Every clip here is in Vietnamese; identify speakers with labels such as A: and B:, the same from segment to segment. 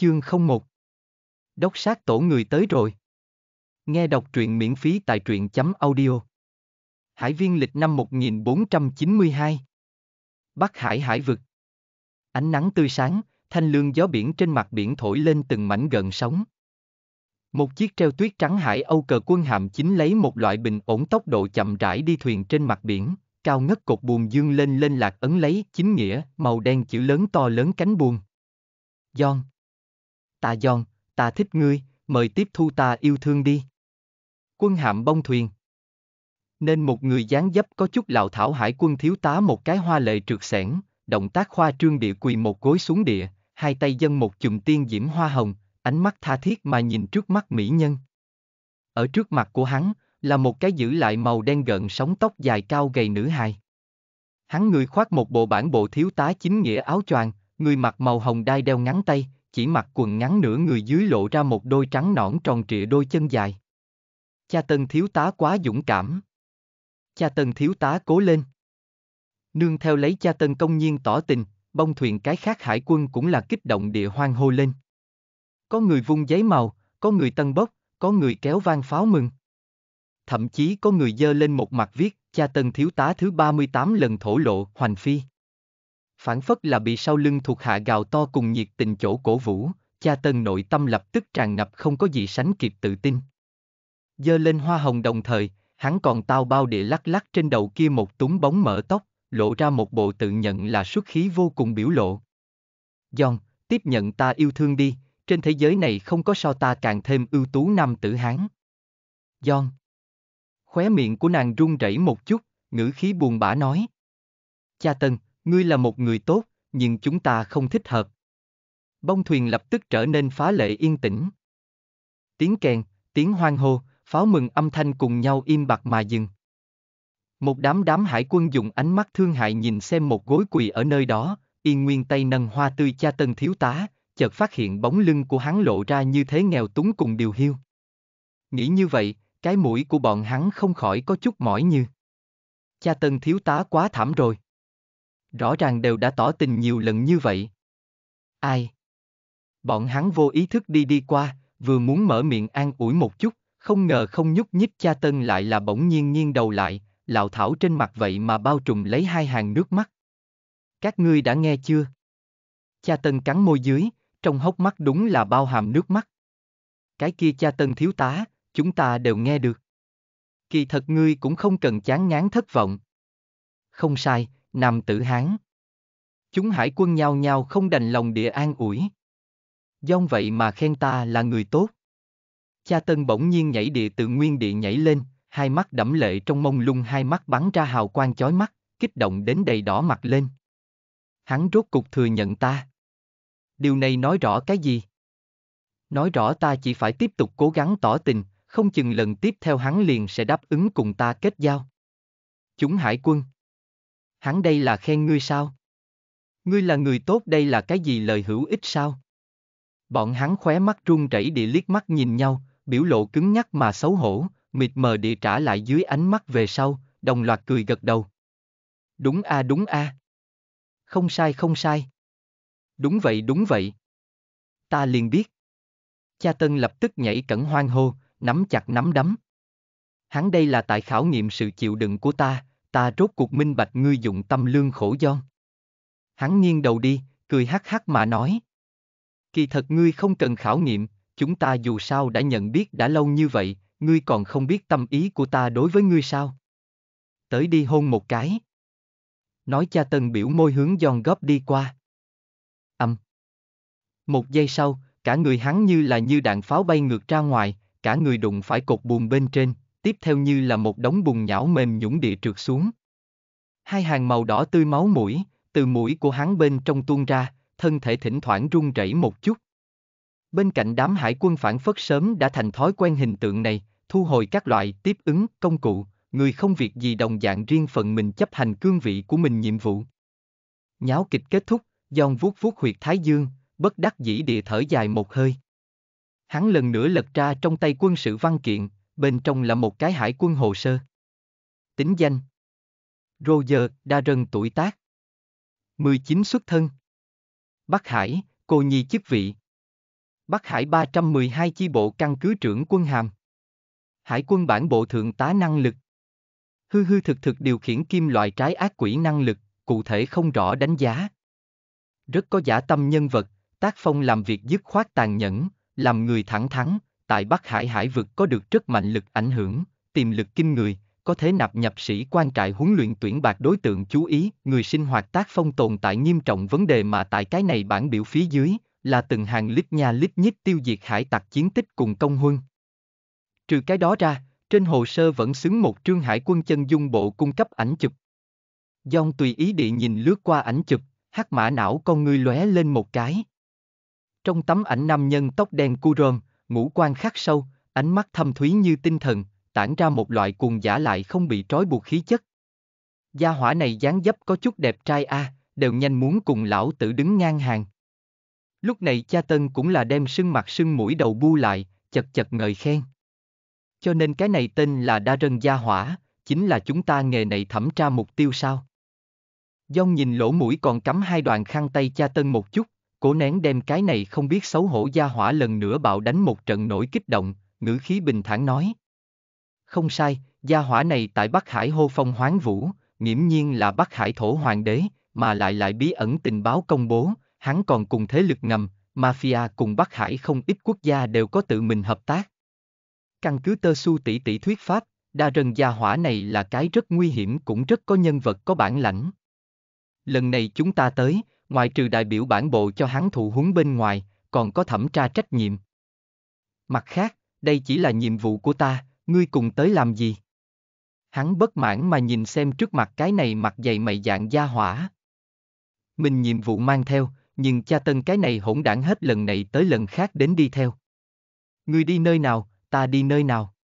A: Chương 01 Đốc sát tổ người tới rồi. Nghe đọc truyện miễn phí tại truyện chấm audio. Hải viên lịch năm 1492 Bắc Hải Hải vực Ánh nắng tươi sáng, thanh lương gió biển trên mặt biển thổi lên từng mảnh gần sóng. Một chiếc treo tuyết trắng hải Âu cờ quân hạm chính lấy một loại bình ổn tốc độ chậm rãi đi thuyền trên mặt biển, cao ngất cột buồm dương lên lên lạc ấn lấy chính nghĩa, màu đen chữ lớn to lớn cánh buồm. John ta John, ta thích ngươi, mời tiếp thu ta yêu thương đi. Quân hạm bông thuyền. Nên một người dáng dấp có chút lão thảo hải quân thiếu tá một cái hoa lệ trượt sẻn, động tác khoa trương địa quỳ một gối xuống địa, hai tay dân một chùm tiên diễm hoa hồng, ánh mắt tha thiết mà nhìn trước mắt mỹ nhân. Ở trước mặt của hắn, là một cái giữ lại màu đen gợn sóng tóc dài cao gầy nữ hài. Hắn người khoác một bộ bản bộ thiếu tá chính nghĩa áo choàng, người mặc màu hồng đai đeo ngắn tay, chỉ mặc quần ngắn nửa người dưới lộ ra một đôi trắng nõn tròn trịa đôi chân dài. Cha tân thiếu tá quá dũng cảm. Cha tân thiếu tá cố lên. Nương theo lấy cha tân công nhiên tỏ tình, bông thuyền cái khác hải quân cũng là kích động địa hoang hô lên. Có người vung giấy màu, có người tân bốc, có người kéo vang pháo mừng. Thậm chí có người dơ lên một mặt viết, cha tân thiếu tá thứ 38 lần thổ lộ, hoành phi phản phất là bị sau lưng thuộc hạ gào to cùng nhiệt tình chỗ cổ vũ, cha tân nội tâm lập tức tràn ngập không có gì sánh kịp tự tin. Dơ lên hoa hồng đồng thời, hắn còn tao bao địa lắc lắc trên đầu kia một túng bóng mở tóc, lộ ra một bộ tự nhận là xuất khí vô cùng biểu lộ. John, tiếp nhận ta yêu thương đi, trên thế giới này không có sao ta càng thêm ưu tú nam tử hán. John. Khóe miệng của nàng run rẩy một chút, ngữ khí buồn bã nói. Cha Tân, Ngươi là một người tốt, nhưng chúng ta không thích hợp. Bông thuyền lập tức trở nên phá lệ yên tĩnh. Tiếng kèn, tiếng hoang hô, pháo mừng âm thanh cùng nhau im bặt mà dừng. Một đám đám hải quân dùng ánh mắt thương hại nhìn xem một gối quỳ ở nơi đó, yên nguyên tay nâng hoa tươi cha tân thiếu tá, chợt phát hiện bóng lưng của hắn lộ ra như thế nghèo túng cùng điều hiu. Nghĩ như vậy, cái mũi của bọn hắn không khỏi có chút mỏi như. Cha tân thiếu tá quá thảm rồi rõ ràng đều đã tỏ tình nhiều lần như vậy. Ai? Bọn hắn vô ý thức đi đi qua, vừa muốn mở miệng an ủi một chút, không ngờ không nhúc nhích cha tân lại là bỗng nhiên nghiêng đầu lại, lão thảo trên mặt vậy mà bao trùm lấy hai hàng nước mắt. Các ngươi đã nghe chưa? Cha tân cắn môi dưới, trong hốc mắt đúng là bao hàm nước mắt. Cái kia cha tân thiếu tá, chúng ta đều nghe được. Kỳ thật ngươi cũng không cần chán ngán thất vọng. Không sai, Nam tử Hán. Chúng hải quân nhao nhao không đành lòng địa an ủi. Dông vậy mà khen ta là người tốt. Cha Tân bỗng nhiên nhảy địa từ nguyên địa nhảy lên, hai mắt đẫm lệ trong mông lung hai mắt bắn ra hào quang chói mắt, kích động đến đầy đỏ mặt lên. Hắn rốt cục thừa nhận ta. Điều này nói rõ cái gì? Nói rõ ta chỉ phải tiếp tục cố gắng tỏ tình, không chừng lần tiếp theo hắn liền sẽ đáp ứng cùng ta kết giao. Chúng hải quân hắn đây là khen ngươi sao? Ngươi là người tốt đây là cái gì lời hữu ích sao? Bọn hắn khóe mắt run rẩy địa liếc mắt nhìn nhau, biểu lộ cứng nhắc mà xấu hổ, mịt mờ địa trả lại dưới ánh mắt về sau, đồng loạt cười gật đầu. Đúng a à, đúng a. À. Không sai không sai. Đúng vậy đúng vậy. Ta liền biết. Cha Tân lập tức nhảy cẩn hoang hô, nắm chặt nắm đấm. Hắn đây là tại khảo nghiệm sự chịu đựng của ta, ta rốt cuộc minh bạch ngươi dụng tâm lương khổ gion. Hắn nghiêng đầu đi, cười hắc hắc mà nói. Kỳ thật ngươi không cần khảo nghiệm, chúng ta dù sao đã nhận biết đã lâu như vậy, ngươi còn không biết tâm ý của ta đối với ngươi sao. Tới đi hôn một cái. Nói cha Tân biểu môi hướng giòn góp đi qua. Âm. Một giây sau, cả người hắn như là như đạn pháo bay ngược ra ngoài, cả người đụng phải cột buồm bên trên, tiếp theo như là một đống bùn nhão mềm nhũng địa trượt xuống. Hai hàng màu đỏ tươi máu mũi, từ mũi của hắn bên trong tuôn ra, thân thể thỉnh thoảng run rẩy một chút. Bên cạnh đám hải quân phản phất sớm đã thành thói quen hình tượng này, thu hồi các loại tiếp ứng, công cụ, người không việc gì đồng dạng riêng phần mình chấp hành cương vị của mình nhiệm vụ. Nháo kịch kết thúc, Giòn vuốt vuốt huyệt thái dương, bất đắc dĩ địa thở dài một hơi. Hắn lần nữa lật ra trong tay quân sự văn kiện, bên trong là một cái hải quân hồ sơ. Tính danh Roger Darren tuổi tác 19 xuất thân Bắc Hải, cô nhi chức vị Bắc Hải 312 chi bộ căn cứ trưởng quân hàm Hải quân bản bộ thượng tá năng lực Hư hư thực thực điều khiển kim loại trái ác quỷ năng lực, cụ thể không rõ đánh giá. Rất có giả tâm nhân vật, tác phong làm việc dứt khoát tàn nhẫn, làm người thẳng thắng tại Bắc Hải Hải vực có được rất mạnh lực ảnh hưởng, tiềm lực kinh người, có thể nạp nhập sĩ quan trại huấn luyện tuyển bạc đối tượng chú ý, người sinh hoạt tác phong tồn tại nghiêm trọng vấn đề mà tại cái này bản biểu phía dưới, là từng hàng lít nha lít nhít tiêu diệt hải tặc chiến tích cùng công huân. Trừ cái đó ra, trên hồ sơ vẫn xứng một trương hải quân chân dung bộ cung cấp ảnh chụp. Dòng tùy ý địa nhìn lướt qua ảnh chụp, hắc mã não con ngươi lóe lên một cái. Trong tấm ảnh nam nhân tóc đen cu rơm, ngũ quan khắc sâu, ánh mắt thâm thúy như tinh thần, tản ra một loại cuồng giả lại không bị trói buộc khí chất. Gia hỏa này dáng dấp có chút đẹp trai a, à, đều nhanh muốn cùng lão tử đứng ngang hàng. Lúc này cha Tân cũng là đem sưng mặt sưng mũi đầu bu lại, chật chật ngợi khen. Cho nên cái này tên là đa rân gia hỏa, chính là chúng ta nghề này thẩm tra mục tiêu sao. Dông nhìn lỗ mũi còn cắm hai đoàn khăn tay cha Tân một chút, cố nén đem cái này không biết xấu hổ gia hỏa lần nữa bạo đánh một trận nổi kích động, ngữ khí bình thản nói. Không sai, gia hỏa này tại Bắc Hải hô phong Hoán vũ, nghiễm nhiên là Bắc Hải thổ hoàng đế, mà lại lại bí ẩn tình báo công bố, hắn còn cùng thế lực ngầm, mafia cùng Bắc Hải không ít quốc gia đều có tự mình hợp tác. Căn cứ tơ su tỷ tỷ thuyết pháp, đa rần gia hỏa này là cái rất nguy hiểm cũng rất có nhân vật có bản lãnh. Lần này chúng ta tới, ngoại trừ đại biểu bản bộ cho hắn thụ huấn bên ngoài, còn có thẩm tra trách nhiệm. Mặt khác, đây chỉ là nhiệm vụ của ta, ngươi cùng tới làm gì? Hắn bất mãn mà nhìn xem trước mặt cái này mặt dày mày dạng gia hỏa. Mình nhiệm vụ mang theo, nhưng cha tân cái này hỗn đảng hết lần này tới lần khác đến đi theo. Ngươi đi nơi nào, ta đi nơi nào.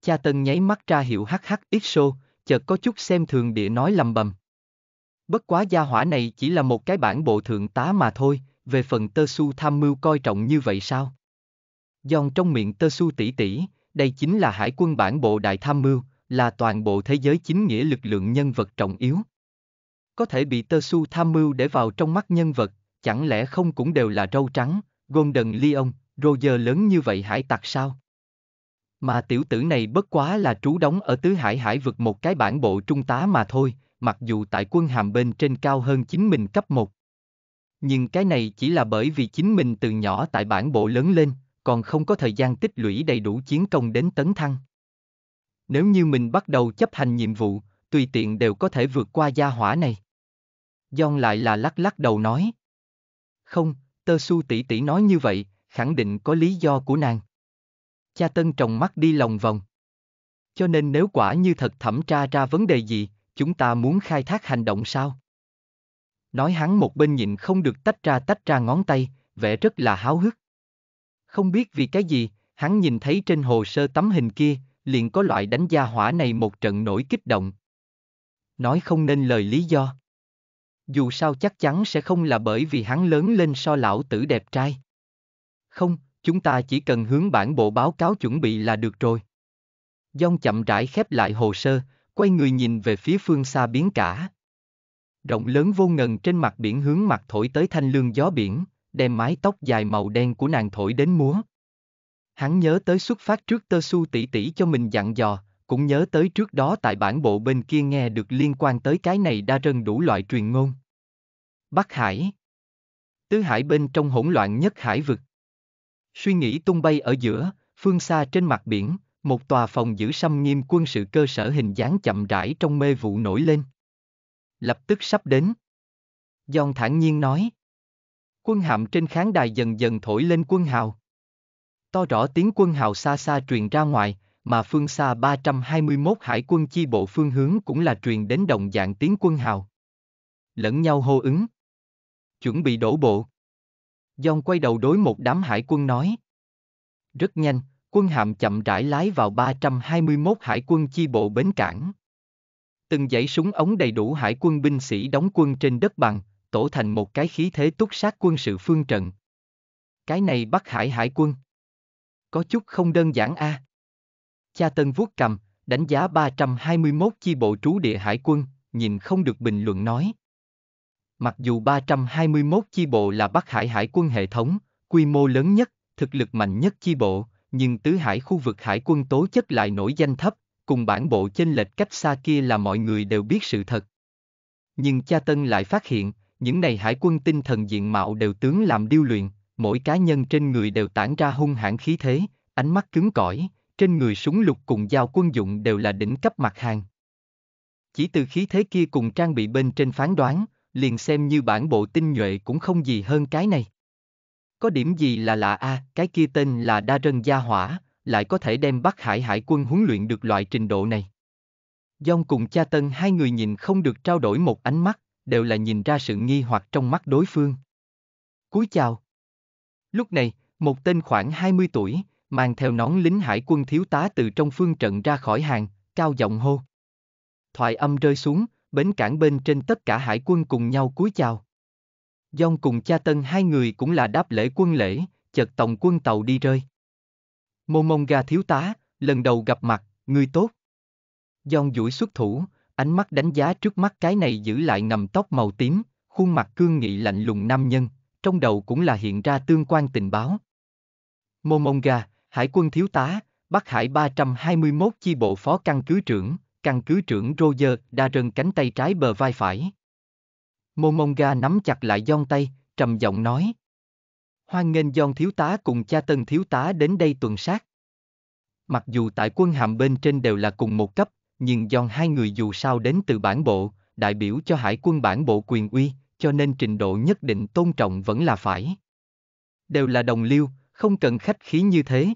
A: Cha tân nháy mắt ra hiệu hắc hắc ít xô, chợt có chút xem thường địa nói lầm bầm. Bất quá gia hỏa này chỉ là một cái bản bộ thượng tá mà thôi, về phần tơ su tham mưu coi trọng như vậy sao? Giòn trong miệng tơ su tỷ tỷ, đây chính là hải quân bản bộ đại tham mưu, là toàn bộ thế giới chính nghĩa lực lượng nhân vật trọng yếu. Có thể bị tơ su tham mưu để vào trong mắt nhân vật, chẳng lẽ không cũng đều là râu trắng, Golden Leon, Roger lớn như vậy hải tặc sao? Mà tiểu tử này bất quá là trú đóng ở tứ hải hải vực một cái bản bộ trung tá mà thôi, mặc dù tại quân hàm bên trên cao hơn chính mình cấp 1. Nhưng cái này chỉ là bởi vì chính mình từ nhỏ tại bản bộ lớn lên, còn không có thời gian tích lũy đầy đủ chiến công đến tấn thăng. Nếu như mình bắt đầu chấp hành nhiệm vụ, tùy tiện đều có thể vượt qua gia hỏa này. John lại là lắc lắc đầu nói. Không, tơ su tỷ tỷ nói như vậy, khẳng định có lý do của nàng. Cha Tân trồng mắt đi lòng vòng. Cho nên nếu quả như thật thẩm tra ra vấn đề gì, chúng ta muốn khai thác hành động sao? Nói hắn một bên nhịn không được tách ra tách ra ngón tay, vẻ rất là háo hức. Không biết vì cái gì, hắn nhìn thấy trên hồ sơ tấm hình kia, liền có loại đánh gia hỏa này một trận nổi kích động. Nói không nên lời lý do. Dù sao chắc chắn sẽ không là bởi vì hắn lớn lên so lão tử đẹp trai. Không, chúng ta chỉ cần hướng bản bộ báo cáo chuẩn bị là được rồi. Dông chậm rãi khép lại hồ sơ, quay người nhìn về phía phương xa biến cả. Rộng lớn vô ngần trên mặt biển hướng mặt thổi tới thanh lương gió biển, đem mái tóc dài màu đen của nàng thổi đến múa. Hắn nhớ tới xuất phát trước tơ su tỷ tỷ cho mình dặn dò, cũng nhớ tới trước đó tại bản bộ bên kia nghe được liên quan tới cái này đa rân đủ loại truyền ngôn. Bắc Hải Tứ hải bên trong hỗn loạn nhất hải vực. Suy nghĩ tung bay ở giữa, phương xa trên mặt biển, một tòa phòng giữ xâm nghiêm quân sự cơ sở hình dáng chậm rãi trong mê vụ nổi lên. Lập tức sắp đến. Giòn thản nhiên nói. Quân hạm trên khán đài dần dần thổi lên quân hào. To rõ tiếng quân hào xa xa truyền ra ngoài, mà phương xa 321 hải quân chi bộ phương hướng cũng là truyền đến đồng dạng tiếng quân hào. Lẫn nhau hô ứng. Chuẩn bị đổ bộ. Giòn quay đầu đối một đám hải quân nói. Rất nhanh, quân hạm chậm rãi lái vào 321 hải quân chi bộ bến cảng. Từng dãy súng ống đầy đủ hải quân binh sĩ đóng quân trên đất bằng, tổ thành một cái khí thế túc sát quân sự phương trận. Cái này Bắc Hải hải quân. Có chút không đơn giản a. À? Cha Tân vuốt cầm, đánh giá 321 chi bộ trú địa hải quân, nhìn không được bình luận nói. Mặc dù 321 chi bộ là Bắc Hải hải quân hệ thống, quy mô lớn nhất, thực lực mạnh nhất chi bộ, nhưng tứ hải khu vực hải quân tố chất lại nổi danh thấp, cùng bản bộ chênh lệch cách xa kia là mọi người đều biết sự thật. Nhưng cha Tân lại phát hiện, những này hải quân tinh thần diện mạo đều tướng làm điêu luyện, mỗi cá nhân trên người đều tản ra hung hãn khí thế, ánh mắt cứng cỏi, trên người súng lục cùng dao quân dụng đều là đỉnh cấp mặt hàng. Chỉ từ khí thế kia cùng trang bị bên trên phán đoán, liền xem như bản bộ tinh nhuệ cũng không gì hơn cái này. Có điểm gì là lạ a, à, cái kia tên là Đa Rân Gia Hỏa, lại có thể đem Bắc Hải Hải quân huấn luyện được loại trình độ này. Dông cùng cha Tân hai người nhìn không được trao đổi một ánh mắt, đều là nhìn ra sự nghi hoặc trong mắt đối phương. Cúi chào. Lúc này, một tên khoảng 20 tuổi, mang theo nón lính hải quân thiếu tá từ trong phương trận ra khỏi hàng, cao giọng hô. Thoại âm rơi xuống, bến cảng bên trên tất cả hải quân cùng nhau cúi chào. Dông cùng cha tân hai người cũng là đáp lễ quân lễ, chợt tổng quân tàu đi rơi. Mô mông ga thiếu tá, lần đầu gặp mặt, người tốt. Dông duỗi xuất thủ, ánh mắt đánh giá trước mắt cái này giữ lại ngầm tóc màu tím, khuôn mặt cương nghị lạnh lùng nam nhân, trong đầu cũng là hiện ra tương quan tình báo. Mô mông ga, hải quân thiếu tá, Bắc Hải 321 chi bộ phó căn cứ trưởng, căn cứ trưởng Roger đa rần cánh tay trái bờ vai phải. Momonga nắm chặt lại giòn tay, trầm giọng nói. Hoan nghênh giòn thiếu tá cùng cha tân thiếu tá đến đây tuần sát. Mặc dù tại quân hàm bên trên đều là cùng một cấp, nhưng giòn hai người dù sao đến từ bản bộ, đại biểu cho hải quân bản bộ quyền uy, cho nên trình độ nhất định tôn trọng vẫn là phải. Đều là đồng liêu, không cần khách khí như thế.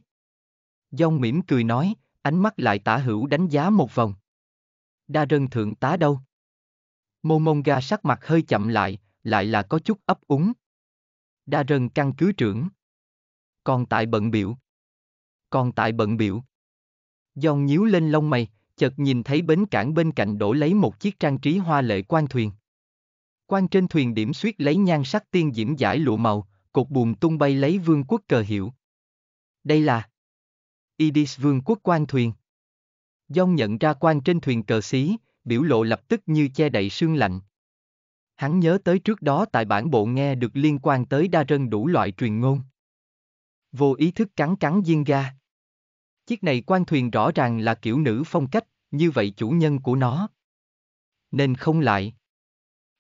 A: Giòn mỉm cười nói, ánh mắt lại tả hữu đánh giá một vòng. Đa rân thượng tá đâu? Momonga sắc mặt hơi chậm lại, lại là có chút ấp úng. Đa rần căn cứ trưởng. Còn tại bận biểu. Còn tại bận biểu. Giòn nhíu lên lông mày, chợt nhìn thấy bến cảng bên cạnh đổ lấy một chiếc trang trí hoa lệ quan thuyền. Quan trên thuyền điểm suýt lấy nhan sắc tiên diễm giải lụa màu, cột buồm tung bay lấy vương quốc cờ hiệu. Đây là Idis vương quốc quan thuyền. Giòn nhận ra quan trên thuyền cờ xí, biểu lộ lập tức như che đậy sương lạnh. Hắn nhớ tới trước đó tại bản bộ nghe được liên quan tới đa rân đủ loại truyền ngôn. Vô ý thức cắn cắn diên ga. Chiếc này quan thuyền rõ ràng là kiểu nữ phong cách, như vậy chủ nhân của nó. Nên không lại.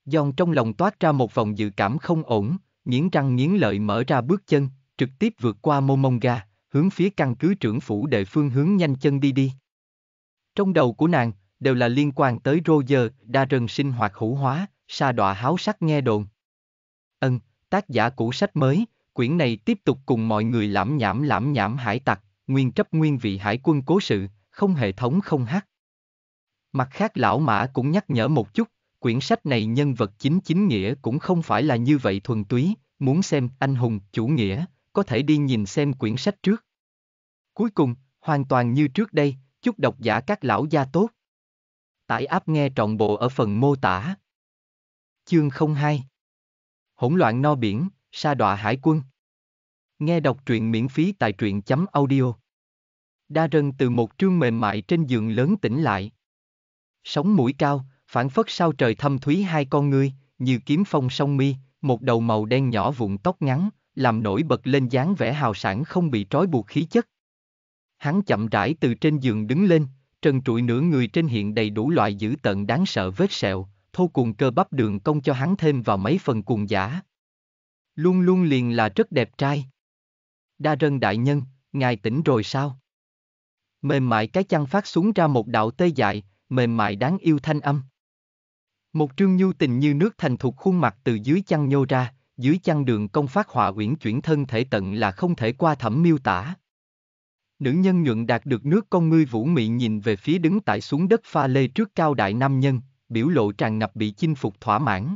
A: Giòn trong lòng toát ra một vòng dự cảm không ổn, nghiến răng nghiến lợi mở ra bước chân, trực tiếp vượt qua mông ga, hướng phía căn cứ trưởng phủ đệ phương hướng nhanh chân đi đi. Trong đầu của nàng, đều là liên quan tới Rô Roger, đa rần sinh hoạt hữu hóa, sa đọa háo sắc nghe đồn. Ân, tác giả cũ sách mới, quyển này tiếp tục cùng mọi người lãm nhảm lãm nhảm hải tặc, nguyên chấp nguyên vị hải quân cố sự, không hệ thống không hát. Mặt khác lão mã cũng nhắc nhở một chút, quyển sách này nhân vật chính chính nghĩa cũng không phải là như vậy thuần túy, muốn xem anh hùng, chủ nghĩa, có thể đi nhìn xem quyển sách trước. Cuối cùng, hoàn toàn như trước đây, chúc độc giả các lão gia tốt. Tải app nghe trọn bộ ở phần mô tả. Chương 02 Hỗn loạn no biển, sa đọa hải quân Nghe đọc truyện miễn phí tại truyện chấm audio Đa rần từ một trương mềm mại trên giường lớn tỉnh lại Sóng mũi cao, phản phất sao trời thâm thúy hai con ngươi Như kiếm phong sông mi, một đầu màu đen nhỏ vụn tóc ngắn Làm nổi bật lên dáng vẻ hào sản không bị trói buộc khí chất Hắn chậm rãi từ trên giường đứng lên trần trụi nửa người trên hiện đầy đủ loại dữ tận đáng sợ vết sẹo, thô cùng cơ bắp đường Công cho hắn thêm vào mấy phần cùng giả. Luôn luôn liền là rất đẹp trai. Đa rân đại nhân, ngài tỉnh rồi sao? Mềm mại cái chăn phát xuống ra một đạo tê dại, mềm mại đáng yêu thanh âm. Một trương nhu tình như nước thành thục khuôn mặt từ dưới chăn nhô ra, dưới chăn đường công phát họa uyển chuyển thân thể tận là không thể qua thẩm miêu tả. Nữ nhân nhuận đạt được nước con ngươi vũ mị nhìn về phía đứng tại xuống đất pha lê trước cao đại nam nhân, biểu lộ tràn ngập bị chinh phục thỏa mãn.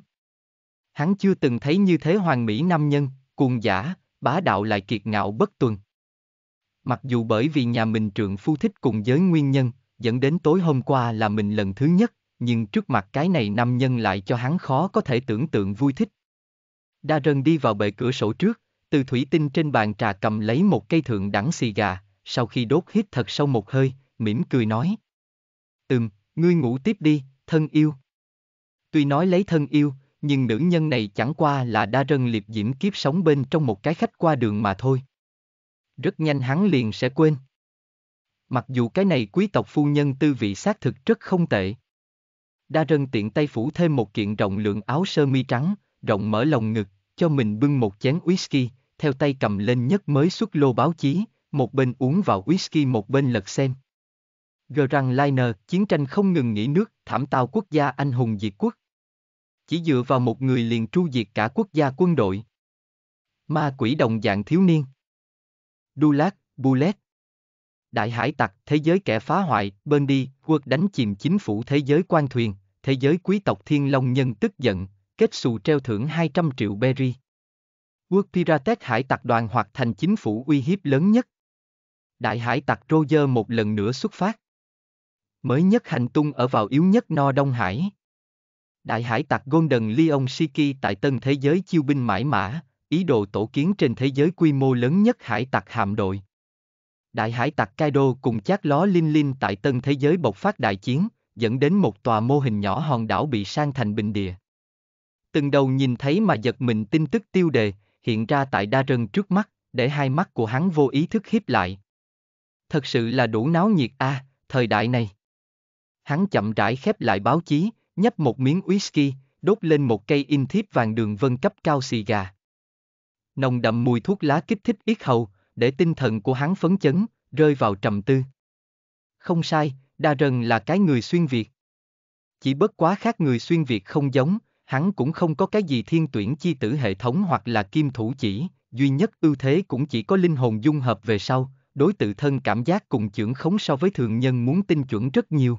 A: Hắn chưa từng thấy như thế hoàng mỹ nam nhân, cuồng giả, bá đạo lại kiệt ngạo bất tuần. Mặc dù bởi vì nhà mình trượng phu thích cùng giới nguyên nhân, dẫn đến tối hôm qua là mình lần thứ nhất, nhưng trước mặt cái này nam nhân lại cho hắn khó có thể tưởng tượng vui thích. Đa rần đi vào bệ cửa sổ trước, từ thủy tinh trên bàn trà cầm lấy một cây thượng đẳng xì gà, sau khi đốt hít thật sâu một hơi, mỉm cười nói. Ừm, ngươi ngủ tiếp đi, thân yêu. Tuy nói lấy thân yêu, nhưng nữ nhân này chẳng qua là đa rân liệp diễm kiếp sống bên trong một cái khách qua đường mà thôi. Rất nhanh hắn liền sẽ quên. Mặc dù cái này quý tộc phu nhân tư vị xác thực rất không tệ. Đa rân tiện tay phủ thêm một kiện rộng lượng áo sơ mi trắng, rộng mở lồng ngực, cho mình bưng một chén whisky, theo tay cầm lên nhất mới xuất lô báo chí, một bên uống vào whisky một bên lật xem. Gerang Liner, chiến tranh không ngừng nghỉ nước, thảm tao quốc gia anh hùng diệt quốc. Chỉ dựa vào một người liền tru diệt cả quốc gia quân đội. Ma quỷ đồng dạng thiếu niên. Dulac, Bullet. Đại hải tặc, thế giới kẻ phá hoại, bên đi, quốc đánh chìm chính phủ thế giới quan thuyền, thế giới quý tộc thiên long nhân tức giận, kết xù treo thưởng 200 triệu berry. Quốc Pirates hải tặc đoàn hoặc thành chính phủ uy hiếp lớn nhất đại hải tặc Roger một lần nữa xuất phát. Mới nhất hành tung ở vào yếu nhất no Đông Hải. Đại hải tặc Golden Leon Shiki tại tân thế giới chiêu binh mãi mã, ý đồ tổ kiến trên thế giới quy mô lớn nhất hải tặc hạm đội. Đại hải tặc Kaido cùng chát ló Linh Linh tại tân thế giới bộc phát đại chiến, dẫn đến một tòa mô hình nhỏ hòn đảo bị sang thành bình địa. Từng đầu nhìn thấy mà giật mình tin tức tiêu đề, hiện ra tại đa rừng trước mắt, để hai mắt của hắn vô ý thức hiếp lại, thật sự là đủ náo nhiệt a, à, thời đại này. Hắn chậm rãi khép lại báo chí, nhấp một miếng whisky, đốt lên một cây in thiếp vàng đường vân cấp cao xì gà. Nồng đậm mùi thuốc lá kích thích yết hầu, để tinh thần của hắn phấn chấn, rơi vào trầm tư. Không sai, Đa Rần là cái người xuyên Việt. Chỉ bất quá khác người xuyên Việt không giống, hắn cũng không có cái gì thiên tuyển chi tử hệ thống hoặc là kim thủ chỉ, duy nhất ưu thế cũng chỉ có linh hồn dung hợp về sau, đối tự thân cảm giác cùng trưởng khống so với thường nhân muốn tinh chuẩn rất nhiều.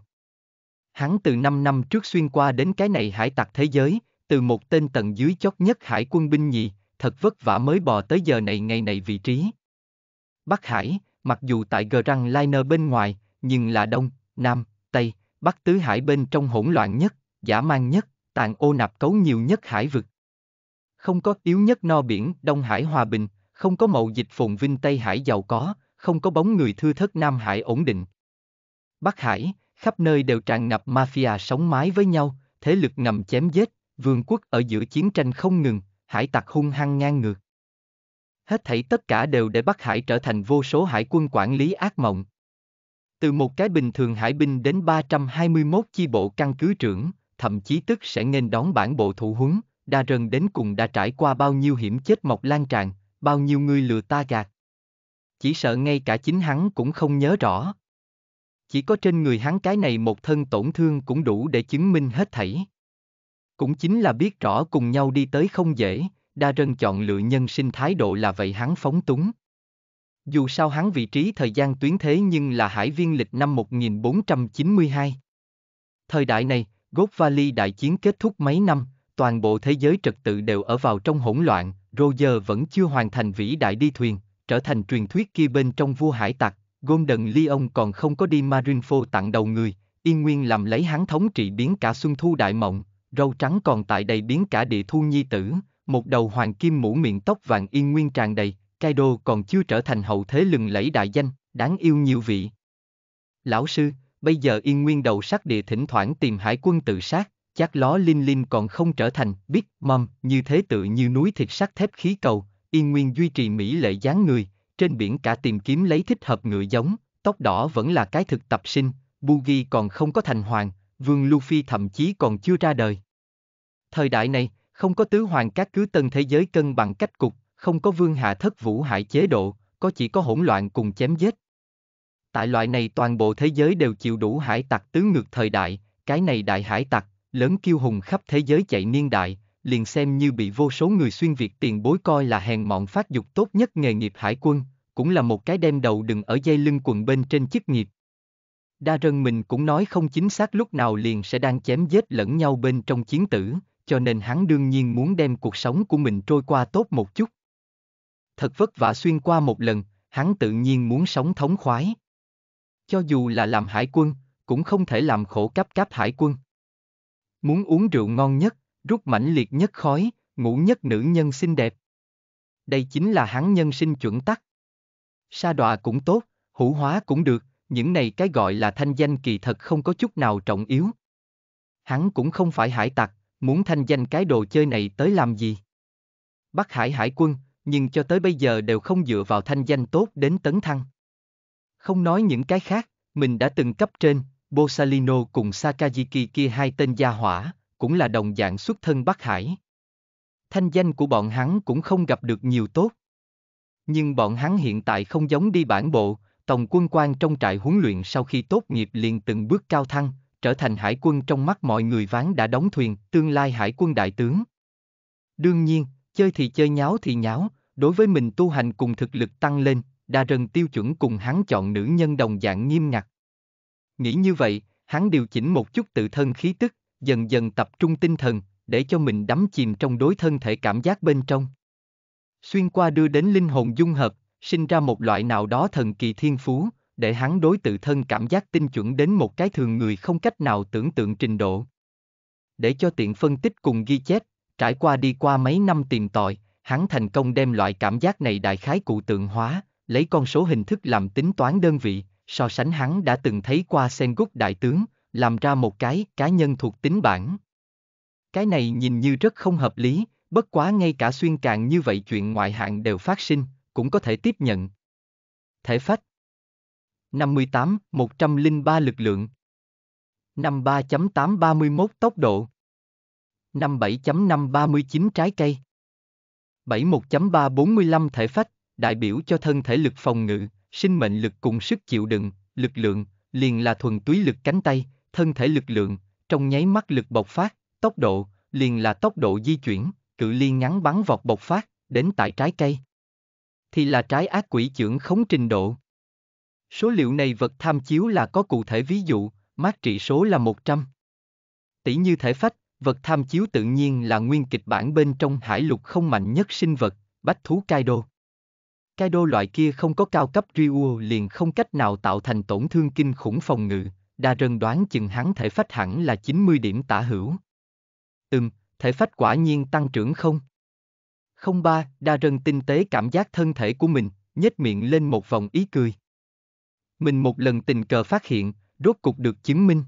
A: Hắn từ 5 năm trước xuyên qua đến cái này hải tặc thế giới, từ một tên tầng dưới chót nhất hải quân binh nhì, thật vất vả mới bò tới giờ này ngày này vị trí. Bắc Hải, mặc dù tại Grand Liner bên ngoài, nhưng là Đông, Nam, Tây, Bắc Tứ Hải bên trong hỗn loạn nhất, giả mang nhất, tàn ô nạp cấu nhiều nhất hải vực. Không có yếu nhất no biển Đông Hải hòa bình, không có mậu dịch phồn vinh Tây Hải giàu có, không có bóng người thưa thất Nam Hải ổn định. Bắc Hải, khắp nơi đều tràn ngập mafia sống mái với nhau, thế lực ngầm chém giết, vương quốc ở giữa chiến tranh không ngừng, hải tặc hung hăng ngang ngược. Hết thảy tất cả đều để Bắc Hải trở thành vô số hải quân quản lý ác mộng. Từ một cái bình thường hải binh đến 321 chi bộ căn cứ trưởng, thậm chí tức sẽ nên đón bản bộ thủ huấn, đa rần đến cùng đã trải qua bao nhiêu hiểm chết mọc lan tràn, bao nhiêu người lừa ta gạt, chỉ sợ ngay cả chính hắn cũng không nhớ rõ. Chỉ có trên người hắn cái này một thân tổn thương cũng đủ để chứng minh hết thảy. Cũng chính là biết rõ cùng nhau đi tới không dễ, đa rân chọn lựa nhân sinh thái độ là vậy hắn phóng túng. Dù sao hắn vị trí thời gian tuyến thế nhưng là hải viên lịch năm 1492. Thời đại này, Gốt Vali đại chiến kết thúc mấy năm, toàn bộ thế giới trật tự đều ở vào trong hỗn loạn, Roger vẫn chưa hoàn thành vĩ đại đi thuyền, trở thành truyền thuyết kia bên trong vua hải tặc, Golden Leon còn không có đi marinfo tặng đầu người, yên nguyên làm lấy hắn thống trị biến cả xuân thu đại mộng, râu trắng còn tại đầy biến cả địa thu nhi tử, một đầu hoàng kim mũ miệng tóc vàng yên nguyên tràn đầy, Kaido còn chưa trở thành hậu thế lừng lẫy đại danh, đáng yêu nhiều vị. Lão sư, bây giờ yên nguyên đầu sắc địa thỉnh thoảng tìm hải quân tự sát, chắc ló linh linh còn không trở thành, biết mầm, như thế tự như núi thịt sắt thép khí cầu, Y nguyên duy trì mỹ lệ dáng người, trên biển cả tìm kiếm lấy thích hợp ngựa giống, tóc đỏ vẫn là cái thực tập sinh, Bugi còn không có thành hoàng, vương Luffy thậm chí còn chưa ra đời. Thời đại này, không có tứ hoàng các cứ tân thế giới cân bằng cách cục, không có vương hạ thất vũ hải chế độ, có chỉ có hỗn loạn cùng chém giết. Tại loại này toàn bộ thế giới đều chịu đủ hải tặc tứ ngược thời đại, cái này đại hải tặc, lớn kiêu hùng khắp thế giới chạy niên đại, liền xem như bị vô số người xuyên Việt tiền bối coi là hèn mọn phát dục tốt nhất nghề nghiệp hải quân, cũng là một cái đem đầu đừng ở dây lưng quần bên trên chức nghiệp. Đa rân mình cũng nói không chính xác lúc nào liền sẽ đang chém giết lẫn nhau bên trong chiến tử, cho nên hắn đương nhiên muốn đem cuộc sống của mình trôi qua tốt một chút. Thật vất vả xuyên qua một lần, hắn tự nhiên muốn sống thống khoái. Cho dù là làm hải quân, cũng không thể làm khổ cấp cấp hải quân. Muốn uống rượu ngon nhất, rút mãnh liệt nhất khói, ngủ nhất nữ nhân xinh đẹp. Đây chính là hắn nhân sinh chuẩn tắc. Sa đọa cũng tốt, hữu hóa cũng được, những này cái gọi là thanh danh kỳ thật không có chút nào trọng yếu. Hắn cũng không phải hải tặc, muốn thanh danh cái đồ chơi này tới làm gì. Bắc Hải Hải quân, nhưng cho tới bây giờ đều không dựa vào thanh danh tốt đến tấn thăng. Không nói những cái khác, mình đã từng cấp trên, Bosalino cùng Sakajiki kia hai tên gia hỏa, cũng là đồng dạng xuất thân Bắc Hải. Thanh danh của bọn hắn cũng không gặp được nhiều tốt. Nhưng bọn hắn hiện tại không giống đi bản bộ, tổng quân quan trong trại huấn luyện sau khi tốt nghiệp liền từng bước cao thăng, trở thành hải quân trong mắt mọi người ván đã đóng thuyền, tương lai hải quân đại tướng. Đương nhiên, chơi thì chơi nháo thì nháo, đối với mình tu hành cùng thực lực tăng lên, đa rần tiêu chuẩn cùng hắn chọn nữ nhân đồng dạng nghiêm ngặt. Nghĩ như vậy, hắn điều chỉnh một chút tự thân khí tức, dần dần tập trung tinh thần, để cho mình đắm chìm trong đối thân thể cảm giác bên trong. Xuyên qua đưa đến linh hồn dung hợp, sinh ra một loại nào đó thần kỳ thiên phú, để hắn đối tự thân cảm giác tinh chuẩn đến một cái thường người không cách nào tưởng tượng trình độ. Để cho tiện phân tích cùng ghi chép, trải qua đi qua mấy năm tìm tòi, hắn thành công đem loại cảm giác này đại khái cụ tượng hóa, lấy con số hình thức làm tính toán đơn vị, so sánh hắn đã từng thấy qua sen Sengut đại tướng, làm ra một cái cá nhân thuộc tính bản. Cái này nhìn như rất không hợp lý, bất quá ngay cả xuyên càng như vậy chuyện ngoại hạng đều phát sinh, cũng có thể tiếp nhận. Thể phách 58, 103 lực lượng 53.831 tốc độ 57.539 trái cây 71.345 thể phách, đại biểu cho thân thể lực phòng ngự, sinh mệnh lực cùng sức chịu đựng, lực lượng, liền là thuần túy lực cánh tay, thân thể lực lượng, trong nháy mắt lực bộc phát, tốc độ, liền là tốc độ di chuyển, cự liên ngắn bắn vọt bộc phát, đến tại trái cây. Thì là trái ác quỷ trưởng khống trình độ. Số liệu này vật tham chiếu là có cụ thể ví dụ, mát trị số là 100. Tỷ như thể phách, vật tham chiếu tự nhiên là nguyên kịch bản bên trong hải lục không mạnh nhất sinh vật, bách thú Kaido. Kaido loại kia không có cao cấp Ryuo liền không cách nào tạo thành tổn thương kinh khủng phòng ngự, Đa Rân đoán chừng hắn thể phách hẳn là 90 điểm tả hữu. Ừm, thể phách quả nhiên tăng trưởng không? Không ba, Đa Rân tinh tế cảm giác thân thể của mình, nhếch miệng lên một vòng ý cười. Mình một lần tình cờ phát hiện, rốt cục được chứng minh.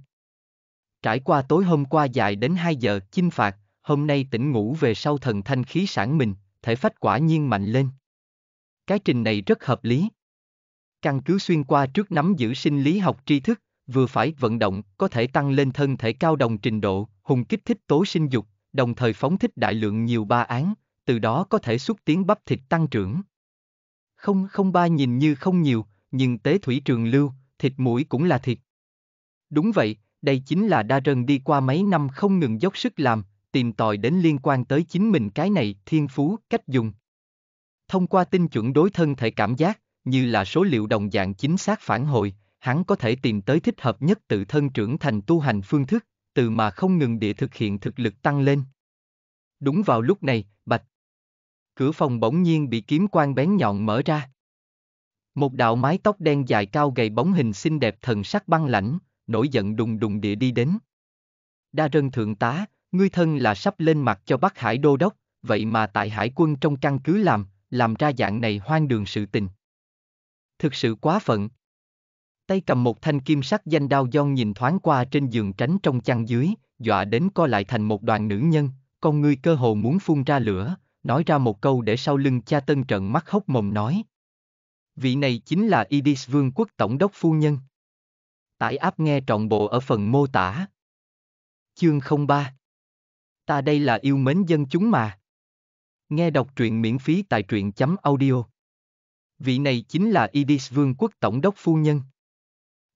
A: Trải qua tối hôm qua dài đến 2 giờ chinh phạt, hôm nay tỉnh ngủ về sau thần thanh khí sản mình, thể phách quả nhiên mạnh lên. Cái trình này rất hợp lý. Căn cứ xuyên qua trước nắm giữ sinh lý học tri thức, vừa phải vận động có thể tăng lên thân thể cao đồng trình độ, hùng kích thích tố sinh dục, đồng thời phóng thích đại lượng nhiều ba án, từ đó có thể xúc tiến bắp thịt tăng trưởng. Không không ba nhìn như không nhiều, nhưng tế thủy trường lưu, thịt mũi cũng là thịt. Đúng vậy, đây chính là đa rần đi qua mấy năm không ngừng dốc sức làm, tìm tòi đến liên quan tới chính mình cái này thiên phú, cách dùng. Thông qua tinh chuẩn đối thân thể cảm giác, như là số liệu đồng dạng chính xác phản hồi, hắn có thể tìm tới thích hợp nhất tự thân trưởng thành tu hành phương thức, từ mà không ngừng địa thực hiện thực lực tăng lên. Đúng vào lúc này, bạch. Cửa phòng bỗng nhiên bị kiếm quan bén nhọn mở ra. Một đạo mái tóc đen dài cao gầy bóng hình xinh đẹp thần sắc băng lãnh, nổi giận đùng đùng địa đi đến. Đa rân thượng tá, ngươi thân là sắp lên mặt cho Bắc Hải đô đốc, vậy mà tại hải quân trong căn cứ làm, làm ra dạng này hoang đường sự tình. Thực sự quá phận, tay cầm một thanh kim sắc danh đao gion nhìn thoáng qua trên giường tránh trong chăn dưới, dọa đến co lại thành một đoàn nữ nhân, con ngươi cơ hồ muốn phun ra lửa, nói ra một câu để sau lưng cha tân trận mắt hốc mồm nói. Vị này chính là Idis Vương quốc tổng đốc phu nhân. Tải áp nghe trọn bộ ở phần mô tả. Chương 03 Ta đây là yêu mến dân chúng mà. Nghe đọc truyện miễn phí tại truyện chấm audio. Vị này chính là Idis Vương quốc tổng đốc phu nhân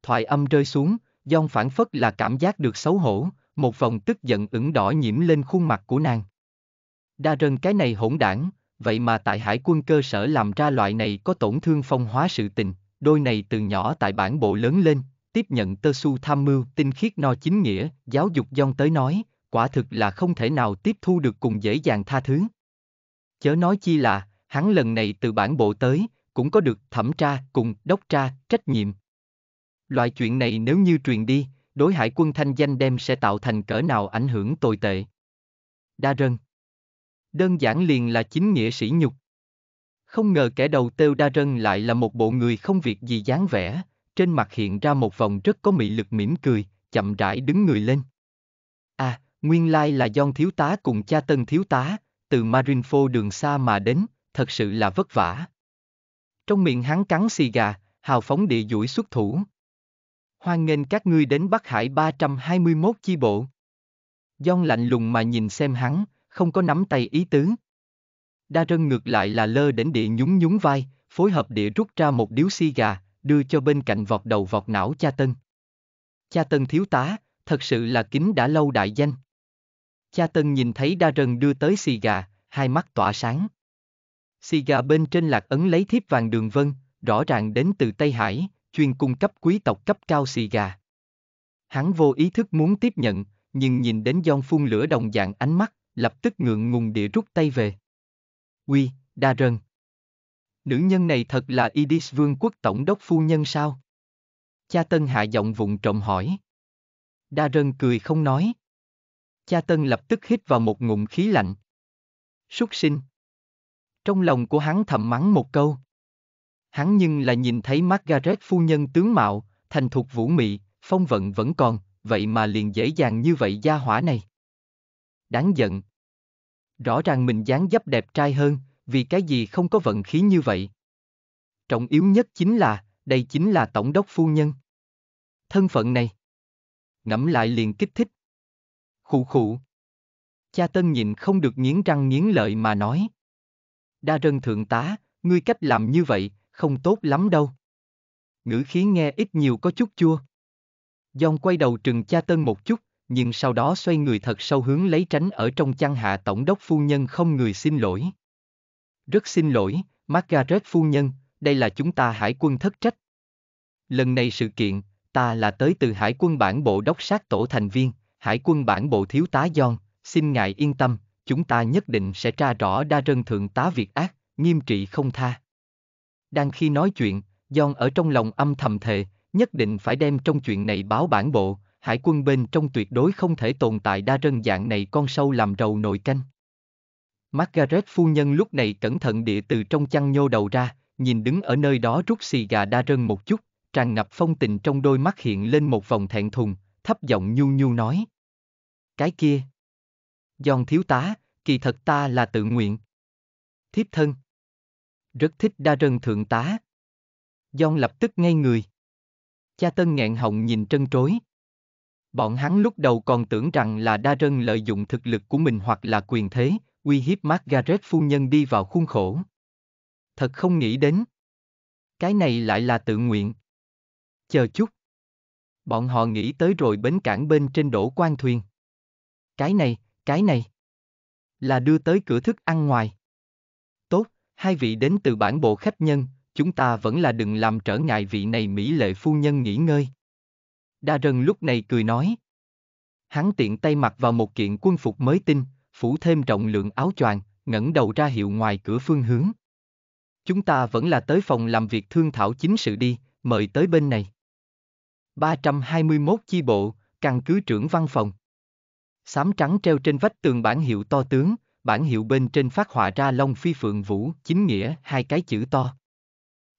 A: thoại âm rơi xuống, Dông phản phất là cảm giác được xấu hổ, một vòng tức giận ửng đỏ nhiễm lên khuôn mặt của nàng. Đa rần cái này hỗn đảng, vậy mà tại hải quân cơ sở làm ra loại này có tổn thương phong hóa sự tình, đôi này từ nhỏ tại bản bộ lớn lên, tiếp nhận tơ su tham mưu tinh khiết no chính nghĩa, giáo dục Dông tới nói, quả thực là không thể nào tiếp thu được cùng dễ dàng tha thứ. Chớ nói chi là, hắn lần này từ bản bộ tới, cũng có được thẩm tra cùng đốc tra trách nhiệm Loại chuyện này nếu như truyền đi, đối hải quân thanh danh đem sẽ tạo thành cỡ nào ảnh hưởng tồi tệ. Đa rân. Đơn giản liền là chính nghĩa sĩ nhục. Không ngờ kẻ đầu têu đa rân lại là một bộ người không việc gì dáng vẻ, trên mặt hiện ra một vòng rất có mị lực mỉm cười, chậm rãi đứng người lên. À, nguyên lai là John thiếu tá cùng cha tân thiếu tá, từ Marinfo đường xa mà đến, thật sự là vất vả. Trong miệng hắn cắn xì gà, hào phóng địa duỗi xuất thủ. Hoan nghênh các ngươi đến Bắc Hải 321 chi bộ. Dông lạnh lùng mà nhìn xem hắn, không có nắm tay ý tứ. Đa rân ngược lại là lơ đến địa nhún nhún vai, phối hợp địa rút ra một điếu xi gà, đưa cho bên cạnh vọt đầu vọt não cha tân. Cha tân thiếu tá, thật sự là kính đã lâu đại danh. Cha tân nhìn thấy đa rân đưa tới xì gà, hai mắt tỏa sáng. Xì gà bên trên lạc ấn lấy thiếp vàng đường vân, rõ ràng đến từ Tây Hải, chuyên cung cấp quý tộc cấp cao xì gà. Hắn vô ý thức muốn tiếp nhận, nhưng nhìn đến dòng phun lửa đồng dạng ánh mắt, lập tức ngượng ngùng địa rút tay về. Uy, đa rơn. Nữ nhân này thật là Idis vương quốc tổng đốc phu nhân sao? Cha Tân hạ giọng vụng trộm hỏi. Đa rơn cười không nói. Cha Tân lập tức hít vào một ngụm khí lạnh. Súc sinh. Trong lòng của hắn thầm mắng một câu hắn nhưng là nhìn thấy Margaret phu nhân tướng mạo, thành thục vũ mị, phong vận vẫn còn, vậy mà liền dễ dàng như vậy gia hỏa này. Đáng giận. Rõ ràng mình dáng dấp đẹp trai hơn, vì cái gì không có vận khí như vậy. Trọng yếu nhất chính là, đây chính là tổng đốc phu nhân. Thân phận này. Ngẫm lại liền kích thích. Khụ khụ. Cha Tân nhìn không được nghiến răng nghiến lợi mà nói. Đa rân thượng tá, ngươi cách làm như vậy, không tốt lắm đâu. Ngữ khí nghe ít nhiều có chút chua. Dòng quay đầu trừng cha tân một chút, nhưng sau đó xoay người thật sâu hướng lấy tránh ở trong chăn hạ tổng đốc phu nhân không người xin lỗi. Rất xin lỗi, Margaret phu nhân, đây là chúng ta hải quân thất trách. Lần này sự kiện, ta là tới từ hải quân bản bộ đốc sát tổ thành viên, hải quân bản bộ thiếu tá John, xin ngài yên tâm, chúng ta nhất định sẽ tra rõ đa rân thượng tá việc ác, nghiêm trị không tha. Đang khi nói chuyện, John ở trong lòng âm thầm thề, nhất định phải đem trong chuyện này báo bản bộ, hải quân bên trong tuyệt đối không thể tồn tại đa rân dạng này con sâu làm rầu nội canh. Margaret phu nhân lúc này cẩn thận địa từ trong chăn nhô đầu ra, nhìn đứng ở nơi đó rút xì gà đa rân một chút, tràn ngập phong tình trong đôi mắt hiện lên một vòng thẹn thùng, thấp giọng nhu nhu nói. Cái kia. John thiếu tá, kỳ thật ta là tự nguyện. Thiếp thân. Rất thích đa rần thượng tá. John lập tức ngay người. Cha Tân nghẹn họng nhìn trân trối. Bọn hắn lúc đầu còn tưởng rằng là đa rân lợi dụng thực lực của mình hoặc là quyền thế, uy hiếp Margaret phu nhân đi vào khuôn khổ. Thật không nghĩ đến. Cái này lại là tự nguyện. Chờ chút. Bọn họ nghĩ tới rồi bến cảng bên trên đổ quan thuyền. Cái này, cái này. Là đưa tới cửa thức ăn ngoài hai vị đến từ bản bộ khách nhân, chúng ta vẫn là đừng làm trở ngại vị này mỹ lệ phu nhân nghỉ ngơi. Đa Rần lúc này cười nói. Hắn tiện tay mặc vào một kiện quân phục mới tinh, phủ thêm trọng lượng áo choàng, ngẩng đầu ra hiệu ngoài cửa phương hướng. Chúng ta vẫn là tới phòng làm việc thương thảo chính sự đi, mời tới bên này. 321 chi bộ, căn cứ trưởng văn phòng. sám trắng treo trên vách tường bản hiệu to tướng, bản hiệu bên trên phát họa ra Long Phi Phượng Vũ, chính nghĩa, hai cái chữ to.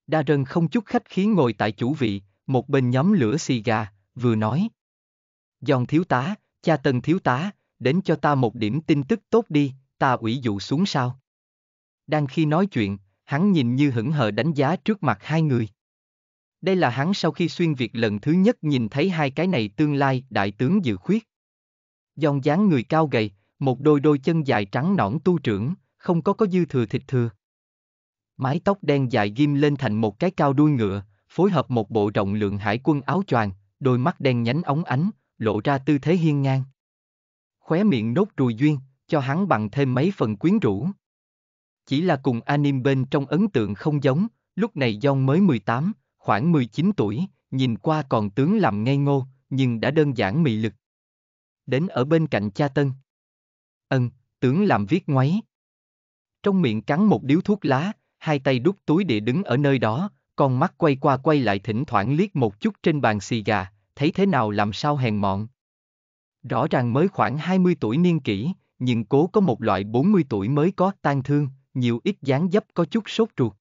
A: Đa Rân không chút khách khí ngồi tại chủ vị, một bên nhóm lửa xì gà, vừa nói. Giòn thiếu tá, cha tân thiếu tá, đến cho ta một điểm tin tức tốt đi, ta ủy dụ xuống sao. Đang khi nói chuyện, hắn nhìn như hững hờ đánh giá trước mặt hai người. Đây là hắn sau khi xuyên Việt lần thứ nhất nhìn thấy hai cái này tương lai đại tướng dự khuyết. Dòng dáng người cao gầy, một đôi đôi chân dài trắng nõn tu trưởng, không có có dư thừa thịt thừa. Mái tóc đen dài ghim lên thành một cái cao đuôi ngựa, phối hợp một bộ rộng lượng hải quân áo choàng, đôi mắt đen nhánh óng ánh, lộ ra tư thế hiên ngang. Khóe miệng nốt ruồi duyên, cho hắn bằng thêm mấy phần quyến rũ. Chỉ là cùng anim bên trong ấn tượng không giống, lúc này John mới 18, khoảng 19 tuổi, nhìn qua còn tướng làm ngây ngô, nhưng đã đơn giản mị lực. Đến ở bên cạnh cha Tân, Ân, tướng làm viết ngoáy. Trong miệng cắn một điếu thuốc lá, hai tay đút túi để đứng ở nơi đó, con mắt quay qua quay lại thỉnh thoảng liếc một chút trên bàn xì gà, thấy thế nào làm sao hèn mọn. Rõ ràng mới khoảng 20 tuổi niên kỷ, nhưng cố có một loại 40 tuổi mới có tan thương, nhiều ít dáng dấp có chút sốt ruột.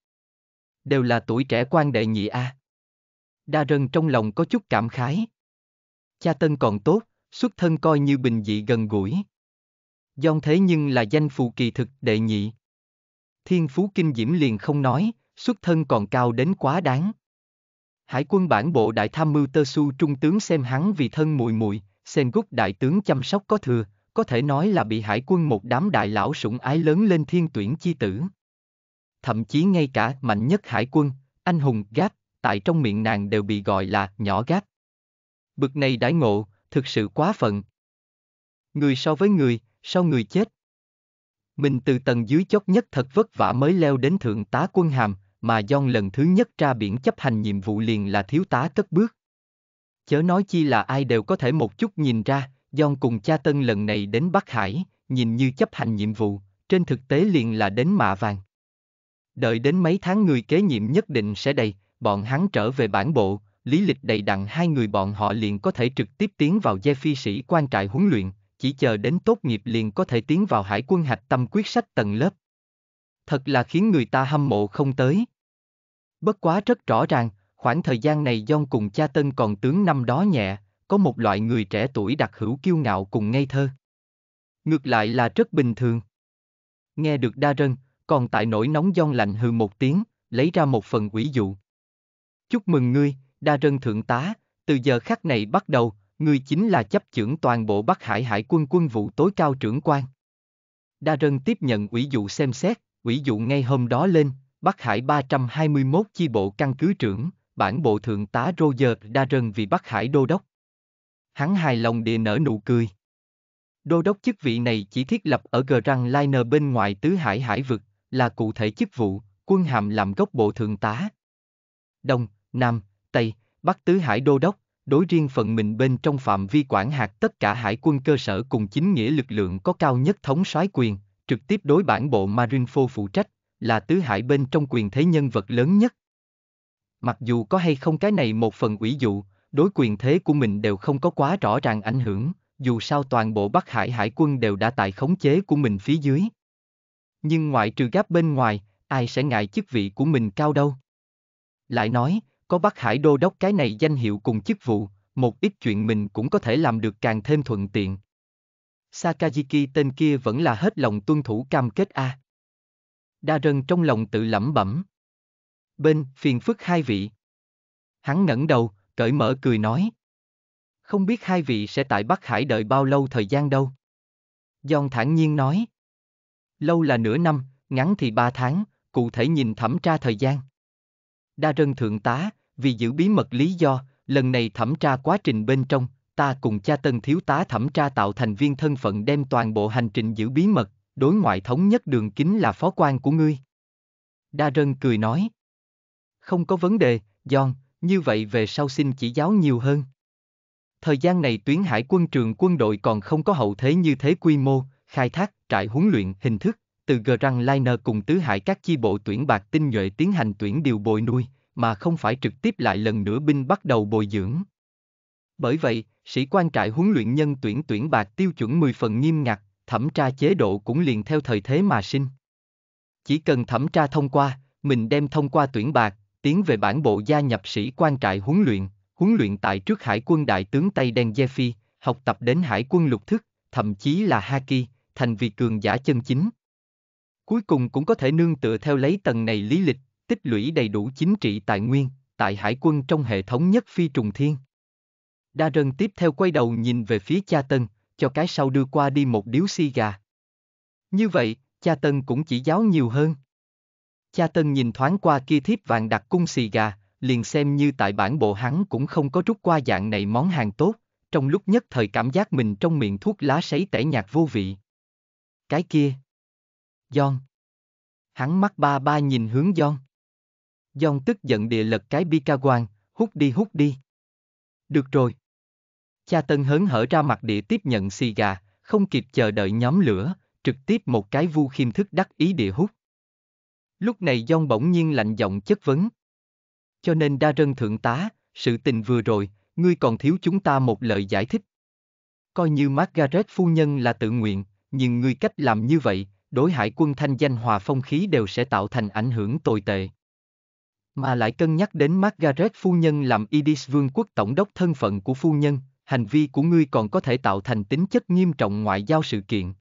A: Đều là tuổi trẻ quan đệ nhị A. Đa rần trong lòng có chút cảm khái. Cha Tân còn tốt, xuất thân coi như bình dị gần gũi. Dòng thế nhưng là danh phù kỳ thực đệ nhị. Thiên phú kinh diễm liền không nói, xuất thân còn cao đến quá đáng. Hải quân bản bộ đại tham mưu Tơ Su trung tướng xem hắn vì thân mùi mùi sen gúc đại tướng chăm sóc có thừa, có thể nói là bị hải quân một đám đại lão sủng ái lớn lên thiên tuyển chi tử. Thậm chí ngay cả mạnh nhất hải quân, anh hùng gác tại trong miệng nàng đều bị gọi là nhỏ gác Bực này đãi ngộ, thực sự quá phận. Người so với người, sau người chết? Mình từ tầng dưới chót nhất thật vất vả mới leo đến thượng tá quân hàm, mà John lần thứ nhất ra biển chấp hành nhiệm vụ liền là thiếu tá cất bước. Chớ nói chi là ai đều có thể một chút nhìn ra, John cùng cha Tân lần này đến Bắc Hải, nhìn như chấp hành nhiệm vụ, trên thực tế liền là đến mạ vàng. Đợi đến mấy tháng người kế nhiệm nhất định sẽ đầy, bọn hắn trở về bản bộ, lý lịch đầy đặn hai người bọn họ liền có thể trực tiếp tiến vào giai phi sĩ quan trại huấn luyện, chỉ chờ đến tốt nghiệp liền có thể tiến vào hải quân hạch tâm quyết sách tầng lớp. Thật là khiến người ta hâm mộ không tới. Bất quá rất rõ ràng, khoảng thời gian này John cùng cha Tân còn tướng năm đó nhẹ, có một loại người trẻ tuổi đặc hữu kiêu ngạo cùng ngây thơ. Ngược lại là rất bình thường. Nghe được đa rân, còn tại nỗi nóng John lạnh hừ một tiếng, lấy ra một phần quỷ dụ. Chúc mừng ngươi, đa rân thượng tá, từ giờ khắc này bắt đầu, ngươi chính là chấp chưởng toàn bộ Bắc Hải Hải quân quân vụ tối cao trưởng quan. Đa Rân tiếp nhận ủy dụ xem xét, ủy dụ ngay hôm đó lên, Bắc Hải 321 chi bộ căn cứ trưởng, bản bộ thượng tá Roger Đa Rân vì Bắc Hải đô đốc. Hắn hài lòng địa nở nụ cười. Đô đốc chức vị này chỉ thiết lập ở Grand Liner bên ngoài tứ hải hải vực, là cụ thể chức vụ, quân hàm làm gốc bộ thượng tá. Đông, Nam, Tây, Bắc tứ hải đô đốc, đối riêng phần mình bên trong phạm vi quản hạt tất cả hải quân cơ sở cùng chính nghĩa lực lượng có cao nhất thống soái quyền, trực tiếp đối bản bộ Marinefo phụ trách, là tứ hải bên trong quyền thế nhân vật lớn nhất. Mặc dù có hay không cái này một phần ủy dụ, đối quyền thế của mình đều không có quá rõ ràng ảnh hưởng, dù sao toàn bộ Bắc Hải hải quân đều đã tại khống chế của mình phía dưới. Nhưng ngoại trừ gáp bên ngoài, ai sẽ ngại chức vị của mình cao đâu. Lại nói, có Bắc Hải đô đốc cái này danh hiệu cùng chức vụ, một ít chuyện mình cũng có thể làm được càng thêm thuận tiện. Sakajiki tên kia vẫn là hết lòng tuân thủ cam kết A. À. Đa rân trong lòng tự lẩm bẩm. Bên, phiền phức hai vị. Hắn ngẩng đầu, cởi mở cười nói. Không biết hai vị sẽ tại Bắc Hải đợi bao lâu thời gian đâu. John thản nhiên nói. Lâu là nửa năm, ngắn thì ba tháng, cụ thể nhìn thẩm tra thời gian. Đa rân thượng tá, vì giữ bí mật lý do, lần này thẩm tra quá trình bên trong, ta cùng cha tân thiếu tá thẩm tra tạo thành viên thân phận đem toàn bộ hành trình giữ bí mật, đối ngoại thống nhất đường kính là phó quan của ngươi. Đa Rân cười nói. Không có vấn đề, John, như vậy về sau xin chỉ giáo nhiều hơn. Thời gian này tuyến hải quân trường quân đội còn không có hậu thế như thế quy mô, khai thác, trại huấn luyện, hình thức, từ Grand Liner cùng tứ hải các chi bộ tuyển bạc tinh nhuệ tiến hành tuyển điều bồi nuôi, mà không phải trực tiếp lại lần nữa binh bắt đầu bồi dưỡng. Bởi vậy, sĩ quan trại huấn luyện nhân tuyển tuyển bạc tiêu chuẩn 10 phần nghiêm ngặt, thẩm tra chế độ cũng liền theo thời thế mà sinh. Chỉ cần thẩm tra thông qua, mình đem thông qua tuyển bạc, tiến về bản bộ gia nhập sĩ quan trại huấn luyện, huấn luyện tại trước hải quân đại tướng Tây Đen gia phi, học tập đến hải quân lục thức, thậm chí là Haki, thành vị cường giả chân chính. Cuối cùng cũng có thể nương tựa theo lấy tầng này lý lịch, tích lũy đầy đủ chính trị tài nguyên, tại hải quân trong hệ thống nhất phi trùng thiên. Đa Rân tiếp theo quay đầu nhìn về phía cha Tân, cho cái sau đưa qua đi một điếu xi gà. Như vậy, cha Tân cũng chỉ giáo nhiều hơn. Cha Tân nhìn thoáng qua kia thiếp vàng đặt cung xì gà, liền xem như tại bản bộ hắn cũng không có rút qua dạng này món hàng tốt, trong lúc nhất thời cảm giác mình trong miệng thuốc lá sấy tẻ nhạt vô vị. Cái kia. John. Hắn mắt ba ba nhìn hướng John. Dòng tức giận địa lật cái bi ca quan, hút đi hút đi. Được rồi. Cha Tân hớn hở ra mặt địa tiếp nhận xì gà, không kịp chờ đợi nhóm lửa, trực tiếp một cái vu khiêm thức đắc ý địa hút. Lúc này Dông bỗng nhiên lạnh giọng chất vấn. Cho nên đa rân thượng tá, sự tình vừa rồi, ngươi còn thiếu chúng ta một lời giải thích. Coi như Margaret phu nhân là tự nguyện, nhưng ngươi cách làm như vậy, đối hải quân thanh danh hòa phong khí đều sẽ tạo thành ảnh hưởng tồi tệ mà lại cân nhắc đến Margaret phu nhân làm Edith vương quốc tổng đốc thân phận của phu nhân, hành vi của ngươi còn có thể tạo thành tính chất nghiêm trọng ngoại giao sự kiện.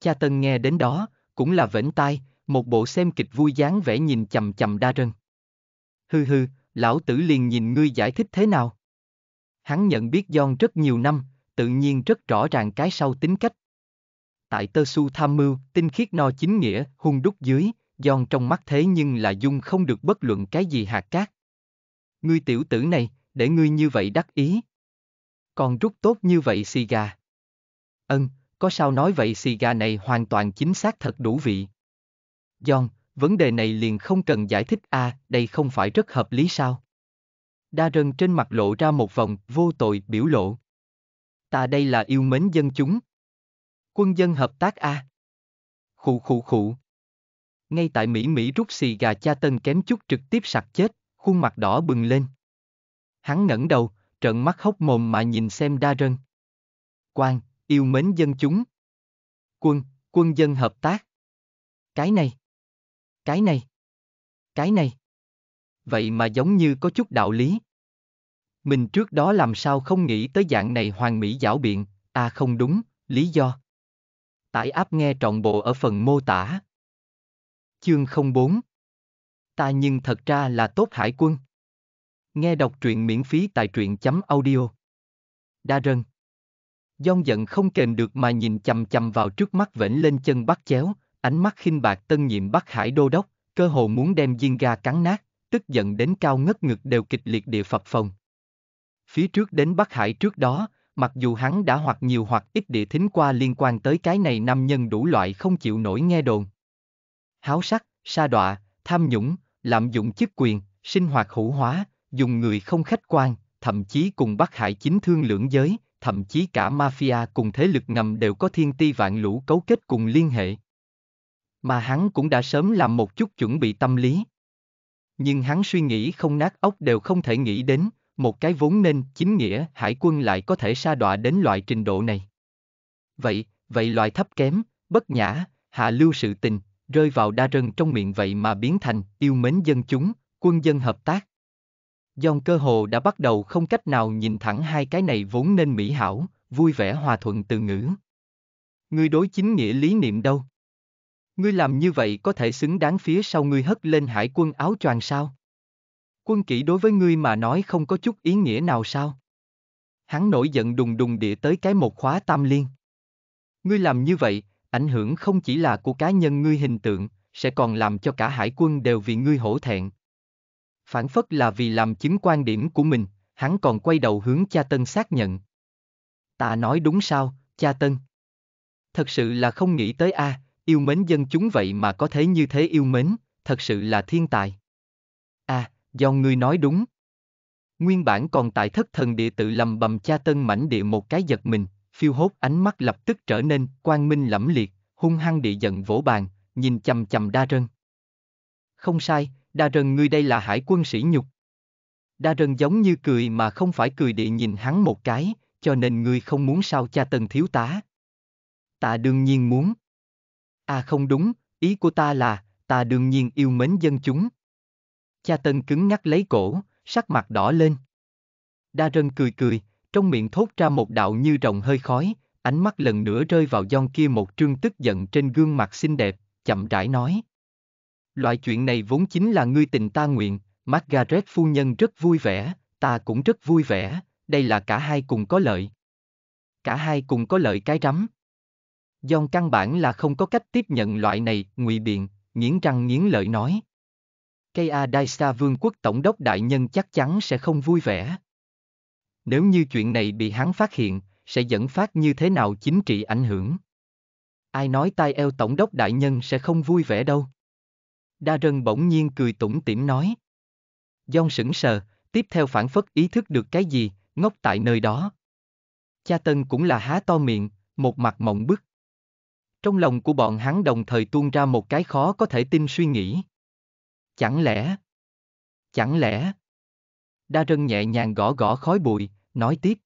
A: Cha Tân nghe đến đó, cũng là vểnh tai, một bộ xem kịch vui dáng vẻ nhìn chầm chầm đa rân. Hư hư, lão tử liền nhìn ngươi giải thích thế nào. Hắn nhận biết John rất nhiều năm, tự nhiên rất rõ ràng cái sau tính cách. Tại tơ su tham mưu, tinh khiết no chính nghĩa, hung đúc dưới, giòn trong mắt thế nhưng là dung không được bất luận cái gì hạt cát. Ngươi tiểu tử này, để ngươi như vậy đắc ý. Còn rút tốt như vậy xì gà. Ân, có sao nói vậy xì gà này hoàn toàn chính xác thật đủ vị. John, vấn đề này liền không cần giải thích à, đây không phải rất hợp lý sao? Đa rần trên mặt lộ ra một vòng vô tội biểu lộ. Ta đây là yêu mến dân chúng. Quân dân hợp tác a. À? Khụ khụ khụ ngay tại Mỹ Mỹ rút xì gà cha tân kém chút trực tiếp sặc chết, khuôn mặt đỏ bừng lên. Hắn ngẩng đầu, trợn mắt hốc mồm mà nhìn xem đa rân. Quan, yêu mến dân chúng. Quân, quân dân hợp tác. Cái này. Cái này. Cái này. Vậy mà giống như có chút đạo lý. Mình trước đó làm sao không nghĩ tới dạng này hoàng mỹ giảo biện, à không đúng, lý do. Tải áp nghe trọn bộ ở phần mô tả. Chương 04 Ta nhưng thật ra là tốt hải quân. Nghe đọc truyện miễn phí tại truyện chấm audio. Đa rân. Dông giận không kềm được mà nhìn chầm chầm vào trước mắt vểnh lên chân bắt chéo, ánh mắt khinh bạc tân nhiệm bắt hải đô đốc, cơ hồ muốn đem viên ga cắn nát, tức giận đến cao ngất ngực đều kịch liệt địa phập phòng. Phía trước đến Bắc Hải trước đó, mặc dù hắn đã hoặc nhiều hoặc ít địa thính qua liên quan tới cái này nam nhân đủ loại không chịu nổi nghe đồn, háo sắc, sa đọa, tham nhũng, lạm dụng chức quyền, sinh hoạt hữu hóa, dùng người không khách quan, thậm chí cùng bắt hại chính thương lưỡng giới, thậm chí cả mafia cùng thế lực ngầm đều có thiên ti vạn lũ cấu kết cùng liên hệ. Mà hắn cũng đã sớm làm một chút chuẩn bị tâm lý. Nhưng hắn suy nghĩ không nát óc đều không thể nghĩ đến, một cái vốn nên chính nghĩa hải quân lại có thể sa đọa đến loại trình độ này. Vậy, vậy loại thấp kém, bất nhã, hạ lưu sự tình, rơi vào đa rần trong miệng vậy mà biến thành yêu mến dân chúng, quân dân hợp tác. Dòng cơ hồ đã bắt đầu không cách nào nhìn thẳng hai cái này vốn nên mỹ hảo, vui vẻ hòa thuận từ ngữ. Ngươi đối chính nghĩa lý niệm đâu? Ngươi làm như vậy có thể xứng đáng phía sau ngươi hất lên hải quân áo choàng sao? Quân kỷ đối với ngươi mà nói không có chút ý nghĩa nào sao? Hắn nổi giận đùng đùng địa tới cái một khóa tam liên. Ngươi làm như vậy, Ảnh hưởng không chỉ là của cá nhân ngươi hình tượng, sẽ còn làm cho cả hải quân đều vì ngươi hổ thẹn. Phản phất là vì làm chứng quan điểm của mình, hắn còn quay đầu hướng cha Tân xác nhận. Ta nói đúng sao, cha Tân? Thật sự là không nghĩ tới a, à, yêu mến dân chúng vậy mà có thể như thế yêu mến, thật sự là thiên tài. A, à, do ngươi nói đúng. Nguyên bản còn tại thất thần địa tự lầm bầm cha Tân mảnh địa một cái giật mình, phiêu hốt ánh mắt lập tức trở nên quang minh lẫm liệt, hung hăng địa giận vỗ bàn, nhìn chầm chầm đa rân. Không sai, đa rân ngươi đây là hải quân sĩ nhục. Đa rân giống như cười mà không phải cười địa nhìn hắn một cái, cho nên ngươi không muốn sao cha tần thiếu tá. Ta đương nhiên muốn. À không đúng, ý của ta là, ta đương nhiên yêu mến dân chúng. Cha tần cứng ngắc lấy cổ, sắc mặt đỏ lên. Đa Rân cười cười, trong miệng thốt ra một đạo như rồng hơi khói, ánh mắt lần nữa rơi vào John kia một trương tức giận trên gương mặt xinh đẹp, chậm rãi nói. Loại chuyện này vốn chính là ngươi tình ta nguyện, Margaret phu nhân rất vui vẻ, ta cũng rất vui vẻ, đây là cả hai cùng có lợi. Cả hai cùng có lợi cái rắm. John căn bản là không có cách tiếp nhận loại này, ngụy biện, nghiến răng nghiến lợi nói. kaya daisa Vương quốc Tổng đốc Đại Nhân chắc chắn sẽ không vui vẻ nếu như chuyện này bị hắn phát hiện, sẽ dẫn phát như thế nào chính trị ảnh hưởng. Ai nói tai eo tổng đốc đại nhân sẽ không vui vẻ đâu. Đa Rân bỗng nhiên cười tủm tỉm nói. John sững sờ, tiếp theo phản phất ý thức được cái gì, ngốc tại nơi đó. Cha Tân cũng là há to miệng, một mặt mộng bức. Trong lòng của bọn hắn đồng thời tuôn ra một cái khó có thể tin suy nghĩ. Chẳng lẽ... Chẳng lẽ... Đa Rân nhẹ nhàng gõ gõ khói bụi, nói tiếp.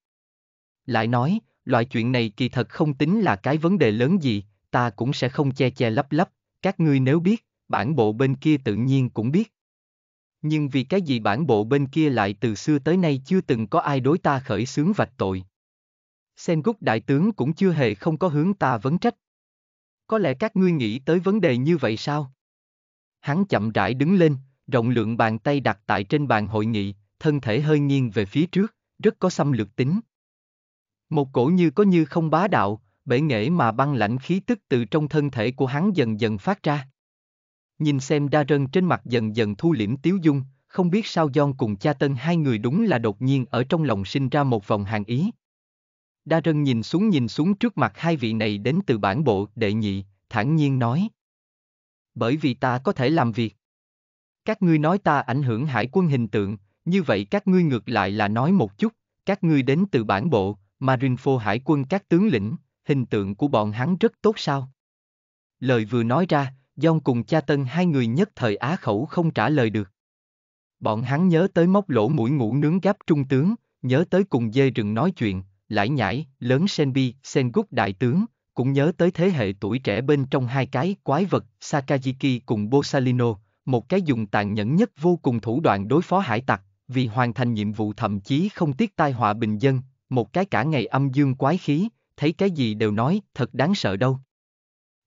A: Lại nói, loại chuyện này kỳ thật không tính là cái vấn đề lớn gì, ta cũng sẽ không che che lấp lấp, các ngươi nếu biết, bản bộ bên kia tự nhiên cũng biết. Nhưng vì cái gì bản bộ bên kia lại từ xưa tới nay chưa từng có ai đối ta khởi xướng vạch tội. Sen Gúc đại tướng cũng chưa hề không có hướng ta vấn trách. Có lẽ các ngươi nghĩ tới vấn đề như vậy sao? Hắn chậm rãi đứng lên, rộng lượng bàn tay đặt tại trên bàn hội nghị, thân thể hơi nghiêng về phía trước, rất có xâm lược tính. Một cổ như có như không bá đạo, bể nghệ mà băng lãnh khí tức từ trong thân thể của hắn dần dần phát ra. Nhìn xem đa rân trên mặt dần dần thu liễm tiếu dung, không biết sao John cùng cha tân hai người đúng là đột nhiên ở trong lòng sinh ra một vòng hàng ý. Đa rân nhìn xuống nhìn xuống trước mặt hai vị này đến từ bản bộ đệ nhị, thản nhiên nói. Bởi vì ta có thể làm việc. Các ngươi nói ta ảnh hưởng hải quân hình tượng, như vậy các ngươi ngược lại là nói một chút, các ngươi đến từ bản bộ, Marinefo hải quân các tướng lĩnh, hình tượng của bọn hắn rất tốt sao? Lời vừa nói ra, John cùng cha tân hai người nhất thời á khẩu không trả lời được. Bọn hắn nhớ tới móc lỗ mũi ngủ nướng gáp trung tướng, nhớ tới cùng dê rừng nói chuyện, lãi nhải, lớn Senbi, Sengut đại tướng, cũng nhớ tới thế hệ tuổi trẻ bên trong hai cái quái vật Sakajiki cùng Bosalino, một cái dùng tàn nhẫn nhất vô cùng thủ đoạn đối phó hải tặc, vì hoàn thành nhiệm vụ thậm chí không tiếc tai họa bình dân, một cái cả ngày âm dương quái khí, thấy cái gì đều nói, thật đáng sợ đâu.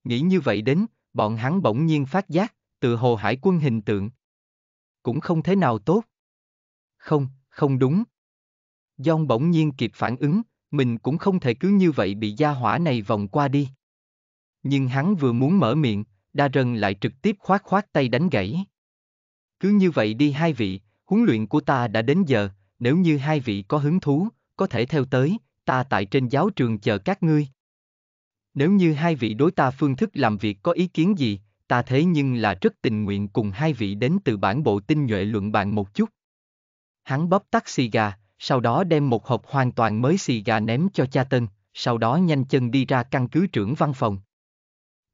A: Nghĩ như vậy đến, bọn hắn bỗng nhiên phát giác, từ hồ hải quân hình tượng. Cũng không thế nào tốt. Không, không đúng. John bỗng nhiên kịp phản ứng, mình cũng không thể cứ như vậy bị gia hỏa này vòng qua đi. Nhưng hắn vừa muốn mở miệng, đa rần lại trực tiếp khoát khoát tay đánh gãy. Cứ như vậy đi hai vị, huấn luyện của ta đã đến giờ, nếu như hai vị có hứng thú, có thể theo tới, ta tại trên giáo trường chờ các ngươi. Nếu như hai vị đối ta phương thức làm việc có ý kiến gì, ta thế nhưng là rất tình nguyện cùng hai vị đến từ bản bộ tinh nhuệ luận bàn một chút. Hắn bóp tắt xì gà, sau đó đem một hộp hoàn toàn mới xì gà ném cho cha Tân, sau đó nhanh chân đi ra căn cứ trưởng văn phòng.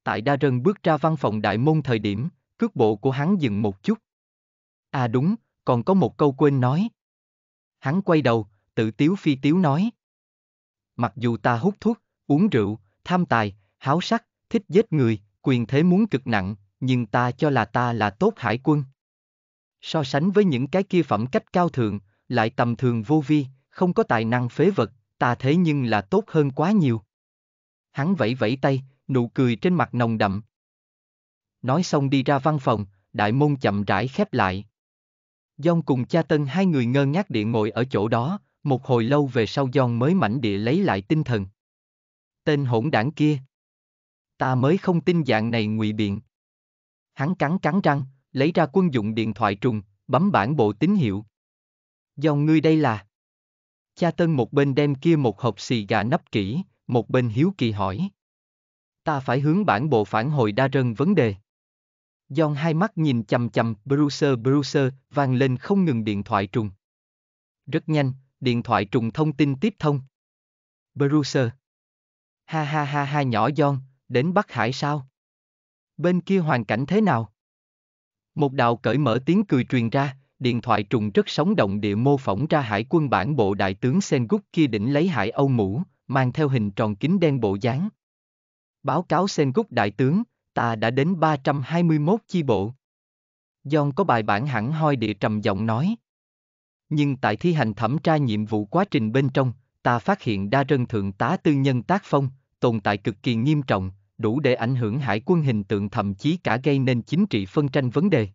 A: Tại Đa Rân bước ra văn phòng đại môn thời điểm, cước bộ của hắn dừng một chút. À đúng, còn có một câu quên nói. Hắn quay đầu, tự tiếu phi tiếu nói. Mặc dù ta hút thuốc, uống rượu, tham tài, háo sắc, thích giết người, quyền thế muốn cực nặng, nhưng ta cho là ta là tốt hải quân. So sánh với những cái kia phẩm cách cao thượng, lại tầm thường vô vi, không có tài năng phế vật, ta thế nhưng là tốt hơn quá nhiều. Hắn vẫy vẫy tay, nụ cười trên mặt nồng đậm. Nói xong đi ra văn phòng, đại môn chậm rãi khép lại. Dông cùng cha Tân hai người ngơ ngác địa ngồi ở chỗ đó, một hồi lâu về sau Dông mới mảnh địa lấy lại tinh thần. Tên hỗn đảng kia. Ta mới không tin dạng này ngụy biện. Hắn cắn cắn răng, lấy ra quân dụng điện thoại trùng, bấm bản bộ tín hiệu. Dòng ngươi đây là... Cha Tân một bên đem kia một hộp xì gà nắp kỹ, một bên hiếu kỳ hỏi. Ta phải hướng bản bộ phản hồi đa rân vấn đề. John hai mắt nhìn chầm chầm, Bruce Bruce, vang lên không ngừng điện thoại trùng. Rất nhanh, điện thoại trùng thông tin tiếp thông. Bruce. Ha ha ha ha nhỏ John, đến Bắc Hải sao? Bên kia hoàn cảnh thế nào? Một đạo cởi mở tiếng cười truyền ra, điện thoại trùng rất sống động địa mô phỏng ra hải quân bản bộ đại tướng Sengut kia đỉnh lấy hải Âu mũ, mang theo hình tròn kính đen bộ dáng. Báo cáo Sengut đại tướng, ta đã đến 321 chi bộ. John có bài bản hẳn hoi địa trầm giọng nói. Nhưng tại thi hành thẩm tra nhiệm vụ quá trình bên trong, ta phát hiện đa rân thượng tá tư nhân tác phong, tồn tại cực kỳ nghiêm trọng, đủ để ảnh hưởng hải quân hình tượng thậm chí cả gây nên chính trị phân tranh vấn đề.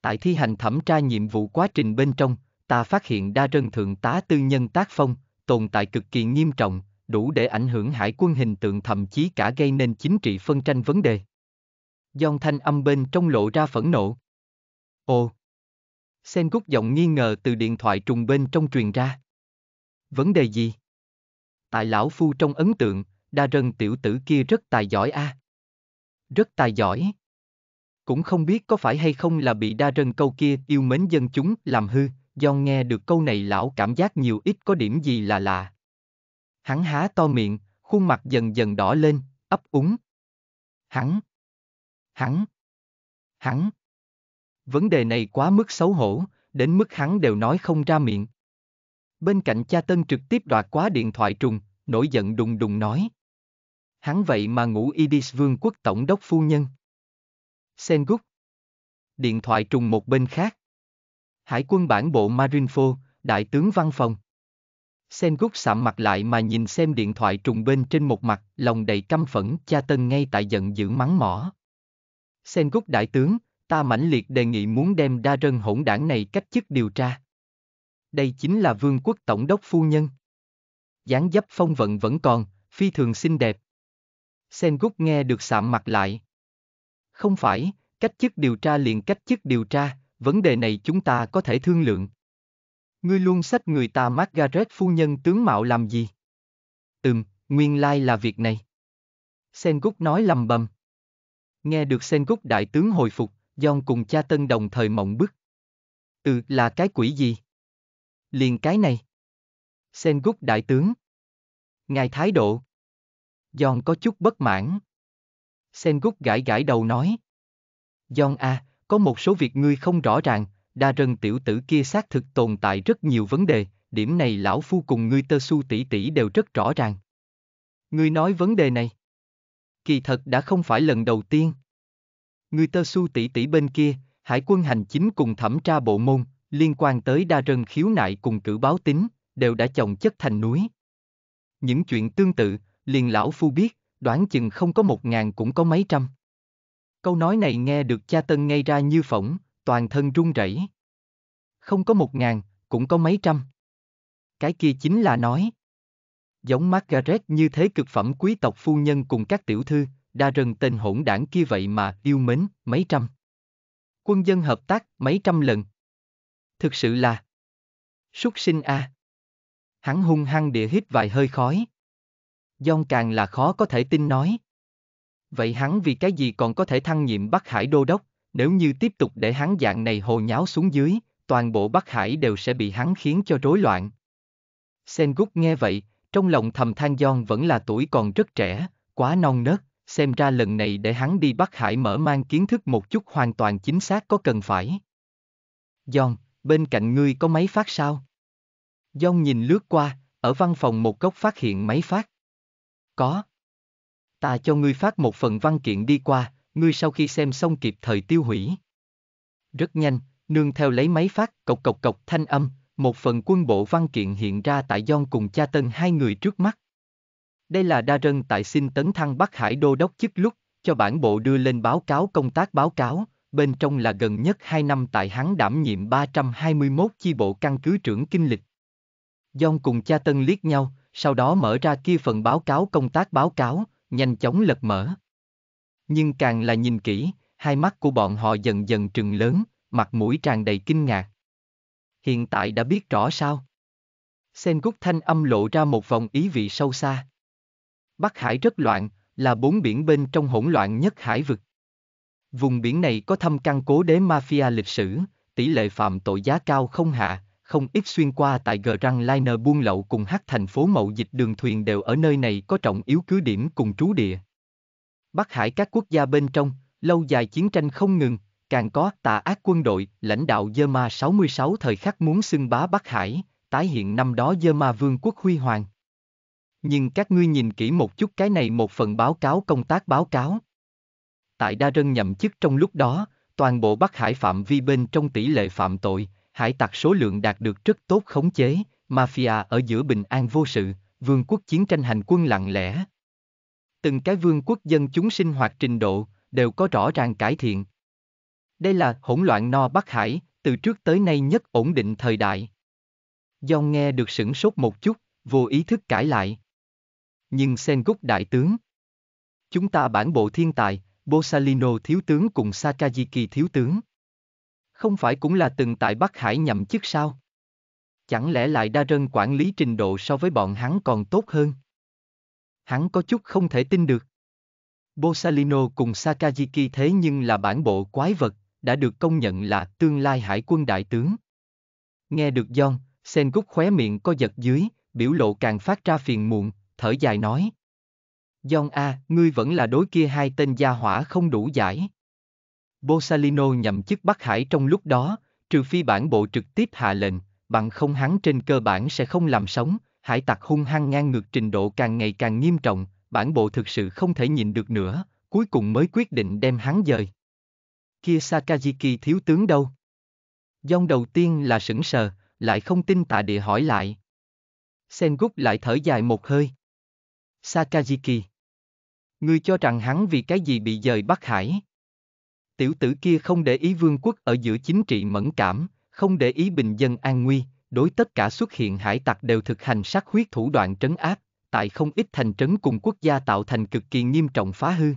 A: Tại thi hành thẩm tra nhiệm vụ quá trình bên trong, ta phát hiện đa rân thượng tá tư nhân tác phong, tồn tại cực kỳ nghiêm trọng, đủ để ảnh hưởng hải quân hình tượng thậm chí cả gây nên chính trị phân tranh vấn đề. Giòn thanh âm bên trong lộ ra phẫn nộ. Ồ! Sen gút giọng nghi ngờ từ điện thoại trùng bên trong truyền ra. Vấn đề gì? Tại lão phu trong ấn tượng, đa rần tiểu tử kia rất tài giỏi a. À? Rất tài giỏi. Cũng không biết có phải hay không là bị đa rần câu kia yêu mến dân chúng làm hư, do nghe được câu này lão cảm giác nhiều ít có điểm gì là lạ. Hắn há to miệng, khuôn mặt dần dần đỏ lên, ấp úng. Hắn. Hắn. Hắn. Vấn đề này quá mức xấu hổ, đến mức hắn đều nói không ra miệng. Bên cạnh cha Tân trực tiếp đoạt quá điện thoại trùng, nổi giận đùng đùng nói. Hắn vậy mà ngủ Idis vương quốc tổng đốc phu nhân. Sengut. Điện thoại trùng một bên khác. Hải quân bản bộ marinfo đại tướng văn phòng. Sengut sạm mặt lại mà nhìn xem điện thoại trùng bên trên một mặt, lòng đầy căm phẫn, cha tân ngay tại giận dữ mắng mỏ. Sengut đại tướng, ta mãnh liệt đề nghị muốn đem đa rân hỗn đảng này cách chức điều tra. Đây chính là vương quốc tổng đốc phu nhân. dáng dấp phong vận vẫn còn, phi thường xinh đẹp. Sengut nghe được sạm mặt lại. Không phải, cách chức điều tra liền cách chức điều tra, vấn đề này chúng ta có thể thương lượng ngươi luôn xách người ta Margaret phu nhân tướng mạo làm gì? Ừm, nguyên lai like là việc này. Sengut nói lầm bầm. Nghe được Sengut đại tướng hồi phục, John cùng cha tân đồng thời mộng bức. Ừ, là cái quỷ gì? Liền cái này. Sengut đại tướng. Ngài thái độ. John có chút bất mãn. Sengut gãi gãi đầu nói. John à, có một số việc ngươi không rõ ràng, đa rần tiểu tử kia xác thực tồn tại rất nhiều vấn đề, điểm này lão phu cùng ngươi tơ su tỷ tỷ đều rất rõ ràng. Ngươi nói vấn đề này. Kỳ thật đã không phải lần đầu tiên. Ngươi tơ su tỷ tỷ bên kia, hải quân hành chính cùng thẩm tra bộ môn, liên quan tới đa rần khiếu nại cùng cử báo tính, đều đã chồng chất thành núi. Những chuyện tương tự, liền lão phu biết, đoán chừng không có một ngàn cũng có mấy trăm. Câu nói này nghe được cha Tân ngay ra như phỏng, toàn thân run rẩy. Không có một ngàn, cũng có mấy trăm. Cái kia chính là nói. Giống Margaret như thế cực phẩm quý tộc phu nhân cùng các tiểu thư, đa rừng tên hỗn đảng kia vậy mà yêu mến, mấy trăm. Quân dân hợp tác mấy trăm lần. Thực sự là súc sinh a. À. Hắn hung hăng địa hít vài hơi khói. John càng là khó có thể tin nói. Vậy hắn vì cái gì còn có thể thăng nhiệm Bắc Hải Đô Đốc, nếu như tiếp tục để hắn dạng này hồ nháo xuống dưới, toàn bộ Bắc Hải đều sẽ bị hắn khiến cho rối loạn. Sengut nghe vậy, trong lòng thầm than Giòn vẫn là tuổi còn rất trẻ, quá non nớt, xem ra lần này để hắn đi Bắc Hải mở mang kiến thức một chút hoàn toàn chính xác có cần phải. Giòn, bên cạnh ngươi có máy phát sao? Giòn nhìn lướt qua, ở văn phòng một góc phát hiện máy phát. Có. Ta cho ngươi phát một phần văn kiện đi qua, ngươi sau khi xem xong kịp thời tiêu hủy. Rất nhanh, nương theo lấy máy phát, cộc cộc cộc thanh âm, một phần quân bộ văn kiện hiện ra tại John cùng cha Tân hai người trước mắt. Đây là đa rân tại xin tấn thăng Bắc Hải đô đốc chức lúc, cho bản bộ đưa lên báo cáo công tác báo cáo, bên trong là gần nhất 2 năm tại hắn đảm nhiệm 321 chi bộ căn cứ trưởng kinh lịch. John cùng cha Tân liếc nhau, sau đó mở ra kia phần báo cáo công tác báo cáo, nhanh chóng lật mở. Nhưng càng là nhìn kỹ, hai mắt của bọn họ dần dần trừng lớn, mặt mũi tràn đầy kinh ngạc. Hiện tại đã biết rõ sao? Sen Cúc Thanh âm lộ ra một vòng ý vị sâu xa. Bắc Hải rất loạn, là bốn biển bên trong hỗn loạn nhất hải vực. Vùng biển này có thâm căn cố đế mafia lịch sử, tỷ lệ phạm tội giá cao không hạ, không ít xuyên qua tại gờ răng liner buôn lậu cùng hát thành phố mậu dịch đường thuyền đều ở nơi này có trọng yếu cứ điểm cùng trú địa. Bắc Hải các quốc gia bên trong, lâu dài chiến tranh không ngừng, càng có tà ác quân đội, lãnh đạo Dơ Ma 66 thời khắc muốn xưng bá Bắc Hải, tái hiện năm đó Dơ Ma Vương quốc huy hoàng. Nhưng các ngươi nhìn kỹ một chút cái này một phần báo cáo công tác báo cáo. Tại Đa Rân nhậm chức trong lúc đó, toàn bộ Bắc Hải phạm vi bên trong tỷ lệ phạm tội, hải tặc số lượng đạt được rất tốt khống chế, mafia ở giữa bình an vô sự, vương quốc chiến tranh hành quân lặng lẽ, từng cái vương quốc dân chúng sinh hoạt trình độ, đều có rõ ràng cải thiện. Đây là hỗn loạn no Bắc Hải, từ trước tới nay nhất ổn định thời đại. Do nghe được sửng sốt một chút, vô ý thức cãi lại. Nhưng sen Sengoku đại tướng. Chúng ta bản bộ thiên tài, Bosalino thiếu tướng cùng Sakajiki thiếu tướng. Không phải cũng là từng tại Bắc Hải nhậm chức sao? Chẳng lẽ lại đa rân quản lý trình độ so với bọn hắn còn tốt hơn? hắn có chút không thể tin được. Bosalino cùng Sakajiki thế nhưng là bản bộ quái vật, đã được công nhận là tương lai hải quân đại tướng. Nghe được John, Sen gút khóe miệng có giật dưới, biểu lộ càng phát ra phiền muộn, thở dài nói. John A, ngươi vẫn là đối kia hai tên gia hỏa không đủ giải. Bosalino nhậm chức Bắc Hải trong lúc đó, trừ phi bản bộ trực tiếp hạ lệnh, bằng không hắn trên cơ bản sẽ không làm sống, hải tặc hung hăng ngang ngược trình độ càng ngày càng nghiêm trọng, bản bộ thực sự không thể nhìn được nữa, cuối cùng mới quyết định đem hắn dời. Kia Sakajiki thiếu tướng đâu? Dông đầu tiên là sững sờ, lại không tin tạ địa hỏi lại. Sengoku lại thở dài một hơi. Sakajiki. Ngươi cho rằng hắn vì cái gì bị dời Bắc Hải? Tiểu tử kia không để ý vương quốc ở giữa chính trị mẫn cảm, không để ý bình dân an nguy, đối tất cả xuất hiện hải tặc đều thực hành sát huyết thủ đoạn trấn áp, tại không ít thành trấn cùng quốc gia tạo thành cực kỳ nghiêm trọng phá hư.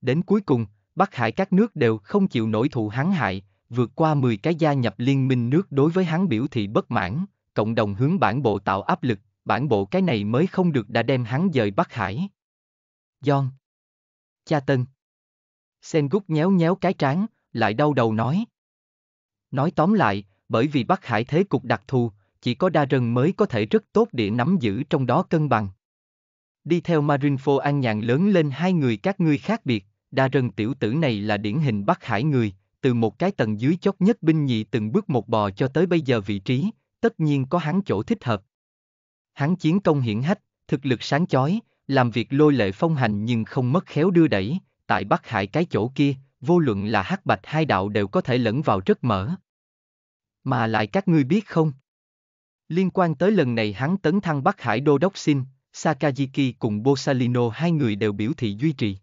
A: Đến cuối cùng, Bắc Hải các nước đều không chịu nổi thụ hắn hại, vượt qua 10 cái gia nhập liên minh nước đối với hắn biểu thị bất mãn, cộng đồng hướng bản bộ tạo áp lực, bản bộ cái này mới không được đã đem hắn dời Bắc Hải. John. Cha Tân. Sen Gúc nhéo nhéo cái trán, lại đau đầu nói. Nói tóm lại, bởi vì Bắc Hải thế cục đặc thù, chỉ có đa rần mới có thể rất tốt địa nắm giữ trong đó cân bằng. Đi theo Marinfo an nhàn lớn lên hai người các ngươi khác biệt, đa rần tiểu tử này là điển hình Bắc Hải người, từ một cái tầng dưới chót nhất binh nhị từng bước một bò cho tới bây giờ vị trí, tất nhiên có hắn chỗ thích hợp. Hắn chiến công hiển hách, thực lực sáng chói, làm việc lôi lệ phong hành nhưng không mất khéo đưa đẩy, tại Bắc Hải cái chỗ kia, vô luận là hắc bạch hai đạo đều có thể lẫn vào rất mở. Mà lại các ngươi biết không? Liên quan tới lần này hắn tấn thăng Bắc Hải Đô Đốc Xin, Sakajiki cùng Bosalino hai người đều biểu thị duy trì.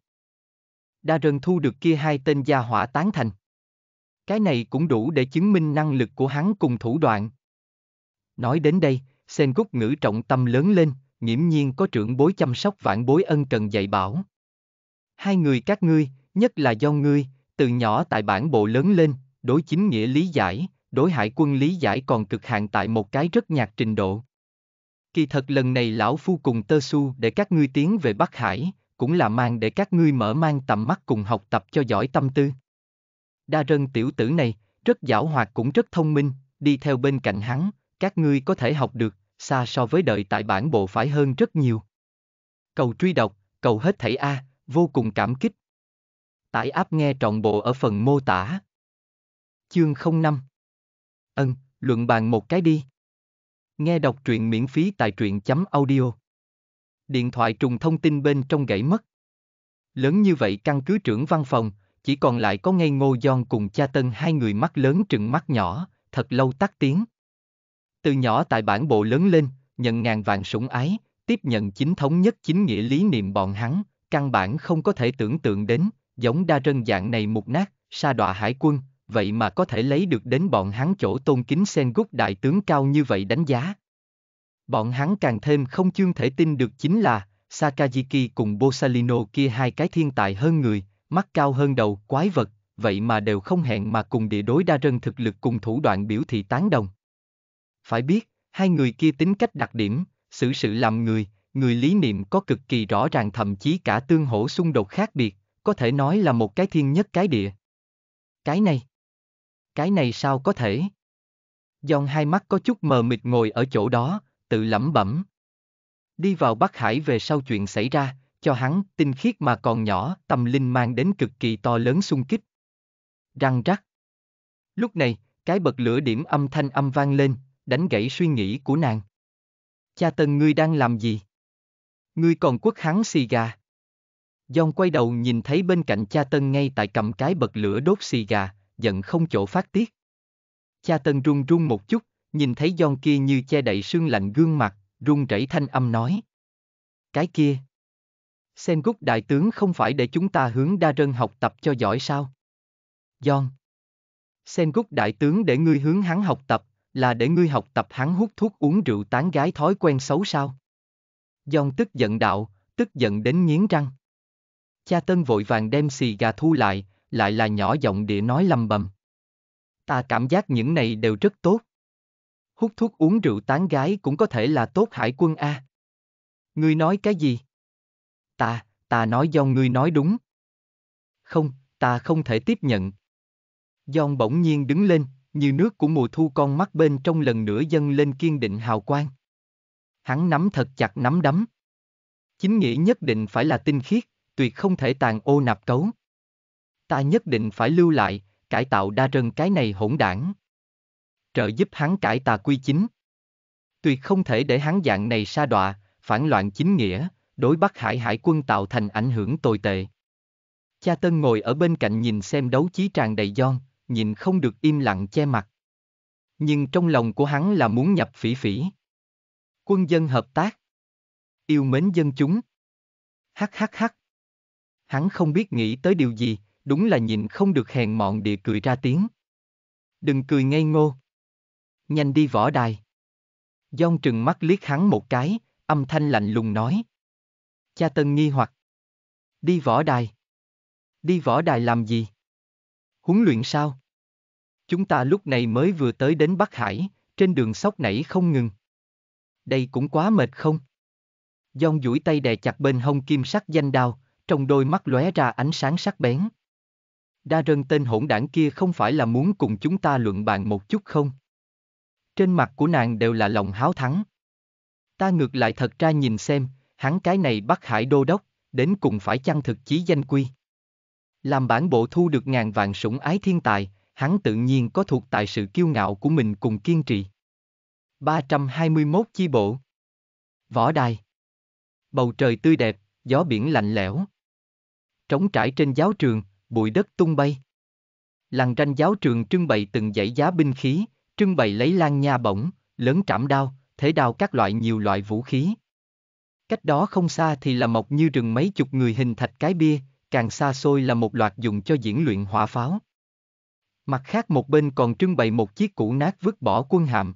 A: Đa rần thu được kia hai tên gia hỏa tán thành. Cái này cũng đủ để chứng minh năng lực của hắn cùng thủ đoạn. Nói đến đây, Sengoku ngữ trọng tâm lớn lên, nghiễm nhiên có trưởng bối chăm sóc vãn bối ân cần dạy bảo. Hai người các ngươi, nhất là do ngươi, từ nhỏ tại bản bộ lớn lên, đối chính nghĩa lý giải, đối hải quân lý giải còn cực hạn tại một cái rất nhạt trình độ. Kỳ thật lần này lão phu cùng tơ su để các ngươi tiến về Bắc Hải, cũng là mang để các ngươi mở mang tầm mắt cùng học tập cho giỏi tâm tư. Đa rân tiểu tử này, rất giảo hoạt cũng rất thông minh, đi theo bên cạnh hắn, các ngươi có thể học được, xa so với đợi tại bản bộ phải hơn rất nhiều. Cầu truy đọc, cầu hết thảy A, vô cùng cảm kích. Tải áp nghe trọn bộ ở phần mô tả. Chương 05 Ân, luận bàn một cái đi. Nghe đọc truyện miễn phí tại truyện chấm audio. Điện thoại trùng thông tin bên trong gãy mất. Lớn như vậy căn cứ trưởng văn phòng, chỉ còn lại có ngay Ngô Giòn cùng cha Tân hai người mắt lớn trừng mắt nhỏ, thật lâu tắt tiếng. Từ nhỏ tại bản bộ lớn lên, nhận ngàn vàng sủng ái, tiếp nhận chính thống nhất chính nghĩa lý niệm bọn hắn, căn bản không có thể tưởng tượng đến, giống đa rân dạng này mục nát, sa đọa hải quân, vậy mà có thể lấy được đến bọn hắn chỗ tôn kính sen gúc đại tướng cao như vậy đánh giá. Bọn hắn càng thêm không chương thể tin được chính là, Sakajiki cùng Bosalino kia hai cái thiên tài hơn người, mắt cao hơn đầu, quái vật, vậy mà đều không hẹn mà cùng địa đối đa rân thực lực cùng thủ đoạn biểu thị tán đồng. Phải biết, hai người kia tính cách đặc điểm, xử sự, sự làm người, người lý niệm có cực kỳ rõ ràng thậm chí cả tương hỗ xung đột khác biệt, có thể nói là một cái thiên nhất cái địa. Cái này, cái này sao có thể? Dòng hai mắt có chút mờ mịt ngồi ở chỗ đó, tự lẩm bẩm. Đi vào Bắc Hải về sau chuyện xảy ra, cho hắn, tinh khiết mà còn nhỏ, tâm linh mang đến cực kỳ to lớn xung kích. Răng rắc. Lúc này, cái bật lửa điểm âm thanh âm vang lên, đánh gãy suy nghĩ của nàng. Cha Tân ngươi đang làm gì? Ngươi còn quất hắn xì gà. Dòng quay đầu nhìn thấy bên cạnh cha Tân ngay tại cầm cái bật lửa đốt xì gà, giận không chỗ phát tiết. Cha Tân run run một chút, nhìn thấy giòn kia như che đậy sương lạnh gương mặt, run rẩy thanh âm nói. Cái kia. Sen Gúc đại tướng không phải để chúng ta hướng đa rân học tập cho giỏi sao? John. Sen Gúc đại tướng để ngươi hướng hắn học tập, là để ngươi học tập hắn hút thuốc uống rượu tán gái thói quen xấu sao? John tức giận đạo, tức giận đến nghiến răng. Cha Tân vội vàng đem xì gà thu lại, lại là nhỏ giọng địa nói lầm bầm. Ta cảm giác những này đều rất tốt. Hút thuốc uống rượu tán gái cũng có thể là tốt hải quân A. Ngươi nói cái gì? Ta, ta nói do ngươi nói đúng. Không, ta không thể tiếp nhận. John bỗng nhiên đứng lên, như nước của mùa thu con mắt bên trong lần nữa dâng lên kiên định hào quang. Hắn nắm thật chặt nắm đấm. Chính nghĩa nhất định phải là tinh khiết, tuyệt không thể tàn ô nạp cấu ta nhất định phải lưu lại, cải tạo đa rần cái này hỗn đảng. Trợ giúp hắn cải tà quy chính. Tuyệt không thể để hắn dạng này sa đọa, phản loạn chính nghĩa, đối Bắc Hải hải quân tạo thành ảnh hưởng tồi tệ. Cha Tân ngồi ở bên cạnh nhìn xem đấu chí tràn đầy giòn, nhìn không được im lặng che mặt. Nhưng trong lòng của hắn là muốn nhập phỉ phỉ. Quân dân hợp tác. Yêu mến dân chúng. Hắc hắc hắc. Hắn không biết nghĩ tới điều gì, đúng là nhìn không được hèn mọn địa cười ra tiếng. Đừng cười ngây ngô. Nhanh đi võ đài. Dông trừng mắt liếc hắn một cái, âm thanh lạnh lùng nói. Cha Tân nghi hoặc. Đi võ đài. Đi võ đài làm gì? Huấn luyện sao? Chúng ta lúc này mới vừa tới đến Bắc Hải, trên đường sóc nảy không ngừng. Đây cũng quá mệt không? Dông duỗi tay đè chặt bên hông kim sắc danh đao, trong đôi mắt lóe ra ánh sáng sắc bén. Đa rân tên hỗn đảng kia không phải là muốn cùng chúng ta luận bàn một chút không? Trên mặt của nàng đều là lòng háo thắng. Ta ngược lại thật ra nhìn xem, hắn cái này bắt hải đô đốc, đến cùng phải chăng thực chí danh quy. Làm bản bộ thu được ngàn vạn sủng ái thiên tài, hắn tự nhiên có thuộc tại sự kiêu ngạo của mình cùng kiên trì. 321 chi bộ Võ đài Bầu trời tươi đẹp, gió biển lạnh lẽo. Trống trải trên giáo trường, bụi đất tung bay. Làng tranh giáo trường trưng bày từng dãy giá binh khí, trưng bày lấy lan nha bổng, lớn trảm đao, thế đao các loại nhiều loại vũ khí. Cách đó không xa thì là mọc như rừng mấy chục người hình thạch cái bia, càng xa xôi là một loạt dùng cho diễn luyện hỏa pháo. Mặt khác một bên còn trưng bày một chiếc cũ nát vứt bỏ quân hạm.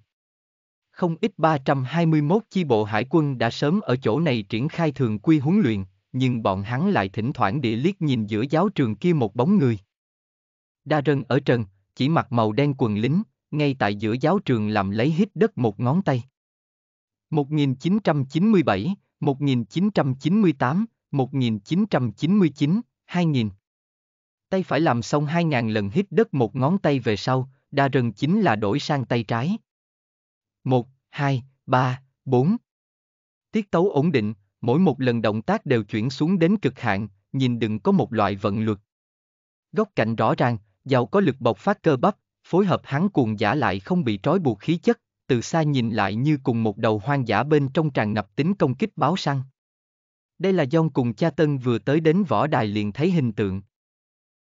A: Không ít 321 chi bộ hải quân đã sớm ở chỗ này triển khai thường quy huấn luyện nhưng bọn hắn lại thỉnh thoảng địa liếc nhìn giữa giáo trường kia một bóng người. Đa rân ở trần, chỉ mặc màu đen quần lính, ngay tại giữa giáo trường làm lấy hít đất một ngón tay. 1997, 1998, 1999, 2000. Tay phải làm xong 2000 lần hít đất một ngón tay về sau, đa rần chính là đổi sang tay trái. 1, 2, 3, 4. Tiết tấu ổn định, mỗi một lần động tác đều chuyển xuống đến cực hạn, nhìn đừng có một loại vận luật. Góc cạnh rõ ràng, giàu có lực bộc phát cơ bắp, phối hợp hắn cuồng giả lại không bị trói buộc khí chất, từ xa nhìn lại như cùng một đầu hoang dã bên trong tràn ngập tính công kích báo săn. Đây là John cùng cha Tân vừa tới đến võ đài liền thấy hình tượng.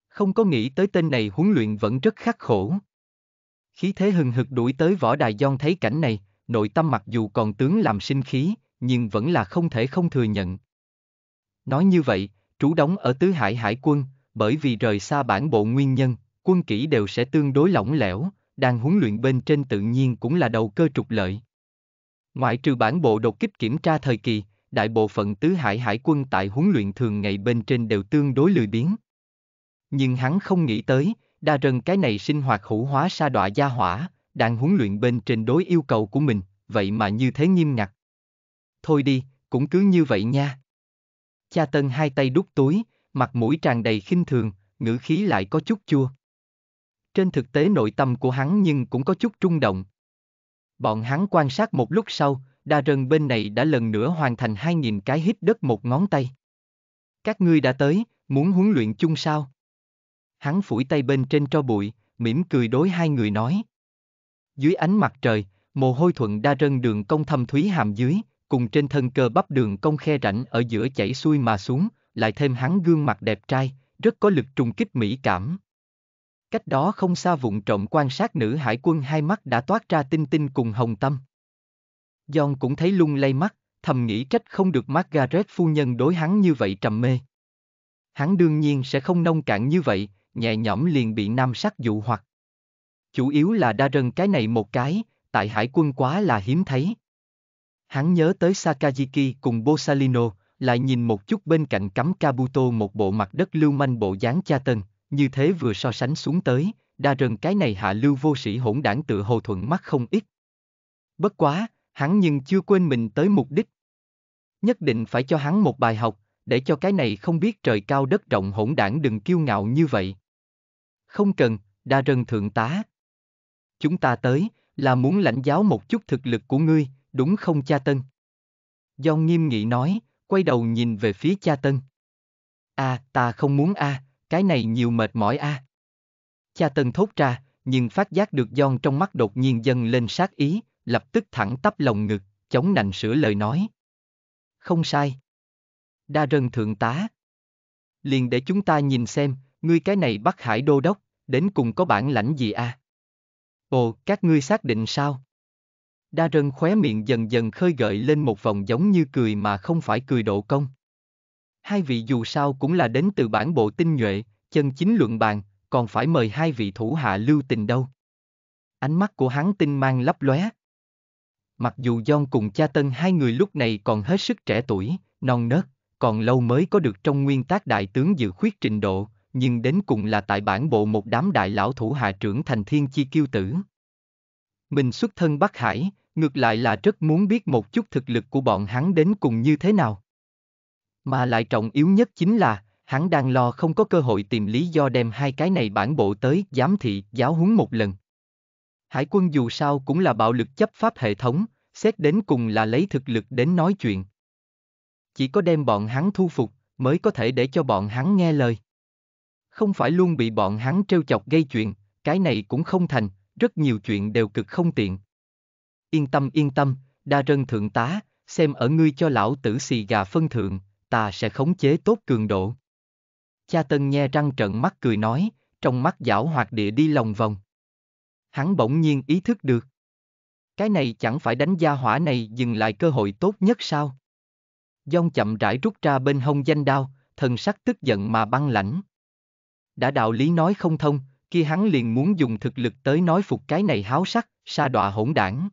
A: Không có nghĩ tới tên này huấn luyện vẫn rất khắc khổ. Khí thế hừng hực đuổi tới võ đài John thấy cảnh này, nội tâm mặc dù còn tướng làm sinh khí, nhưng vẫn là không thể không thừa nhận. Nói như vậy, trú đóng ở tứ hải hải quân, bởi vì rời xa bản bộ nguyên nhân, quân kỹ đều sẽ tương đối lỏng lẻo, đang huấn luyện bên trên tự nhiên cũng là đầu cơ trục lợi. Ngoại trừ bản bộ đột kích kiểm tra thời kỳ, đại bộ phận tứ hải hải quân tại huấn luyện thường ngày bên trên đều tương đối lười biếng. Nhưng hắn không nghĩ tới, đa rần cái này sinh hoạt hữu hóa sa đọa gia hỏa, đang huấn luyện bên trên đối yêu cầu của mình, vậy mà như thế nghiêm ngặt thôi đi, cũng cứ như vậy nha. Cha Tân hai tay đút túi, mặt mũi tràn đầy khinh thường, ngữ khí lại có chút chua. Trên thực tế nội tâm của hắn nhưng cũng có chút trung động. Bọn hắn quan sát một lúc sau, đa rần bên này đã lần nữa hoàn thành hai nghìn cái hít đất một ngón tay. Các ngươi đã tới, muốn huấn luyện chung sao? Hắn phủi tay bên trên cho bụi, mỉm cười đối hai người nói. Dưới ánh mặt trời, mồ hôi thuận đa rân đường công thâm thúy hàm dưới, cùng trên thân cơ bắp đường cong khe rảnh ở giữa chảy xuôi mà xuống, lại thêm hắn gương mặt đẹp trai, rất có lực trùng kích mỹ cảm. Cách đó không xa vụn trộm quan sát nữ hải quân hai mắt đã toát ra tinh tinh cùng hồng tâm. John cũng thấy lung lay mắt, thầm nghĩ trách không được Margaret phu nhân đối hắn như vậy trầm mê. Hắn đương nhiên sẽ không nông cạn như vậy, nhẹ nhõm liền bị nam sắc dụ hoặc. Chủ yếu là đa rần cái này một cái, tại hải quân quá là hiếm thấy. Hắn nhớ tới Sakajiki cùng Bosalino, lại nhìn một chút bên cạnh cắm Kabuto một bộ mặt đất lưu manh bộ dáng cha tân, như thế vừa so sánh xuống tới, đa Rừng cái này hạ lưu vô sĩ hỗn đảng tự hồ thuận mắt không ít. Bất quá, hắn nhưng chưa quên mình tới mục đích. Nhất định phải cho hắn một bài học, để cho cái này không biết trời cao đất rộng hỗn đảng đừng kiêu ngạo như vậy. Không cần, đa Rừng thượng tá. Chúng ta tới, là muốn lãnh giáo một chút thực lực của ngươi, đúng không cha Tân? Do nghiêm nghị nói, quay đầu nhìn về phía cha Tân. a à, ta không muốn a à, cái này nhiều mệt mỏi a à. Cha Tân thốt ra, nhưng phát giác được John trong mắt đột nhiên dâng lên sát ý, lập tức thẳng tắp lòng ngực, chống nành sửa lời nói. Không sai. Đa rân thượng tá. Liền để chúng ta nhìn xem, ngươi cái này bắt Hải đô đốc, đến cùng có bản lãnh gì à? Ồ, các ngươi xác định sao? Đa rân khóe miệng dần dần khơi gợi lên một vòng giống như cười mà không phải cười độ công. Hai vị dù sao cũng là đến từ bản bộ tinh nhuệ, chân chính luận bàn, còn phải mời hai vị thủ hạ lưu tình đâu. Ánh mắt của hắn tinh mang lấp lóe. Mặc dù John cùng cha tân hai người lúc này còn hết sức trẻ tuổi, non nớt, còn lâu mới có được trong nguyên tác đại tướng dự khuyết trình độ, nhưng đến cùng là tại bản bộ một đám đại lão thủ hạ trưởng thành thiên chi kiêu tử. Mình xuất thân Bắc Hải, Ngược lại là rất muốn biết một chút thực lực của bọn hắn đến cùng như thế nào. Mà lại trọng yếu nhất chính là, hắn đang lo không có cơ hội tìm lý do đem hai cái này bản bộ tới giám thị, giáo huấn một lần. Hải quân dù sao cũng là bạo lực chấp pháp hệ thống, xét đến cùng là lấy thực lực đến nói chuyện. Chỉ có đem bọn hắn thu phục, mới có thể để cho bọn hắn nghe lời. Không phải luôn bị bọn hắn trêu chọc gây chuyện, cái này cũng không thành, rất nhiều chuyện đều cực không tiện yên tâm yên tâm, đa rân thượng tá, xem ở ngươi cho lão tử xì gà phân thượng, ta sẽ khống chế tốt cường độ. Cha Tân nghe răng trận mắt cười nói, trong mắt giảo hoạt địa đi lòng vòng. Hắn bỗng nhiên ý thức được. Cái này chẳng phải đánh gia hỏa này dừng lại cơ hội tốt nhất sao? Dông chậm rãi rút ra bên hông danh đao, thần sắc tức giận mà băng lãnh. Đã đạo lý nói không thông, kia hắn liền muốn dùng thực lực tới nói phục cái này háo sắc, sa đọa hỗn đảng.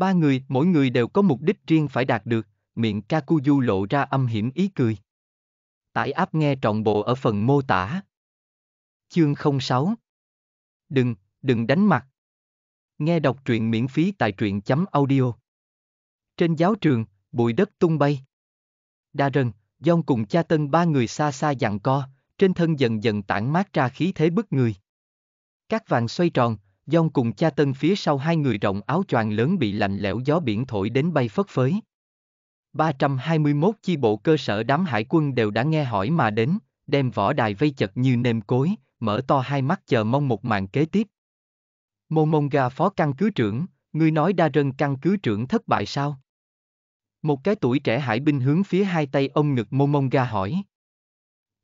A: Ba người, mỗi người đều có mục đích riêng phải đạt được, miệng Kakuyu lộ ra âm hiểm ý cười. Tải áp nghe trọn bộ ở phần mô tả. Chương 06 Đừng, đừng đánh mặt. Nghe đọc truyện miễn phí tại truyện.audio. chấm Trên giáo trường, bụi đất tung bay. Đa rần, Dông cùng cha tân ba người xa xa dặn co, trên thân dần dần tản mát ra khí thế bức người. Các vàng xoay tròn, Dông cùng cha tân phía sau hai người rộng áo choàng lớn bị lạnh lẽo gió biển thổi đến bay phất phới. 321 chi bộ cơ sở đám hải quân đều đã nghe hỏi mà đến, đem võ đài vây chật như nêm cối, mở to hai mắt chờ mong một màn kế tiếp. Môn mông ga phó căn cứ trưởng, ngươi nói đa rân căn cứ trưởng thất bại sao? Một cái tuổi trẻ hải binh hướng phía hai tay ông ngực môn mông ga hỏi.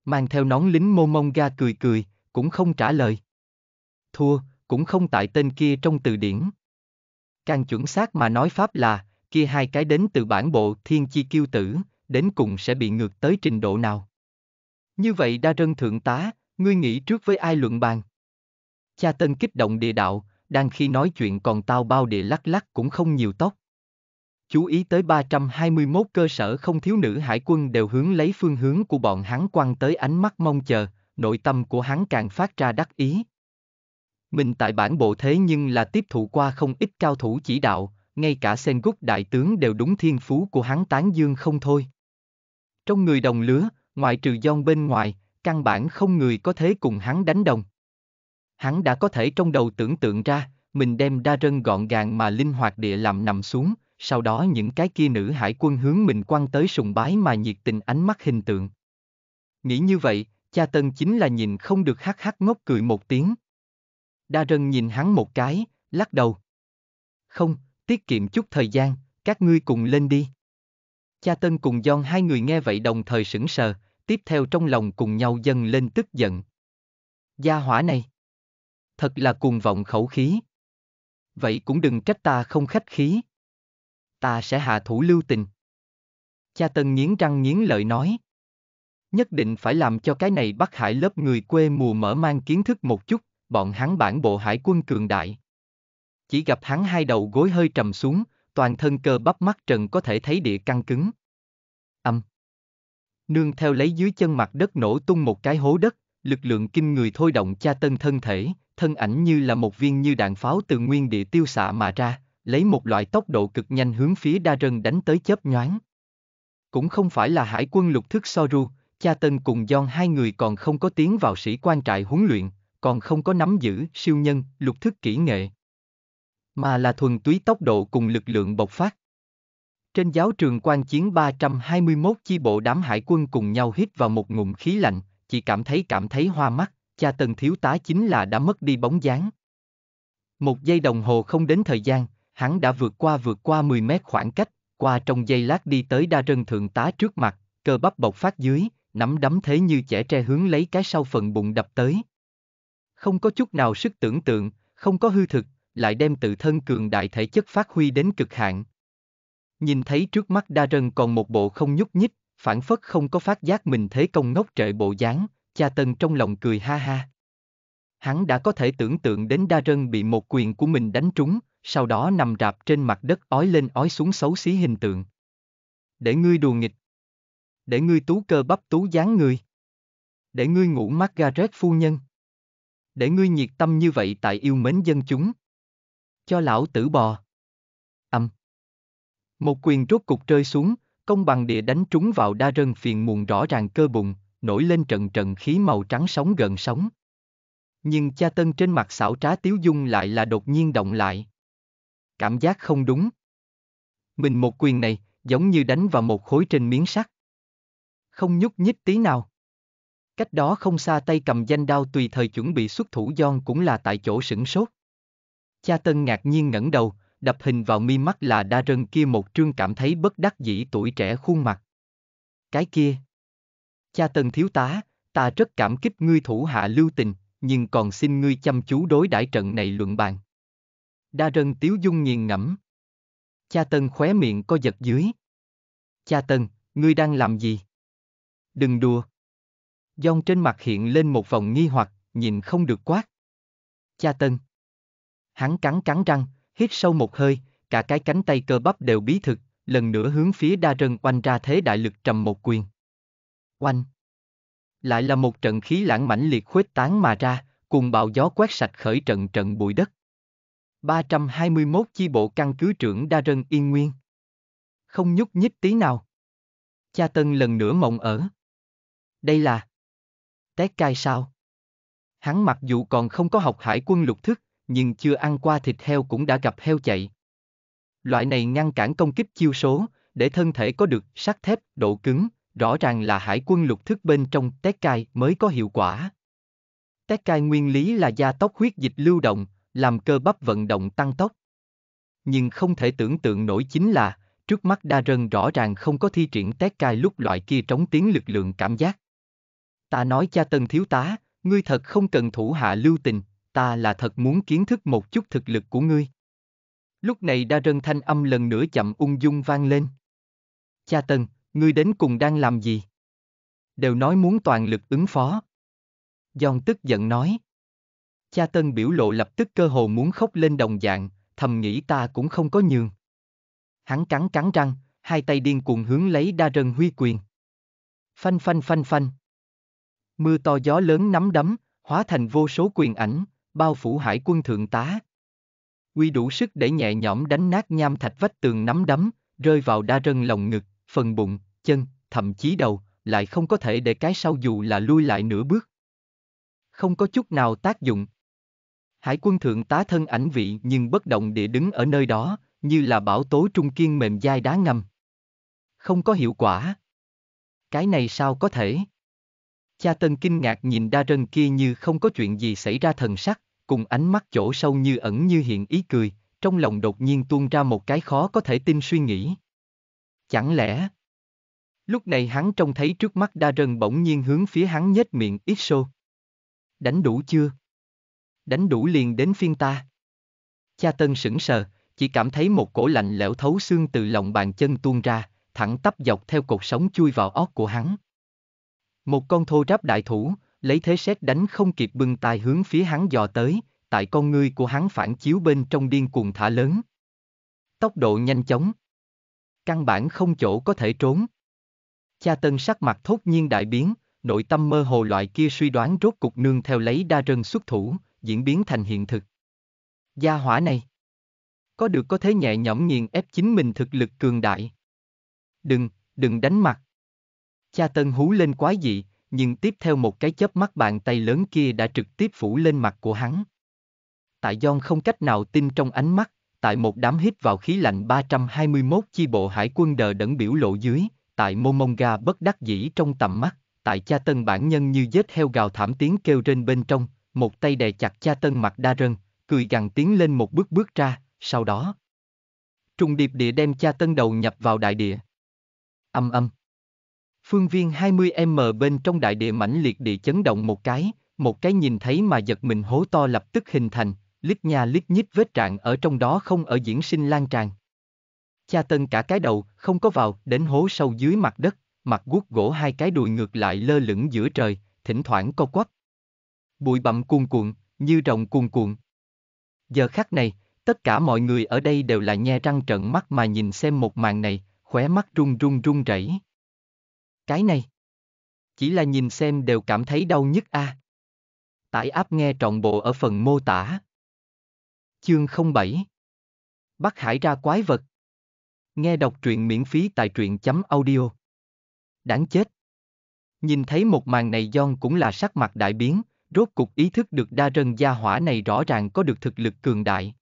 A: Mang theo nón lính môn mông ga cười cười, cũng không trả lời. Thua, cũng không tại tên kia trong từ điển. Càng chuẩn xác mà nói Pháp là, kia hai cái đến từ bản bộ thiên chi kiêu tử, đến cùng sẽ bị ngược tới trình độ nào. Như vậy đa rân thượng tá, ngươi nghĩ trước với ai luận bàn? Cha tân kích động địa đạo, đang khi nói chuyện còn tao bao địa lắc lắc cũng không nhiều tóc. Chú ý tới 321 cơ sở không thiếu nữ hải quân đều hướng lấy phương hướng của bọn hắn quan tới ánh mắt mong chờ, nội tâm của hắn càng phát ra đắc ý. Mình tại bản bộ thế nhưng là tiếp thụ qua không ít cao thủ chỉ đạo, ngay cả Sen Sengut đại tướng đều đúng thiên phú của hắn tán dương không thôi. Trong người đồng lứa, ngoại trừ John bên ngoài, căn bản không người có thế cùng hắn đánh đồng. Hắn đã có thể trong đầu tưởng tượng ra, mình đem đa rân gọn gàng mà linh hoạt địa làm nằm xuống, sau đó những cái kia nữ hải quân hướng mình quăng tới sùng bái mà nhiệt tình ánh mắt hình tượng. Nghĩ như vậy, cha tân chính là nhìn không được hắc hắc ngốc cười một tiếng. Đa Rân nhìn hắn một cái, lắc đầu. Không, tiết kiệm chút thời gian, các ngươi cùng lên đi. Cha Tân cùng John hai người nghe vậy đồng thời sững sờ, tiếp theo trong lòng cùng nhau dâng lên tức giận. Gia hỏa này. Thật là cuồng vọng khẩu khí. Vậy cũng đừng trách ta không khách khí. Ta sẽ hạ thủ lưu tình. Cha Tân nghiến răng nghiến lợi nói. Nhất định phải làm cho cái này bắt hại lớp người quê mùa mở mang kiến thức một chút bọn hắn bản bộ hải quân cường đại. Chỉ gặp hắn hai đầu gối hơi trầm xuống, toàn thân cơ bắp mắt trần có thể thấy địa căng cứng. Âm. Nương theo lấy dưới chân mặt đất nổ tung một cái hố đất, lực lượng kinh người thôi động cha tân thân thể, thân ảnh như là một viên như đạn pháo từ nguyên địa tiêu xạ mà ra, lấy một loại tốc độ cực nhanh hướng phía đa rân đánh tới chớp nhoáng. Cũng không phải là hải quân lục thức Soru, cha tân cùng John hai người còn không có tiến vào sĩ quan trại huấn luyện, còn không có nắm giữ siêu nhân, lục thức kỹ nghệ. Mà là thuần túy tốc độ cùng lực lượng bộc phát. Trên giáo trường quan chiến 321 chi bộ đám hải quân cùng nhau hít vào một ngụm khí lạnh, chỉ cảm thấy cảm thấy hoa mắt, cha tần thiếu tá chính là đã mất đi bóng dáng. Một giây đồng hồ không đến thời gian, hắn đã vượt qua vượt qua 10 mét khoảng cách, qua trong giây lát đi tới đa rân thượng tá trước mặt, cơ bắp bộc phát dưới, nắm đấm thế như trẻ tre hướng lấy cái sau phần bụng đập tới không có chút nào sức tưởng tượng, không có hư thực, lại đem tự thân cường đại thể chất phát huy đến cực hạn. Nhìn thấy trước mắt đa rần còn một bộ không nhúc nhích, phản phất không có phát giác mình thế công ngốc trệ bộ dáng, cha tân trong lòng cười ha ha. Hắn đã có thể tưởng tượng đến đa rân bị một quyền của mình đánh trúng, sau đó nằm rạp trên mặt đất ói lên ói xuống xấu xí hình tượng. Để ngươi đùa nghịch. Để ngươi tú cơ bắp tú dáng người. Để ngươi ngủ mắt ga rét phu nhân để ngươi nhiệt tâm như vậy tại yêu mến dân chúng. Cho lão tử bò. Âm. Một quyền rốt cục rơi xuống, công bằng địa đánh trúng vào đa rơn phiền muộn rõ ràng cơ bụng, nổi lên trận trận khí màu trắng sóng gần sóng. Nhưng cha tân trên mặt xảo trá tiếu dung lại là đột nhiên động lại. Cảm giác không đúng. Mình một quyền này, giống như đánh vào một khối trên miếng sắt. Không nhúc nhích tí nào. Cách đó không xa tay cầm danh đao tùy thời chuẩn bị xuất thủ John cũng là tại chỗ sửng sốt. Cha Tân ngạc nhiên ngẩng đầu, đập hình vào mi mắt là đa rân kia một trương cảm thấy bất đắc dĩ tuổi trẻ khuôn mặt. Cái kia. Cha Tân thiếu tá, ta rất cảm kích ngươi thủ hạ lưu tình, nhưng còn xin ngươi chăm chú đối đãi trận này luận bàn. Đa rân tiếu dung nghiền ngẫm. Cha Tân khóe miệng co giật dưới. Cha Tân, ngươi đang làm gì? Đừng đùa. Dòng trên mặt hiện lên một vòng nghi hoặc, nhìn không được quát. Cha Tân. Hắn cắn cắn răng, hít sâu một hơi, cả cái cánh tay cơ bắp đều bí thực, lần nữa hướng phía đa rân oanh ra thế đại lực trầm một quyền. Oanh. Lại là một trận khí lãng mãnh liệt khuếch tán mà ra, cùng bạo gió quét sạch khởi trận trận bụi đất. 321 chi bộ căn cứ trưởng Đa Rân Yên Nguyên. Không nhúc nhích tí nào. Cha Tân lần nữa mộng ở. Đây là Tét cai sao? Hắn mặc dù còn không có học hải quân lục thức, nhưng chưa ăn qua thịt heo cũng đã gặp heo chạy. Loại này ngăn cản công kích chiêu số, để thân thể có được sắt thép, độ cứng, rõ ràng là hải quân lục thức bên trong tét cai mới có hiệu quả. Tét cai nguyên lý là gia tốc huyết dịch lưu động, làm cơ bắp vận động tăng tốc. Nhưng không thể tưởng tượng nổi chính là, trước mắt đa rần rõ ràng không có thi triển tét cai lúc loại kia trống tiếng lực lượng cảm giác. Ta nói cha tần thiếu tá, ngươi thật không cần thủ hạ lưu tình, ta là thật muốn kiến thức một chút thực lực của ngươi. Lúc này đa rân thanh âm lần nữa chậm ung dung vang lên. Cha tần, ngươi đến cùng đang làm gì? Đều nói muốn toàn lực ứng phó. Giòn tức giận nói. Cha tân biểu lộ lập tức cơ hồ muốn khóc lên đồng dạng, thầm nghĩ ta cũng không có nhường. Hắn cắn cắn răng, hai tay điên cuồng hướng lấy đa rần huy quyền. Phanh phanh phanh phanh. Mưa to gió lớn nắm đấm, hóa thành vô số quyền ảnh, bao phủ hải quân thượng tá. Quy đủ sức để nhẹ nhõm đánh nát nham thạch vách tường nắm đấm, rơi vào đa rân lồng ngực, phần bụng, chân, thậm chí đầu, lại không có thể để cái sau dù là lui lại nửa bước. Không có chút nào tác dụng. Hải quân thượng tá thân ảnh vị nhưng bất động địa đứng ở nơi đó, như là bảo tố trung kiên mềm dai đá ngầm. Không có hiệu quả. Cái này sao có thể? Cha Tân kinh ngạc nhìn đa rân kia như không có chuyện gì xảy ra thần sắc, cùng ánh mắt chỗ sâu như ẩn như hiện ý cười, trong lòng đột nhiên tuôn ra một cái khó có thể tin suy nghĩ. Chẳng lẽ... Lúc này hắn trông thấy trước mắt đa rân bỗng nhiên hướng phía hắn nhếch miệng ít xô. Đánh đủ chưa? Đánh đủ liền đến phiên ta. Cha Tân sững sờ, chỉ cảm thấy một cổ lạnh lẽo thấu xương từ lòng bàn chân tuôn ra, thẳng tắp dọc theo cột sống chui vào óc của hắn. Một con thô ráp đại thủ, lấy thế xét đánh không kịp bưng tài hướng phía hắn dò tới, tại con ngươi của hắn phản chiếu bên trong điên cuồng thả lớn. Tốc độ nhanh chóng. Căn bản không chỗ có thể trốn. Cha tân sắc mặt thốt nhiên đại biến, nội tâm mơ hồ loại kia suy đoán rốt cục nương theo lấy đa rân xuất thủ, diễn biến thành hiện thực. Gia hỏa này. Có được có thế nhẹ nhõm nghiền ép chính mình thực lực cường đại. Đừng, đừng đánh mặt. Cha Tân hú lên quái dị, nhưng tiếp theo một cái chớp mắt bàn tay lớn kia đã trực tiếp phủ lên mặt của hắn. Tại John không cách nào tin trong ánh mắt, tại một đám hít vào khí lạnh 321 chi bộ hải quân đờ đẫn biểu lộ dưới, tại Momonga bất đắc dĩ trong tầm mắt, tại cha tân bản nhân như vết heo gào thảm tiếng kêu trên bên trong, một tay đè chặt cha tân mặt đa rân, cười gằn tiến lên một bước bước ra, sau đó. Trùng điệp địa đem cha tân đầu nhập vào đại địa. Âm âm. Phương viên 20m bên trong đại địa mãnh liệt địa chấn động một cái, một cái nhìn thấy mà giật mình hố to lập tức hình thành, lít nha lít nhít vết trạng ở trong đó không ở diễn sinh lan tràn. Cha tân cả cái đầu, không có vào, đến hố sâu dưới mặt đất, mặt guốc gỗ hai cái đùi ngược lại lơ lửng giữa trời, thỉnh thoảng co quắp. Bụi bặm cuồn cuộn, như rồng cuồn cuộn. Giờ khắc này, tất cả mọi người ở đây đều là nhe răng trận mắt mà nhìn xem một màn này, khóe mắt run run run rẩy. Cái này. Chỉ là nhìn xem đều cảm thấy đau nhất a. À. Tải áp nghe trọn bộ ở phần mô tả. Chương 07 bắt Hải ra quái vật. Nghe đọc truyện miễn phí tại truyện.audio. chấm Đáng chết. Nhìn thấy một màn này John cũng là sắc mặt đại biến, rốt cục ý thức được đa rân gia hỏa này rõ ràng có được thực lực cường đại.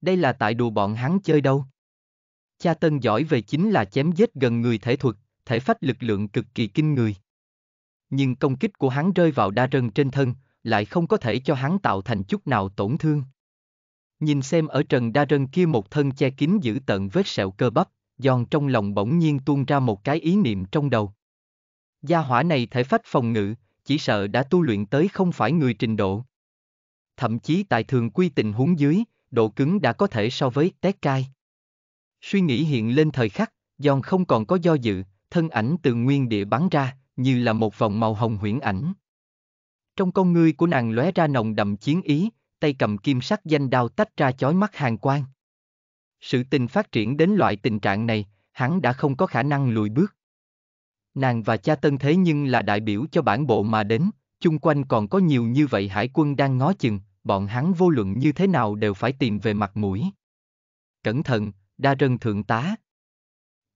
A: Đây là tại đùa bọn hắn chơi đâu. Cha Tân giỏi về chính là chém giết gần người thể thuật, thể phách lực lượng cực kỳ kinh người. Nhưng công kích của hắn rơi vào đa rần trên thân, lại không có thể cho hắn tạo thành chút nào tổn thương. Nhìn xem ở trần đa rần kia một thân che kín giữ tận vết sẹo cơ bắp, giòn trong lòng bỗng nhiên tuôn ra một cái ý niệm trong đầu. Gia hỏa này thể phách phòng ngự, chỉ sợ đã tu luyện tới không phải người trình độ. Thậm chí tại thường quy tình huống dưới, độ cứng đã có thể so với tét cai. Suy nghĩ hiện lên thời khắc, Giòn không còn có do dự, thân ảnh từ nguyên địa bắn ra, như là một vòng màu hồng huyễn ảnh. Trong con ngươi của nàng lóe ra nồng đậm chiến ý, tay cầm kim sắc danh đao tách ra chói mắt hàng quang. Sự tình phát triển đến loại tình trạng này, hắn đã không có khả năng lùi bước. Nàng và cha tân thế nhưng là đại biểu cho bản bộ mà đến, chung quanh còn có nhiều như vậy hải quân đang ngó chừng, bọn hắn vô luận như thế nào đều phải tìm về mặt mũi. Cẩn thận, đa rân thượng tá.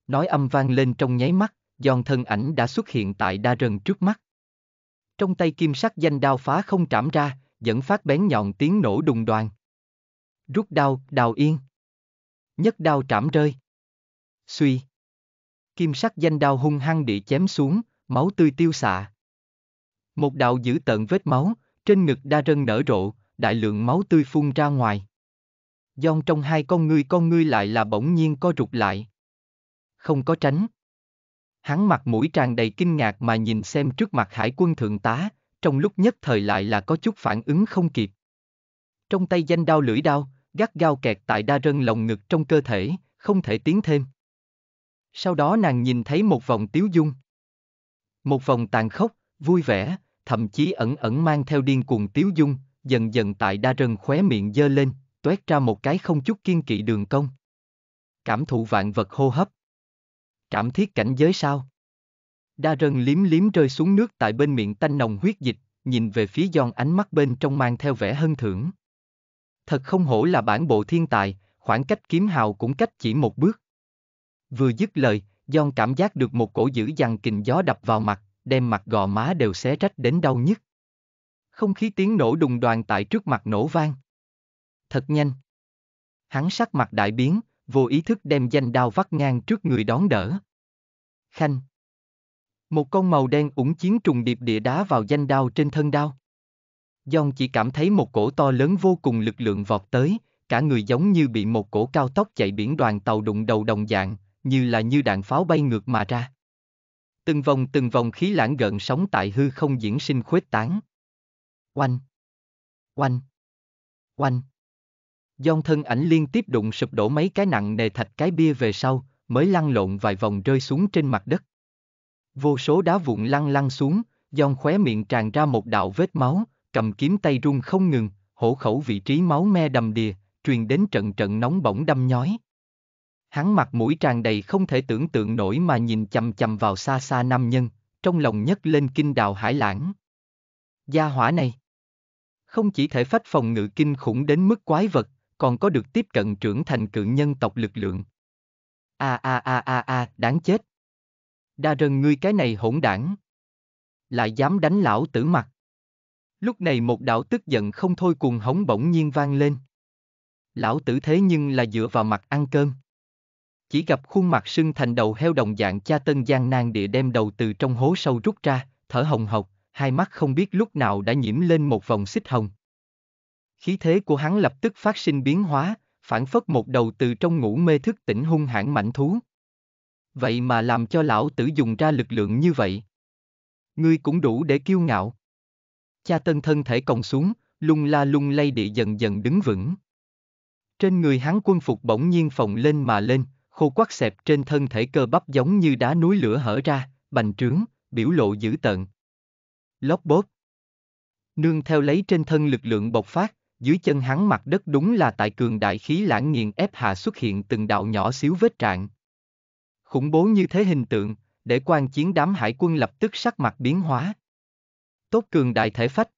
A: Nói âm vang lên trong nháy mắt, giòn thân ảnh đã xuất hiện tại đa rần trước mắt. Trong tay kim sắc danh đao phá không trảm ra, dẫn phát bén nhọn tiếng nổ đùng đoàn. Rút đao, đào yên. Nhất đao trảm rơi. Suy. Kim sắc danh đao hung hăng địa chém xuống, máu tươi tiêu xạ. Một đạo dữ tận vết máu, trên ngực đa rân nở rộ, đại lượng máu tươi phun ra ngoài. giòn trong hai con ngươi con ngươi lại là bỗng nhiên co rụt lại không có tránh. Hắn mặt mũi tràn đầy kinh ngạc mà nhìn xem trước mặt hải quân thượng tá, trong lúc nhất thời lại là có chút phản ứng không kịp. Trong tay danh đao lưỡi đao, gắt gao kẹt tại đa rân lồng ngực trong cơ thể, không thể tiến thêm. Sau đó nàng nhìn thấy một vòng tiếu dung. Một vòng tàn khốc, vui vẻ, thậm chí ẩn ẩn mang theo điên cuồng tiếu dung, dần dần tại đa rân khóe miệng dơ lên, tuét ra một cái không chút kiên kỵ đường công, Cảm thụ vạn vật hô hấp, Cảm thiết cảnh giới sao? Đa rần liếm liếm rơi xuống nước tại bên miệng tanh nồng huyết dịch, nhìn về phía giòn ánh mắt bên trong mang theo vẻ hân thưởng. Thật không hổ là bản bộ thiên tài, khoảng cách kiếm hào cũng cách chỉ một bước. Vừa dứt lời, John cảm giác được một cổ dữ dằn kình gió đập vào mặt, đem mặt gò má đều xé rách đến đau nhức. Không khí tiếng nổ đùng đoàn tại trước mặt nổ vang. Thật nhanh. Hắn sắc mặt đại biến, vô ý thức đem danh đao vắt ngang trước người đón đỡ. Khanh. Một con màu đen ủng chiến trùng điệp địa đá vào danh đao trên thân đao. Dòng chỉ cảm thấy một cổ to lớn vô cùng lực lượng vọt tới, cả người giống như bị một cổ cao tốc chạy biển đoàn tàu đụng đầu đồng dạng, như là như đạn pháo bay ngược mà ra. Từng vòng từng vòng khí lãng gợn sóng tại hư không diễn sinh khuếch tán. Oanh! Oanh! Oanh! Dòng thân ảnh liên tiếp đụng sụp đổ mấy cái nặng nề thạch cái bia về sau, mới lăn lộn vài vòng rơi xuống trên mặt đất. Vô số đá vụn lăn lăn xuống, dòng khóe miệng tràn ra một đạo vết máu, cầm kiếm tay run không ngừng, hổ khẩu vị trí máu me đầm đìa, truyền đến trận trận nóng bỏng đâm nhói. Hắn mặt mũi tràn đầy không thể tưởng tượng nổi mà nhìn chầm chầm vào xa xa nam nhân, trong lòng nhấc lên kinh đào hải lãng. Gia hỏa này! Không chỉ thể phách phòng ngự kinh khủng đến mức quái vật, còn có được tiếp cận trưởng thành cự nhân tộc lực lượng. A a a a a, đáng chết. Đa rần ngươi cái này hỗn đảng. Lại dám đánh lão tử mặt. Lúc này một đạo tức giận không thôi cuồng hống bỗng nhiên vang lên. Lão tử thế nhưng là dựa vào mặt ăn cơm. Chỉ gặp khuôn mặt sưng thành đầu heo đồng dạng cha tân gian nan địa đem đầu từ trong hố sâu rút ra, thở hồng hộc, hai mắt không biết lúc nào đã nhiễm lên một vòng xích hồng khí thế của hắn lập tức phát sinh biến hóa, phản phất một đầu từ trong ngủ mê thức tỉnh hung hãn mạnh thú. Vậy mà làm cho lão tử dùng ra lực lượng như vậy. Ngươi cũng đủ để kiêu ngạo. Cha tân thân thể còng xuống, lung la lung lay địa dần dần đứng vững. Trên người hắn quân phục bỗng nhiên phồng lên mà lên, khô quắc xẹp trên thân thể cơ bắp giống như đá núi lửa hở ra, bành trướng, biểu lộ dữ tợn. Lóc bóp. Nương theo lấy trên thân lực lượng bộc phát, dưới chân hắn mặt đất đúng là tại cường đại khí lãng nghiền ép hạ xuất hiện từng đạo nhỏ xíu vết trạng. Khủng bố như thế hình tượng, để quan chiến đám hải quân lập tức sắc mặt biến hóa. Tốt cường đại thể phách.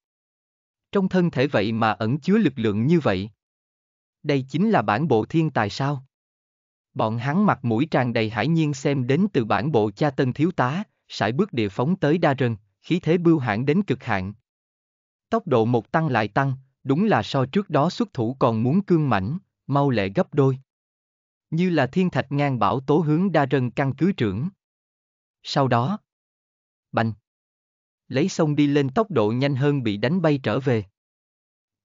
A: Trong thân thể vậy mà ẩn chứa lực lượng như vậy. Đây chính là bản bộ thiên tài sao? Bọn hắn mặt mũi tràn đầy hải nhiên xem đến từ bản bộ cha tân thiếu tá, sải bước địa phóng tới đa rừng, khí thế bưu hãn đến cực hạn. Tốc độ một tăng lại tăng, Đúng là so trước đó xuất thủ còn muốn cương mảnh, mau lệ gấp đôi. Như là thiên thạch ngang bảo tố hướng đa rân căn cứ trưởng. Sau đó, bành, lấy sông đi lên tốc độ nhanh hơn bị đánh bay trở về.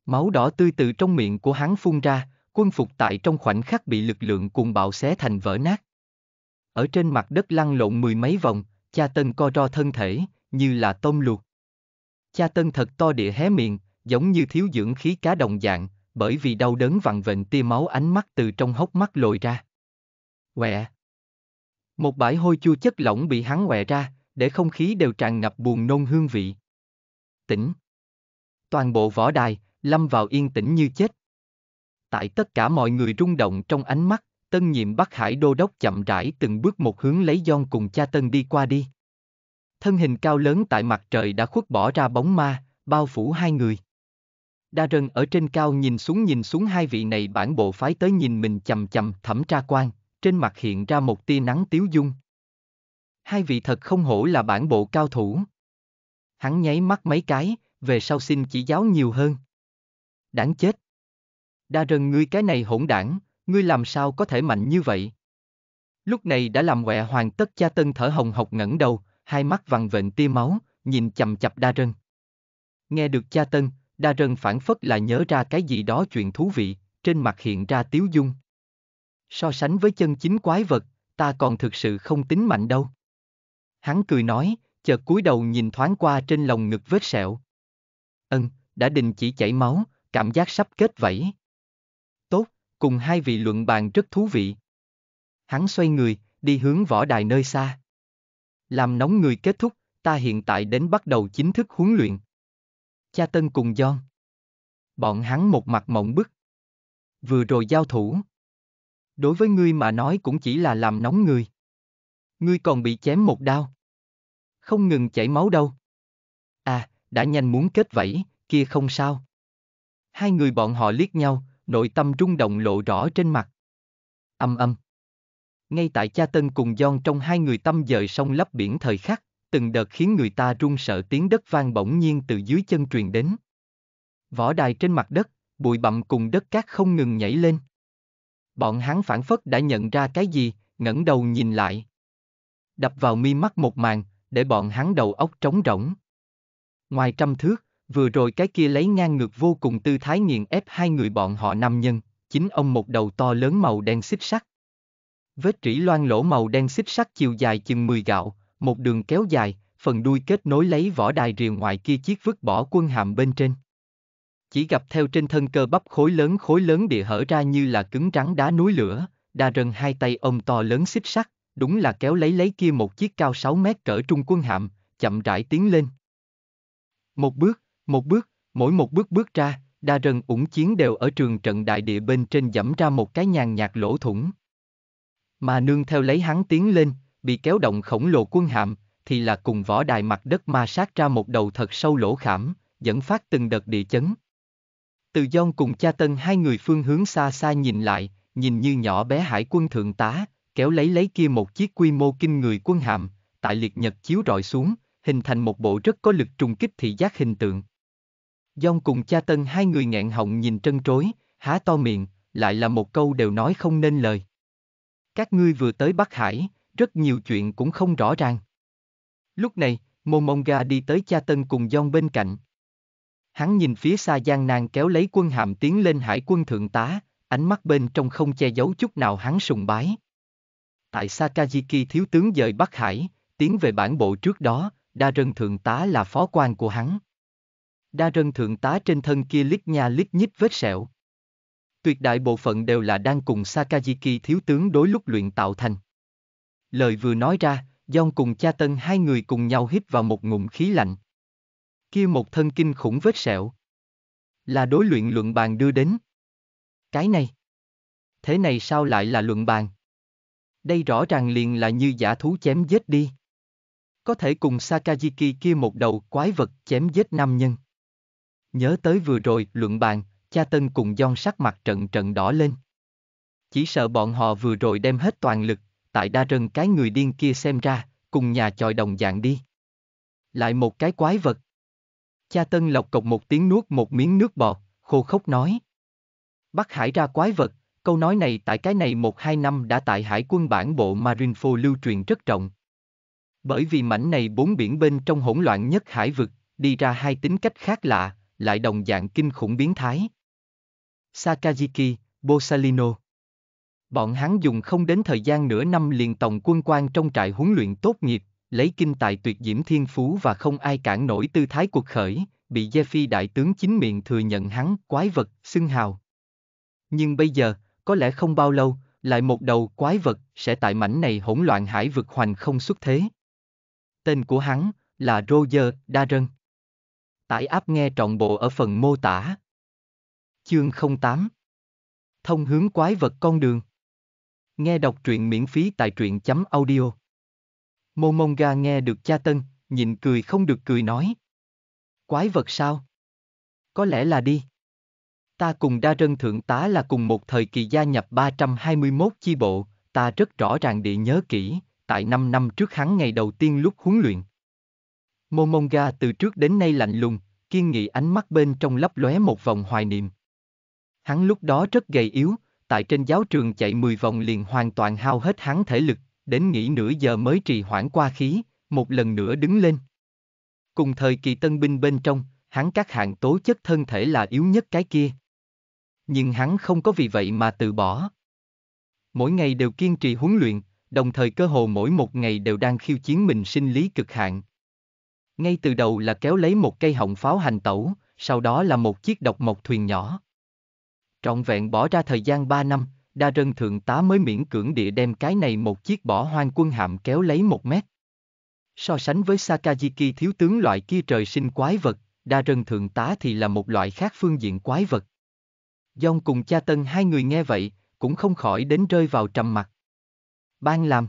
A: Máu đỏ tươi từ trong miệng của hắn phun ra, quân phục tại trong khoảnh khắc bị lực lượng cuồng bạo xé thành vỡ nát. Ở trên mặt đất lăn lộn mười mấy vòng, cha tân co ro thân thể, như là tôm luộc. Cha tân thật to địa hé miệng, giống như thiếu dưỡng khí cá đồng dạng, bởi vì đau đớn vặn vện tia máu ánh mắt từ trong hốc mắt lồi ra. Quẹ. Một bãi hôi chua chất lỏng bị hắn quẹ ra, để không khí đều tràn ngập buồn nôn hương vị. Tỉnh. Toàn bộ võ đài, lâm vào yên tĩnh như chết. Tại tất cả mọi người rung động trong ánh mắt, tân nhiệm Bắc Hải Đô Đốc chậm rãi từng bước một hướng lấy John cùng cha tân đi qua đi. Thân hình cao lớn tại mặt trời đã khuất bỏ ra bóng ma, bao phủ hai người. Đa Rân ở trên cao nhìn xuống nhìn xuống hai vị này bản bộ phái tới nhìn mình chầm chầm thẩm tra quan, trên mặt hiện ra một tia nắng tiếu dung. Hai vị thật không hổ là bản bộ cao thủ. Hắn nháy mắt mấy cái, về sau xin chỉ giáo nhiều hơn. Đáng chết. Đa Rân ngươi cái này hỗn đảng, ngươi làm sao có thể mạnh như vậy? Lúc này đã làm quẹ hoàng tất cha tân thở hồng hộc ngẩng đầu, hai mắt vằn vện tia máu, nhìn chầm chập Đa Rân. Nghe được cha tân, Đa Rân phản phất là nhớ ra cái gì đó chuyện thú vị, trên mặt hiện ra tiếu dung. So sánh với chân chính quái vật, ta còn thực sự không tính mạnh đâu. Hắn cười nói, chợt cúi đầu nhìn thoáng qua trên lồng ngực vết sẹo. Ân, đã đình chỉ chảy máu, cảm giác sắp kết vẫy. Tốt, cùng hai vị luận bàn rất thú vị. Hắn xoay người, đi hướng võ đài nơi xa. Làm nóng người kết thúc, ta hiện tại đến bắt đầu chính thức huấn luyện. Cha Tân cùng John. Bọn hắn một mặt mộng bức. Vừa rồi giao thủ. Đối với ngươi mà nói cũng chỉ là làm nóng người. Ngươi còn bị chém một đao. Không ngừng chảy máu đâu. À, đã nhanh muốn kết vẫy, kia không sao. Hai người bọn họ liếc nhau, nội tâm rung động lộ rõ trên mặt. Âm âm. Ngay tại cha Tân cùng John trong hai người tâm dời sông lấp biển thời khắc từng đợt khiến người ta run sợ tiếng đất vang bỗng nhiên từ dưới chân truyền đến. Võ đài trên mặt đất, bụi bặm cùng đất cát không ngừng nhảy lên. Bọn hắn phản phất đã nhận ra cái gì, ngẩng đầu nhìn lại. Đập vào mi mắt một màn, để bọn hắn đầu óc trống rỗng. Ngoài trăm thước, vừa rồi cái kia lấy ngang ngược vô cùng tư thái nghiền ép hai người bọn họ nam nhân, chính ông một đầu to lớn màu đen xích sắt. Vết trĩ loan lỗ màu đen xích sắt chiều dài chừng 10 gạo, một đường kéo dài, phần đuôi kết nối lấy vỏ đài rìa ngoài kia chiếc vứt bỏ quân hàm bên trên. Chỉ gặp theo trên thân cơ bắp khối lớn khối lớn địa hở ra như là cứng trắng đá núi lửa, đa rần hai tay ông to lớn xích sắt, đúng là kéo lấy lấy kia một chiếc cao 6 mét cỡ trung quân hạm, chậm rãi tiến lên. Một bước, một bước, mỗi một bước bước ra, đa rần ủng chiến đều ở trường trận đại địa bên trên dẫm ra một cái nhàn nhạt lỗ thủng. Mà nương theo lấy hắn tiến lên, bị kéo động khổng lồ quân hạm, thì là cùng võ đài mặt đất ma sát ra một đầu thật sâu lỗ khảm, dẫn phát từng đợt địa chấn. Từ Gion cùng cha Tân hai người phương hướng xa xa nhìn lại, nhìn như nhỏ bé hải quân thượng tá, kéo lấy lấy kia một chiếc quy mô kinh người quân hạm, tại liệt nhật chiếu rọi xuống, hình thành một bộ rất có lực trùng kích thị giác hình tượng. Gion cùng cha Tân hai người nghẹn họng nhìn trân trối, há to miệng, lại là một câu đều nói không nên lời. Các ngươi vừa tới Bắc Hải, rất nhiều chuyện cũng không rõ ràng. Lúc này, Mông Ga đi tới cha tân cùng John bên cạnh. Hắn nhìn phía xa gian nàng kéo lấy quân hàm tiến lên hải quân thượng tá, ánh mắt bên trong không che giấu chút nào hắn sùng bái. Tại Sakajiki thiếu tướng dời Bắc Hải, tiến về bản bộ trước đó, đa rân thượng tá là phó quan của hắn. Đa rân thượng tá trên thân kia lít nha lít nhít vết sẹo. Tuyệt đại bộ phận đều là đang cùng Sakajiki thiếu tướng đối lúc luyện tạo thành. Lời vừa nói ra, Dông cùng cha tân hai người cùng nhau hít vào một ngụm khí lạnh. Kia một thân kinh khủng vết sẹo. Là đối luyện luận bàn đưa đến. Cái này. Thế này sao lại là luận bàn? Đây rõ ràng liền là như giả thú chém giết đi. Có thể cùng Sakajiki kia một đầu quái vật chém giết nam nhân. Nhớ tới vừa rồi, luận bàn, cha tân cùng John sắc mặt trận trận đỏ lên. Chỉ sợ bọn họ vừa rồi đem hết toàn lực, tại đa rừng cái người điên kia xem ra, cùng nhà chọi đồng dạng đi. Lại một cái quái vật. Cha Tân lộc cộc một tiếng nuốt một miếng nước bọt, khô khốc nói. Bắt Hải ra quái vật, câu nói này tại cái này một hai năm đã tại hải quân bản bộ Marinefo lưu truyền rất rộng. Bởi vì mảnh này bốn biển bên trong hỗn loạn nhất hải vực, đi ra hai tính cách khác lạ, lại đồng dạng kinh khủng biến thái. Sakajiki, Bosalino Bọn hắn dùng không đến thời gian nửa năm liền tổng quân quan trong trại huấn luyện tốt nghiệp, lấy kinh tài tuyệt diễm thiên phú và không ai cản nổi tư thái cuộc khởi, bị Gia Phi đại tướng chính miệng thừa nhận hắn quái vật, xưng hào. Nhưng bây giờ, có lẽ không bao lâu, lại một đầu quái vật sẽ tại mảnh này hỗn loạn hải vực hoành không xuất thế. Tên của hắn là Roger Darren. Tải áp nghe trọn bộ ở phần mô tả. Chương 08 Thông hướng quái vật con đường Nghe đọc truyện miễn phí tại truyện chấm audio. Momonga nghe được cha tân, nhìn cười không được cười nói. Quái vật sao? Có lẽ là đi. Ta cùng đa rân thượng tá là cùng một thời kỳ gia nhập 321 chi bộ, ta rất rõ ràng địa nhớ kỹ, tại 5 năm trước hắn ngày đầu tiên lúc huấn luyện. Momonga từ trước đến nay lạnh lùng, kiên nghị ánh mắt bên trong lấp lóe một vòng hoài niệm. Hắn lúc đó rất gầy yếu, tại trên giáo trường chạy 10 vòng liền hoàn toàn hao hết hắn thể lực, đến nghỉ nửa giờ mới trì hoãn qua khí, một lần nữa đứng lên. Cùng thời kỳ tân binh bên trong, hắn các hạng tố chất thân thể là yếu nhất cái kia. Nhưng hắn không có vì vậy mà từ bỏ. Mỗi ngày đều kiên trì huấn luyện, đồng thời cơ hồ mỗi một ngày đều đang khiêu chiến mình sinh lý cực hạn. Ngay từ đầu là kéo lấy một cây họng pháo hành tẩu, sau đó là một chiếc độc mộc thuyền nhỏ. Trọn vẹn bỏ ra thời gian 3 năm, đa rân thượng tá mới miễn cưỡng địa đem cái này một chiếc bỏ hoang quân hạm kéo lấy một mét. So sánh với Sakajiki thiếu tướng loại kia trời sinh quái vật, đa rân thượng tá thì là một loại khác phương diện quái vật. Dông cùng cha tân hai người nghe vậy, cũng không khỏi đến rơi vào trầm mặt. Ban làm.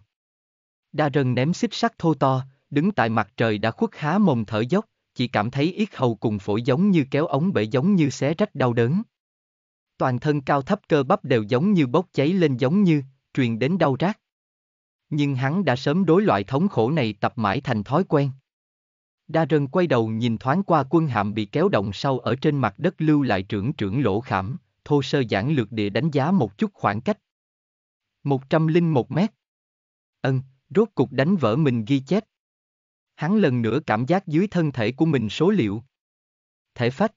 A: Đa rân ném xích sắt thô to, đứng tại mặt trời đã khuất há mồm thở dốc, chỉ cảm thấy yết hầu cùng phổi giống như kéo ống bể giống như xé rách đau đớn toàn thân cao thấp cơ bắp đều giống như bốc cháy lên giống như, truyền đến đau rát. Nhưng hắn đã sớm đối loại thống khổ này tập mãi thành thói quen. Đa rần quay đầu nhìn thoáng qua quân hạm bị kéo động sau ở trên mặt đất lưu lại trưởng trưởng lỗ khảm, thô sơ giản lược địa đánh giá một chút khoảng cách. 101 mét. Ân, ừ, rốt cục đánh vỡ mình ghi chép. Hắn lần nữa cảm giác dưới thân thể của mình số liệu. Thể phách,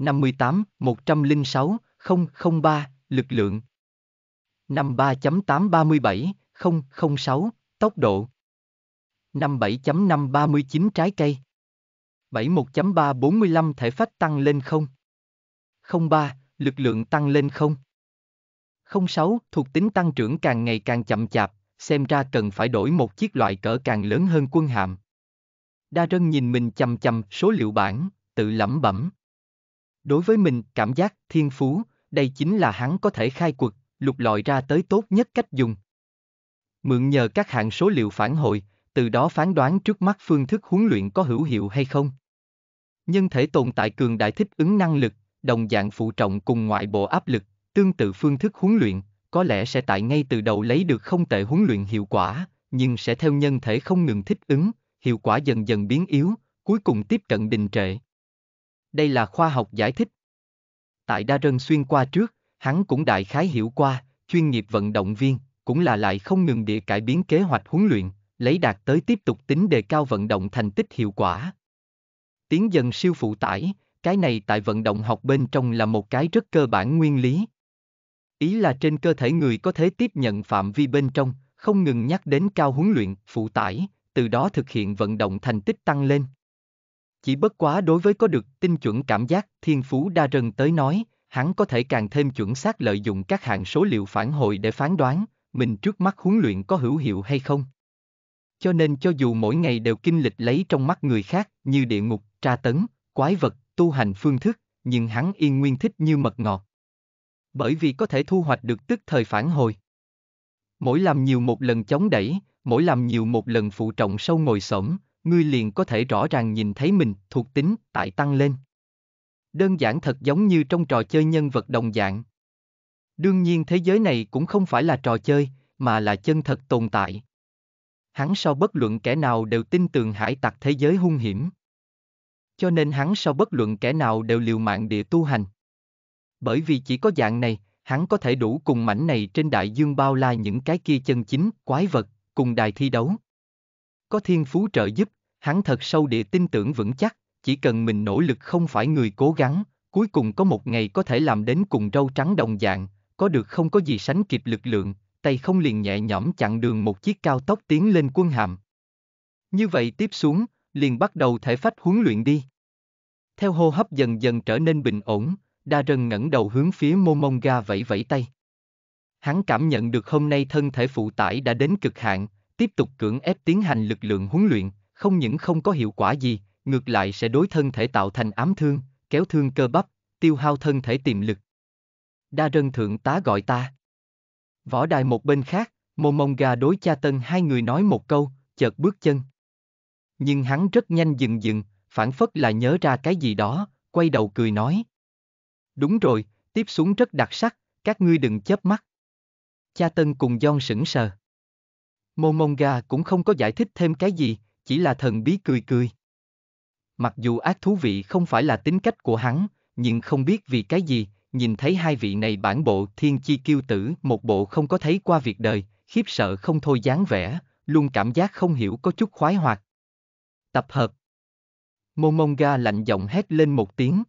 A: 58, 106, 003, lực lượng. 53.837, 006, tốc độ. 57.539 trái cây. 71.345 thể phách tăng lên 0. 03, lực lượng tăng lên 0. 06, thuộc tính tăng trưởng càng ngày càng chậm chạp, xem ra cần phải đổi một chiếc loại cỡ càng lớn hơn quân hạm. Đa Rân nhìn mình chầm chầm số liệu bảng, tự lẩm bẩm. Đối với mình, cảm giác, thiên phú, đây chính là hắn có thể khai quật, lục lọi ra tới tốt nhất cách dùng. Mượn nhờ các hạng số liệu phản hồi, từ đó phán đoán trước mắt phương thức huấn luyện có hữu hiệu hay không. Nhân thể tồn tại cường đại thích ứng năng lực, đồng dạng phụ trọng cùng ngoại bộ áp lực, tương tự phương thức huấn luyện, có lẽ sẽ tại ngay từ đầu lấy được không tệ huấn luyện hiệu quả, nhưng sẽ theo nhân thể không ngừng thích ứng, hiệu quả dần dần biến yếu, cuối cùng tiếp cận đình trệ đây là khoa học giải thích. Tại Đa Rân xuyên qua trước, hắn cũng đại khái hiểu qua, chuyên nghiệp vận động viên, cũng là lại không ngừng địa cải biến kế hoạch huấn luyện, lấy đạt tới tiếp tục tính đề cao vận động thành tích hiệu quả. Tiến dần siêu phụ tải, cái này tại vận động học bên trong là một cái rất cơ bản nguyên lý. Ý là trên cơ thể người có thể tiếp nhận phạm vi bên trong, không ngừng nhắc đến cao huấn luyện, phụ tải, từ đó thực hiện vận động thành tích tăng lên. Chỉ bất quá đối với có được tinh chuẩn cảm giác, thiên phú đa rần tới nói, hắn có thể càng thêm chuẩn xác lợi dụng các hạng số liệu phản hồi để phán đoán, mình trước mắt huấn luyện có hữu hiệu hay không. Cho nên cho dù mỗi ngày đều kinh lịch lấy trong mắt người khác như địa ngục, tra tấn, quái vật, tu hành phương thức, nhưng hắn yên nguyên thích như mật ngọt. Bởi vì có thể thu hoạch được tức thời phản hồi. Mỗi làm nhiều một lần chống đẩy, mỗi làm nhiều một lần phụ trọng sâu ngồi xổm, ngươi liền có thể rõ ràng nhìn thấy mình thuộc tính tại tăng lên. Đơn giản thật giống như trong trò chơi nhân vật đồng dạng. Đương nhiên thế giới này cũng không phải là trò chơi, mà là chân thật tồn tại. Hắn sau bất luận kẻ nào đều tin tưởng hải tặc thế giới hung hiểm. Cho nên hắn sau bất luận kẻ nào đều liều mạng địa tu hành. Bởi vì chỉ có dạng này, hắn có thể đủ cùng mảnh này trên đại dương bao la những cái kia chân chính, quái vật, cùng đài thi đấu có thiên phú trợ giúp, hắn thật sâu địa tin tưởng vững chắc, chỉ cần mình nỗ lực không phải người cố gắng, cuối cùng có một ngày có thể làm đến cùng râu trắng đồng dạng, có được không có gì sánh kịp lực lượng, tay không liền nhẹ nhõm chặn đường một chiếc cao tốc tiến lên quân hàm. Như vậy tiếp xuống, liền bắt đầu thể phách huấn luyện đi. Theo hô hấp dần dần trở nên bình ổn, đa rần ngẩng đầu hướng phía Momonga vẫy vẫy tay. Hắn cảm nhận được hôm nay thân thể phụ tải đã đến cực hạn, tiếp tục cưỡng ép tiến hành lực lượng huấn luyện, không những không có hiệu quả gì, ngược lại sẽ đối thân thể tạo thành ám thương, kéo thương cơ bắp, tiêu hao thân thể tiềm lực. Đa rân thượng tá gọi ta. Võ đài một bên khác, mông gà đối cha tân hai người nói một câu, chợt bước chân. Nhưng hắn rất nhanh dừng dừng, phản phất là nhớ ra cái gì đó, quay đầu cười nói. Đúng rồi, tiếp xuống rất đặc sắc, các ngươi đừng chớp mắt. Cha tân cùng John sững sờ. Momonga cũng không có giải thích thêm cái gì, chỉ là thần bí cười cười. Mặc dù ác thú vị không phải là tính cách của hắn, nhưng không biết vì cái gì, nhìn thấy hai vị này bản bộ thiên chi kiêu tử một bộ không có thấy qua việc đời, khiếp sợ không thôi dáng vẻ, luôn cảm giác không hiểu có chút khoái hoạt. Tập hợp Momonga lạnh giọng hét lên một tiếng.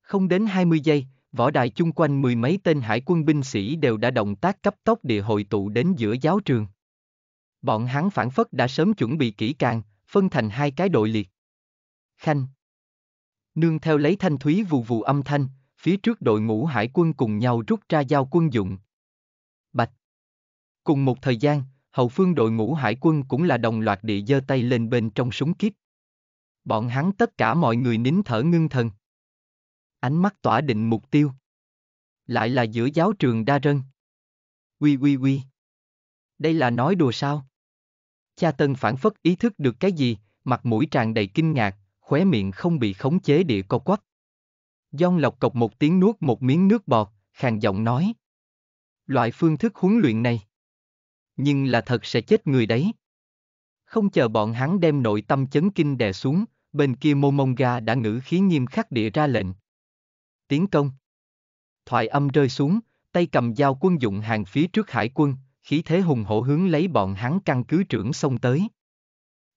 A: Không đến 20 giây, võ đài chung quanh mười mấy tên hải quân binh sĩ đều đã động tác cấp tốc địa hội tụ đến giữa giáo trường. Bọn hắn phản phất đã sớm chuẩn bị kỹ càng, phân thành hai cái đội liệt. Khanh Nương theo lấy thanh thúy vù vù âm thanh, phía trước đội ngũ hải quân cùng nhau rút ra giao quân dụng. Bạch Cùng một thời gian, hậu phương đội ngũ hải quân cũng là đồng loạt địa giơ tay lên bên trong súng kiếp. Bọn hắn tất cả mọi người nín thở ngưng thần. Ánh mắt tỏa định mục tiêu. Lại là giữa giáo trường đa rân. Quy quy quy đây là nói đùa sao? Cha Tân phản phất ý thức được cái gì, mặt mũi tràn đầy kinh ngạc, khóe miệng không bị khống chế địa co quắp. Dông lọc cộc một tiếng nuốt một miếng nước bọt, khàn giọng nói. Loại phương thức huấn luyện này. Nhưng là thật sẽ chết người đấy. Không chờ bọn hắn đem nội tâm chấn kinh đè xuống, bên kia Mông Ga đã ngữ khí nghiêm khắc địa ra lệnh. Tiến công. Thoại âm rơi xuống, tay cầm dao quân dụng hàng phía trước hải quân, khí thế hùng hổ hướng lấy bọn hắn căn cứ trưởng xông tới.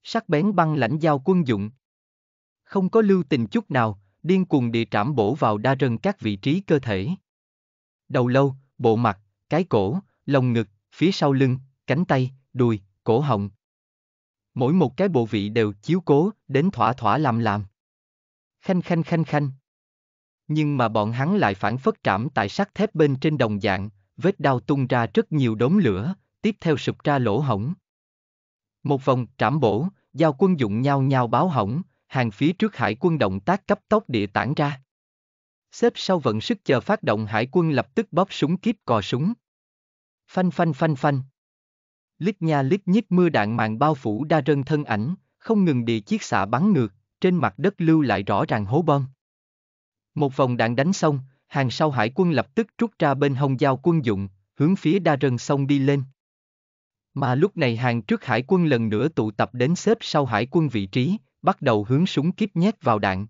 A: Sắc bén băng lãnh dao quân dụng. Không có lưu tình chút nào, điên cuồng địa trảm bổ vào đa rừng các vị trí cơ thể. Đầu lâu, bộ mặt, cái cổ, lồng ngực, phía sau lưng, cánh tay, đùi, cổ họng. Mỗi một cái bộ vị đều chiếu cố, đến thỏa thỏa làm làm. Khanh khanh khanh khanh. Nhưng mà bọn hắn lại phản phất trảm tại sắt thép bên trên đồng dạng, vết đau tung ra rất nhiều đốm lửa, tiếp theo sụp ra lỗ hổng. Một vòng trảm bổ, giao quân dụng nhau nhau báo hỏng, hàng phía trước hải quân động tác cấp tốc địa tản ra. Xếp sau vận sức chờ phát động hải quân lập tức bóp súng kiếp cò súng. Phanh phanh phanh phanh. Lít nha lít nhít mưa đạn mạng bao phủ đa rân thân ảnh, không ngừng địa chiếc xạ bắn ngược, trên mặt đất lưu lại rõ ràng hố bom. Một vòng đạn đánh xong, hàng sau hải quân lập tức rút ra bên hông giao quân dụng, hướng phía đa rừng sông đi lên. Mà lúc này hàng trước hải quân lần nữa tụ tập đến xếp sau hải quân vị trí, bắt đầu hướng súng kiếp nhét vào đạn.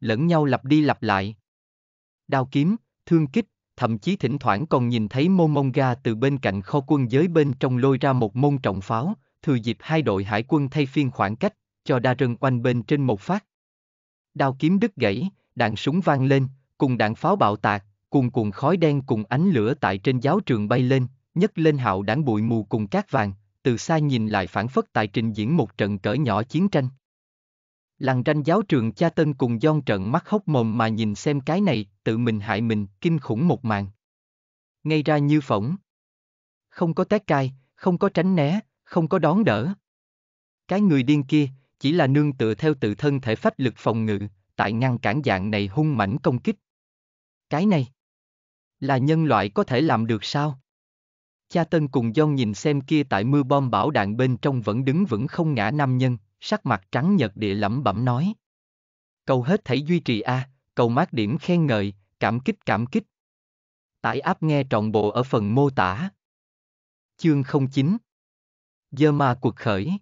A: Lẫn nhau lặp đi lặp lại. Đao kiếm, thương kích, thậm chí thỉnh thoảng còn nhìn thấy môn mông ga từ bên cạnh kho quân giới bên trong lôi ra một môn trọng pháo, thừa dịp hai đội hải quân thay phiên khoảng cách, cho đa rừng quanh bên trên một phát. Đao kiếm đứt gãy, đạn súng vang lên, cùng đạn pháo bạo tạc, cùng cùng khói đen cùng ánh lửa tại trên giáo trường bay lên, nhấc lên hạo đảng bụi mù cùng cát vàng, từ xa nhìn lại phản phất tại trình diễn một trận cỡ nhỏ chiến tranh. Làng tranh giáo trường cha tân cùng don trận mắt hốc mồm mà nhìn xem cái này, tự mình hại mình, kinh khủng một màn. Ngay ra như phỏng. Không có tét cai, không có tránh né, không có đón đỡ. Cái người điên kia, chỉ là nương tựa theo tự thân thể phách lực phòng ngự, tại ngăn cản dạng này hung mãnh công kích. Cái này là nhân loại có thể làm được sao? Cha Tân cùng John nhìn xem kia tại mưa bom bão đạn bên trong vẫn đứng vững không ngã nam nhân, sắc mặt trắng nhợt địa lẩm bẩm nói. Cầu hết thảy duy trì a, à, cầu mát điểm khen ngợi, cảm kích cảm kích. Tải áp nghe trọn bộ ở phần mô tả. Chương 09 Dơ ma cuộc khởi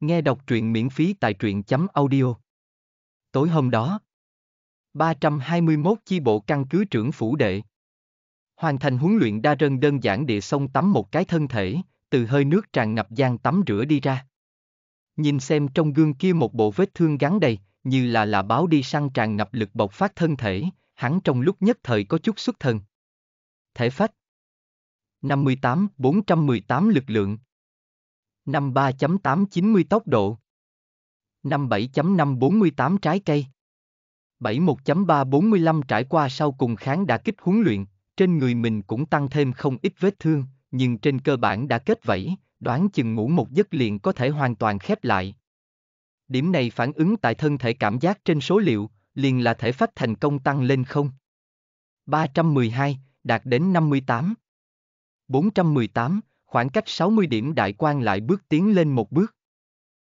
A: Nghe đọc truyện miễn phí tại truyện chấm audio Tối hôm đó, 321 chi bộ căn cứ trưởng phủ đệ. Hoàn thành huấn luyện đa rân đơn giản địa sông tắm một cái thân thể, từ hơi nước tràn ngập gian tắm rửa đi ra. Nhìn xem trong gương kia một bộ vết thương gắn đầy, như là là báo đi săn tràn ngập lực bộc phát thân thể, hắn trong lúc nhất thời có chút xuất thần. Thể phách 58, 418 lực lượng 53.890 tốc độ 57.548 trái cây 71.345 trải qua sau cùng kháng đã kích huấn luyện, trên người mình cũng tăng thêm không ít vết thương, nhưng trên cơ bản đã kết vẫy, đoán chừng ngủ một giấc liền có thể hoàn toàn khép lại. Điểm này phản ứng tại thân thể cảm giác trên số liệu, liền là thể phách thành công tăng lên không. 312, đạt đến 58. 418, khoảng cách 60 điểm đại quan lại bước tiến lên một bước.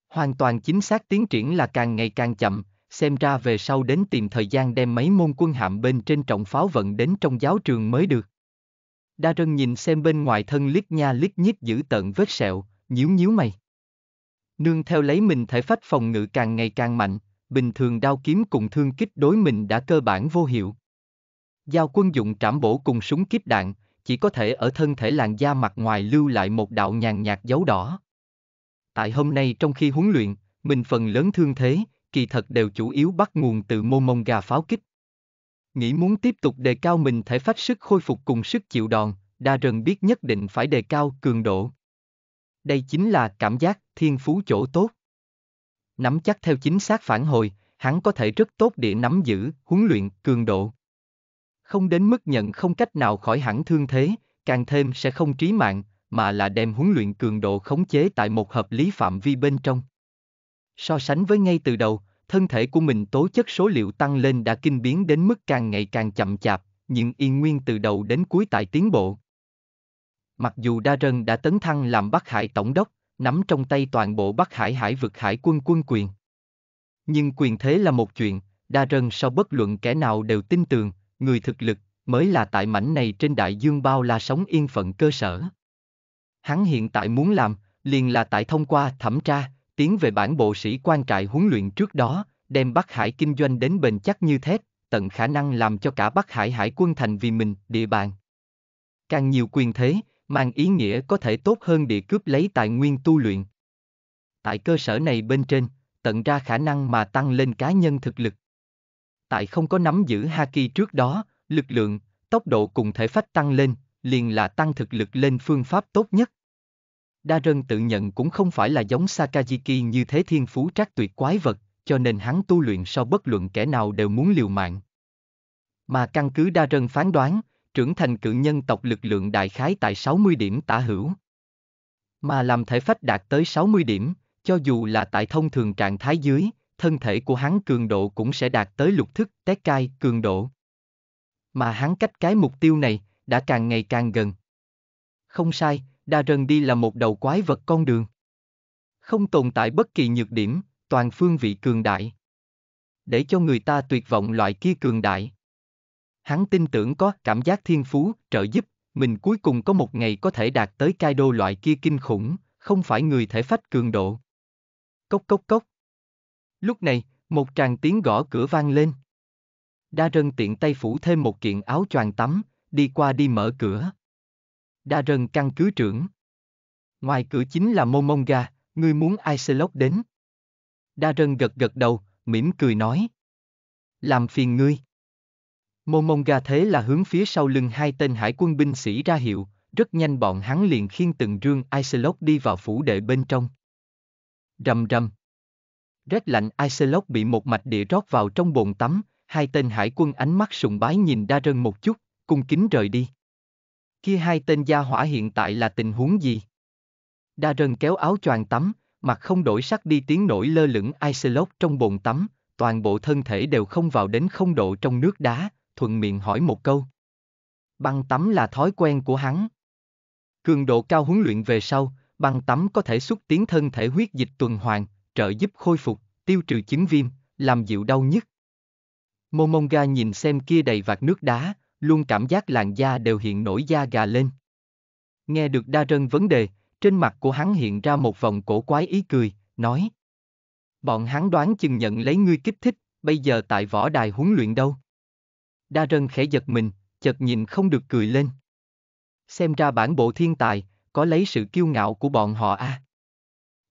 A: Hoàn toàn chính xác tiến triển là càng ngày càng chậm, xem ra về sau đến tìm thời gian đem mấy môn quân hạm bên trên trọng pháo vận đến trong giáo trường mới được. Đa rân nhìn xem bên ngoài thân liếc nha liếc nhít giữ tận vết sẹo, nhíu nhíu mày. Nương theo lấy mình thể phách phòng ngự càng ngày càng mạnh, bình thường đao kiếm cùng thương kích đối mình đã cơ bản vô hiệu. Giao quân dụng trảm bổ cùng súng kiếp đạn, chỉ có thể ở thân thể làn da mặt ngoài lưu lại một đạo nhàn nhạt dấu đỏ. Tại hôm nay trong khi huấn luyện, mình phần lớn thương thế, kỳ thật đều chủ yếu bắt nguồn từ mô mông gà pháo kích. Nghĩ muốn tiếp tục đề cao mình thể phách sức khôi phục cùng sức chịu đòn, đa rừng biết nhất định phải đề cao cường độ. Đây chính là cảm giác thiên phú chỗ tốt. Nắm chắc theo chính xác phản hồi, hắn có thể rất tốt để nắm giữ, huấn luyện, cường độ. Không đến mức nhận không cách nào khỏi hẳn thương thế, càng thêm sẽ không trí mạng, mà là đem huấn luyện cường độ khống chế tại một hợp lý phạm vi bên trong. So sánh với ngay từ đầu, thân thể của mình tố chất số liệu tăng lên đã kinh biến đến mức càng ngày càng chậm chạp, nhưng yên nguyên từ đầu đến cuối tại tiến bộ. Mặc dù Đa Rân đã tấn thăng làm Bắc Hải Tổng đốc, nắm trong tay toàn bộ Bắc Hải hải vực hải quân quân quyền. Nhưng quyền thế là một chuyện, Đa Rân sau bất luận kẻ nào đều tin tưởng, người thực lực mới là tại mảnh này trên đại dương bao la sống yên phận cơ sở. Hắn hiện tại muốn làm, liền là tại thông qua thẩm tra, tiến về bản bộ sĩ quan trại huấn luyện trước đó, đem Bắc Hải kinh doanh đến bền chắc như thép, tận khả năng làm cho cả Bắc Hải hải quân thành vì mình, địa bàn. Càng nhiều quyền thế, mang ý nghĩa có thể tốt hơn địa cướp lấy tài nguyên tu luyện. Tại cơ sở này bên trên, tận ra khả năng mà tăng lên cá nhân thực lực. Tại không có nắm giữ Haki trước đó, lực lượng, tốc độ cùng thể phách tăng lên, liền là tăng thực lực lên phương pháp tốt nhất. Đa Rân tự nhận cũng không phải là giống Sakajiki như thế thiên phú trác tuyệt quái vật, cho nên hắn tu luyện sau bất luận kẻ nào đều muốn liều mạng. Mà căn cứ Đa Rân phán đoán, trưởng thành cự nhân tộc lực lượng đại khái tại 60 điểm tả hữu. Mà làm thể phách đạt tới 60 điểm, cho dù là tại thông thường trạng thái dưới, thân thể của hắn cường độ cũng sẽ đạt tới lục thức tét cai cường độ. Mà hắn cách cái mục tiêu này đã càng ngày càng gần. Không sai, đa rần đi là một đầu quái vật con đường. Không tồn tại bất kỳ nhược điểm, toàn phương vị cường đại. Để cho người ta tuyệt vọng loại kia cường đại. Hắn tin tưởng có cảm giác thiên phú, trợ giúp, mình cuối cùng có một ngày có thể đạt tới cai đô loại kia kinh khủng, không phải người thể phách cường độ. Cốc cốc cốc. Lúc này, một tràng tiếng gõ cửa vang lên. Đa rân tiện tay phủ thêm một kiện áo choàng tắm, đi qua đi mở cửa. Đa Rần căn cứ trưởng. Ngoài cửa chính là Momonga, ngươi muốn Iselok đến. Đa Rần gật gật đầu, mỉm cười nói. Làm phiền ngươi. Momonga thế là hướng phía sau lưng hai tên hải quân binh sĩ ra hiệu, rất nhanh bọn hắn liền khiêng từng rương Iselok đi vào phủ đệ bên trong. Rầm rầm. Rét lạnh Iselok bị một mạch địa rót vào trong bồn tắm, hai tên hải quân ánh mắt sùng bái nhìn Đa Rần một chút, cung kính rời đi kia hai tên gia hỏa hiện tại là tình huống gì? Đa rần kéo áo choàng tắm, mặt không đổi sắc đi tiếng nổi lơ lửng Icelot trong bồn tắm, toàn bộ thân thể đều không vào đến không độ trong nước đá, thuận miệng hỏi một câu. Băng tắm là thói quen của hắn. Cường độ cao huấn luyện về sau, băng tắm có thể xúc tiến thân thể huyết dịch tuần hoàn, trợ giúp khôi phục, tiêu trừ chứng viêm, làm dịu đau nhất. Momonga nhìn xem kia đầy vạt nước đá, luôn cảm giác làn da đều hiện nổi da gà lên. Nghe được đa rân vấn đề, trên mặt của hắn hiện ra một vòng cổ quái ý cười, nói. Bọn hắn đoán chừng nhận lấy ngươi kích thích, bây giờ tại võ đài huấn luyện đâu. Đa rân khẽ giật mình, chợt nhìn không được cười lên. Xem ra bản bộ thiên tài, có lấy sự kiêu ngạo của bọn họ À.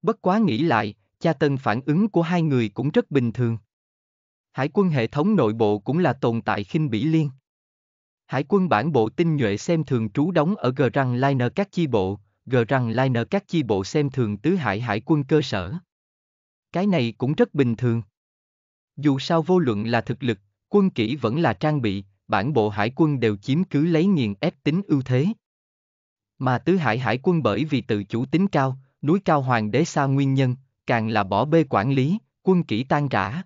A: Bất quá nghĩ lại, cha tân phản ứng của hai người cũng rất bình thường. Hải quân hệ thống nội bộ cũng là tồn tại khinh bỉ liên. Hải quân bản bộ tinh nhuệ xem thường trú đóng ở Grand Liner các chi bộ, Grand Liner các chi bộ xem thường tứ hải hải quân cơ sở. Cái này cũng rất bình thường. Dù sao vô luận là thực lực, quân kỹ vẫn là trang bị, bản bộ hải quân đều chiếm cứ lấy nghiền ép tính ưu thế. Mà tứ hải hải quân bởi vì tự chủ tính cao, núi cao hoàng đế xa nguyên nhân, càng là bỏ bê quản lý, quân kỹ tan rã.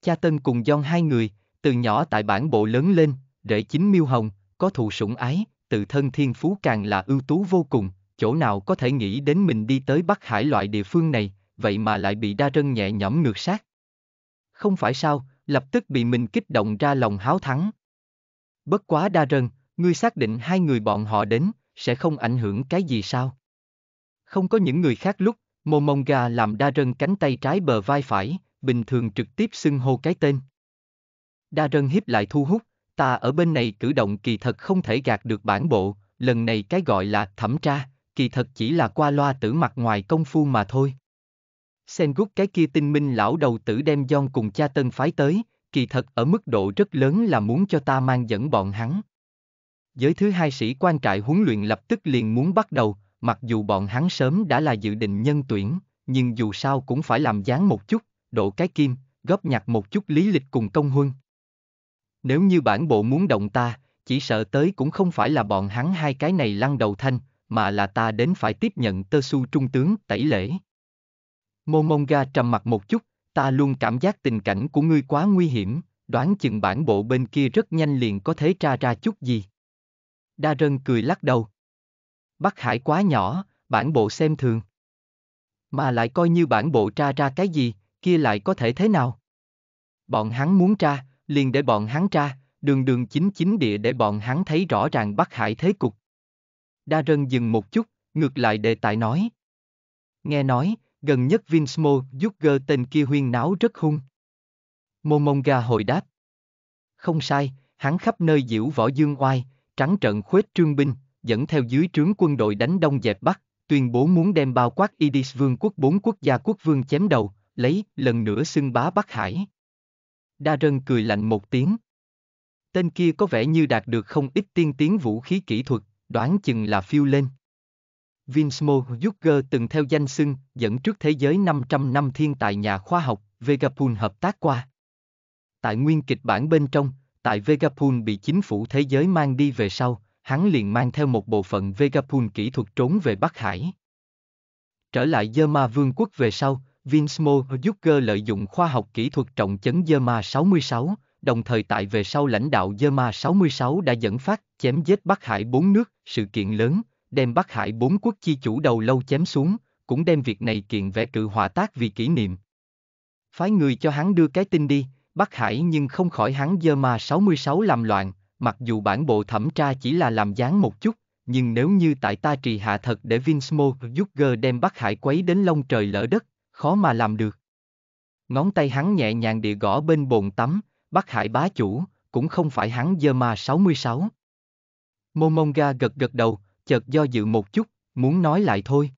A: Cha Tân cùng John hai người, từ nhỏ tại bản bộ lớn lên, rễ chính miêu hồng, có thụ sủng ái, tự thân thiên phú càng là ưu tú vô cùng, chỗ nào có thể nghĩ đến mình đi tới Bắc Hải loại địa phương này, vậy mà lại bị đa rân nhẹ nhõm ngược sát. Không phải sao, lập tức bị mình kích động ra lòng háo thắng. Bất quá đa rân, ngươi xác định hai người bọn họ đến, sẽ không ảnh hưởng cái gì sao? Không có những người khác lúc, mông gà làm đa rân cánh tay trái bờ vai phải, bình thường trực tiếp xưng hô cái tên. Đa rân hiếp lại thu hút, ta ở bên này cử động kỳ thật không thể gạt được bản bộ, lần này cái gọi là thẩm tra, kỳ thật chỉ là qua loa tử mặt ngoài công phu mà thôi. Sengut cái kia tinh minh lão đầu tử đem John cùng cha tân phái tới, kỳ thật ở mức độ rất lớn là muốn cho ta mang dẫn bọn hắn. Giới thứ hai sĩ quan trại huấn luyện lập tức liền muốn bắt đầu, mặc dù bọn hắn sớm đã là dự định nhân tuyển, nhưng dù sao cũng phải làm dáng một chút, độ cái kim, góp nhặt một chút lý lịch cùng công huân. Nếu như bản bộ muốn động ta, chỉ sợ tới cũng không phải là bọn hắn hai cái này lăn đầu thanh, mà là ta đến phải tiếp nhận tơ su trung tướng tẩy lễ. ga trầm mặt một chút, ta luôn cảm giác tình cảnh của ngươi quá nguy hiểm, đoán chừng bản bộ bên kia rất nhanh liền có thể tra ra chút gì. Đa Rân cười lắc đầu. Bắc Hải quá nhỏ, bản bộ xem thường. Mà lại coi như bản bộ tra ra cái gì, kia lại có thể thế nào? Bọn hắn muốn tra, liền để bọn hắn ra, đường đường chính chính địa để bọn hắn thấy rõ ràng Bắc Hải thế cục. Đa Rân dừng một chút, ngược lại đề tài nói. Nghe nói, gần nhất Vinsmo giúp gơ tên kia huyên náo rất hung. Mông Momonga hồi đáp. Không sai, hắn khắp nơi diễu võ dương oai, trắng trận khuếch trương binh, dẫn theo dưới trướng quân đội đánh đông dẹp bắc, tuyên bố muốn đem bao quát Idis vương quốc bốn quốc gia quốc vương chém đầu, lấy lần nữa xưng bá Bắc Hải. Đa Rân cười lạnh một tiếng. Tên kia có vẻ như đạt được không ít tiên tiến vũ khí kỹ thuật, đoán chừng là phiêu lên. Vinsmo Jugger từng theo danh xưng, dẫn trước thế giới 500 năm thiên tài nhà khoa học, Vegapool hợp tác qua. Tại nguyên kịch bản bên trong, tại Vegapool bị chính phủ thế giới mang đi về sau, hắn liền mang theo một bộ phận Vegapool kỹ thuật trốn về Bắc Hải. Trở lại Dơ Ma Vương quốc về sau, Vinsmo Zucker lợi dụng khoa học kỹ thuật trọng chấn Yerma 66, đồng thời tại về sau lãnh đạo Yerma 66 đã dẫn phát chém giết Bắc Hải bốn nước, sự kiện lớn, đem Bắc Hải bốn quốc chi chủ đầu lâu chém xuống, cũng đem việc này kiện vẽ cự hòa tác vì kỷ niệm. Phái người cho hắn đưa cái tin đi, Bắc Hải nhưng không khỏi hắn Yerma 66 làm loạn, mặc dù bản bộ thẩm tra chỉ là làm dáng một chút, nhưng nếu như tại ta trì hạ thật để Vinsmo Jugger đem Bắc Hải quấy đến long trời lỡ đất, khó mà làm được. Ngón tay hắn nhẹ nhàng địa gõ bên bồn tắm, Bắc Hải bá chủ, cũng không phải hắn dơ mà 66. Momonga gật gật đầu, chợt do dự một chút, muốn nói lại thôi.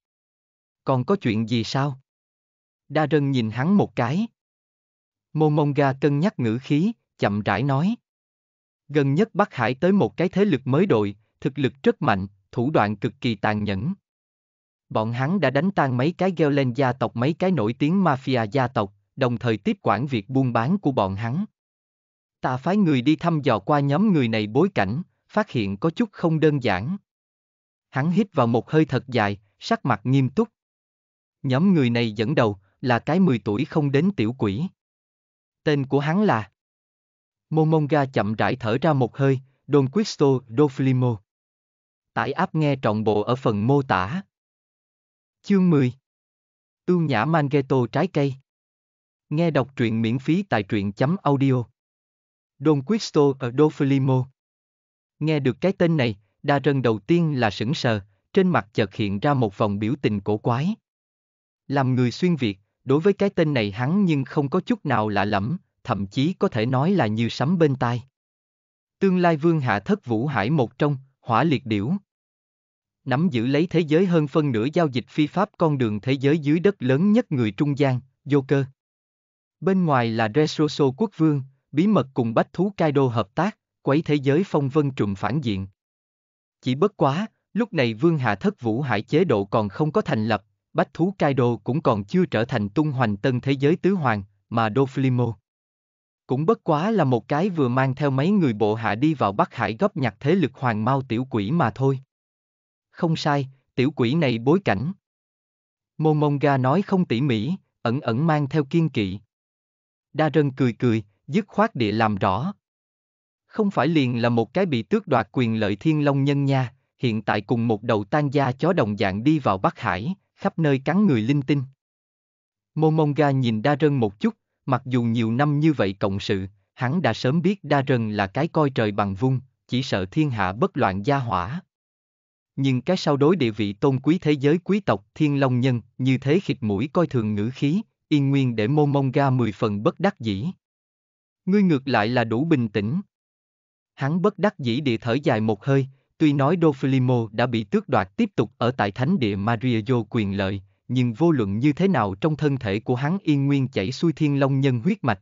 A: Còn có chuyện gì sao? Đa Rân nhìn hắn một cái. Momonga cân nhắc ngữ khí, chậm rãi nói. Gần nhất Bắc Hải tới một cái thế lực mới đội, thực lực rất mạnh, thủ đoạn cực kỳ tàn nhẫn bọn hắn đã đánh tan mấy cái gheo lên gia tộc mấy cái nổi tiếng mafia gia tộc, đồng thời tiếp quản việc buôn bán của bọn hắn. Ta phái người đi thăm dò qua nhóm người này bối cảnh, phát hiện có chút không đơn giản. Hắn hít vào một hơi thật dài, sắc mặt nghiêm túc. Nhóm người này dẫn đầu là cái 10 tuổi không đến tiểu quỷ. Tên của hắn là Momonga chậm rãi thở ra một hơi, Don Quisto Doflimo. Tải áp nghe trọn bộ ở phần mô tả. Chương 10 Tương Nhã Mangeto Trái Cây Nghe đọc truyện miễn phí tại truyện chấm audio Don Quisto ở Do Dofelimo Nghe được cái tên này, đa rân đầu tiên là sững sờ, trên mặt chợt hiện ra một vòng biểu tình cổ quái. Làm người xuyên Việt, đối với cái tên này hắn nhưng không có chút nào lạ lẫm, thậm chí có thể nói là như sấm bên tai. Tương lai vương hạ thất vũ hải một trong, hỏa liệt điểu nắm giữ lấy thế giới hơn phân nửa giao dịch phi pháp con đường thế giới dưới đất lớn nhất người trung gian, Joker. Bên ngoài là Dressrosa quốc vương, bí mật cùng bách thú Kaido hợp tác, quấy thế giới phong vân trùm phản diện. Chỉ bất quá, lúc này vương hạ thất vũ hải chế độ còn không có thành lập, bách thú Kaido cũng còn chưa trở thành tung hoành tân thế giới tứ hoàng, mà Doflimo. Cũng bất quá là một cái vừa mang theo mấy người bộ hạ đi vào Bắc Hải góp nhặt thế lực hoàng mau tiểu quỷ mà thôi không sai, tiểu quỷ này bối cảnh. Momonga nói không tỉ mỉ, ẩn ẩn mang theo kiên kỵ. Đa Rân cười cười, dứt khoát địa làm rõ. Không phải liền là một cái bị tước đoạt quyền lợi thiên long nhân nha, hiện tại cùng một đầu tan gia chó đồng dạng đi vào Bắc Hải, khắp nơi cắn người linh tinh. Momonga nhìn Đa Rân một chút, mặc dù nhiều năm như vậy cộng sự, hắn đã sớm biết Đa Rân là cái coi trời bằng vung, chỉ sợ thiên hạ bất loạn gia hỏa nhưng cái sau đối địa vị tôn quý thế giới quý tộc thiên long nhân như thế khịt mũi coi thường ngữ khí, yên nguyên để môn mông ga mười phần bất đắc dĩ. Ngươi ngược lại là đủ bình tĩnh. Hắn bất đắc dĩ địa thở dài một hơi, tuy nói Dofilimo đã bị tước đoạt tiếp tục ở tại thánh địa Maria Jo quyền lợi, nhưng vô luận như thế nào trong thân thể của hắn yên nguyên chảy xuôi thiên long nhân huyết mạch.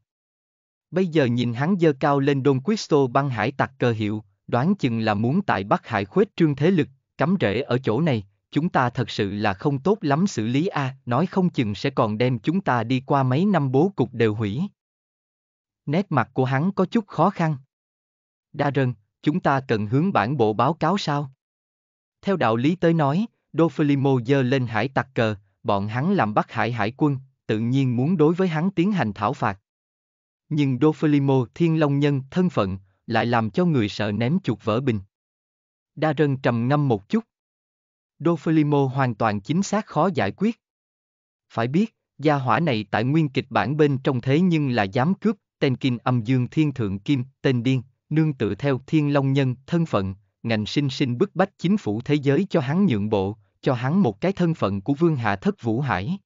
A: Bây giờ nhìn hắn dơ cao lên Don Quisto băng hải tặc cơ hiệu, đoán chừng là muốn tại Bắc Hải khuếch trương thế lực, cắm rễ ở chỗ này, chúng ta thật sự là không tốt lắm xử lý a, à, nói không chừng sẽ còn đem chúng ta đi qua mấy năm bố cục đều hủy. Nét mặt của hắn có chút khó khăn. Đa rần, chúng ta cần hướng bản bộ báo cáo sao? Theo đạo lý tới nói, Dofilimo dơ lên hải tặc cờ, bọn hắn làm bắt hải hải quân, tự nhiên muốn đối với hắn tiến hành thảo phạt. Nhưng Dofilimo thiên long nhân thân phận, lại làm cho người sợ ném chuột vỡ bình. Đa Rân trầm ngâm một chút. Dofolimo hoàn toàn chính xác khó giải quyết. Phải biết, gia hỏa này tại nguyên kịch bản bên trong thế nhưng là dám cướp, tên kim âm dương thiên thượng kim, tên điên, nương tự theo thiên long nhân, thân phận, ngành sinh sinh bức bách chính phủ thế giới cho hắn nhượng bộ, cho hắn một cái thân phận của vương hạ thất vũ hải.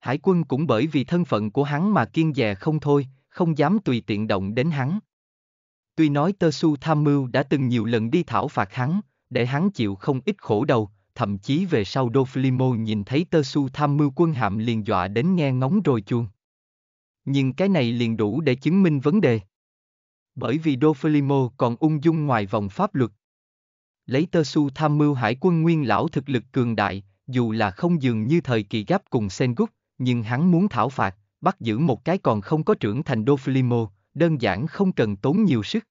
A: Hải quân cũng bởi vì thân phận của hắn mà kiên dè không thôi, không dám tùy tiện động đến hắn. Tuy nói Tơ Su tham mưu đã từng nhiều lần đi thảo phạt hắn, để hắn chịu không ít khổ đầu, thậm chí về sau Doflimo nhìn thấy Tơ Su tham mưu quân hạm liền dọa đến nghe ngóng rồi chuông. Nhưng cái này liền đủ để chứng minh vấn đề. Bởi vì Doflimo còn ung dung ngoài vòng pháp luật. Lấy Tơ Su tham mưu hải quân nguyên lão thực lực cường đại, dù là không dường như thời kỳ gấp cùng Sengut, nhưng hắn muốn thảo phạt, bắt giữ một cái còn không có trưởng thành Doflimo, đơn giản không cần tốn nhiều sức.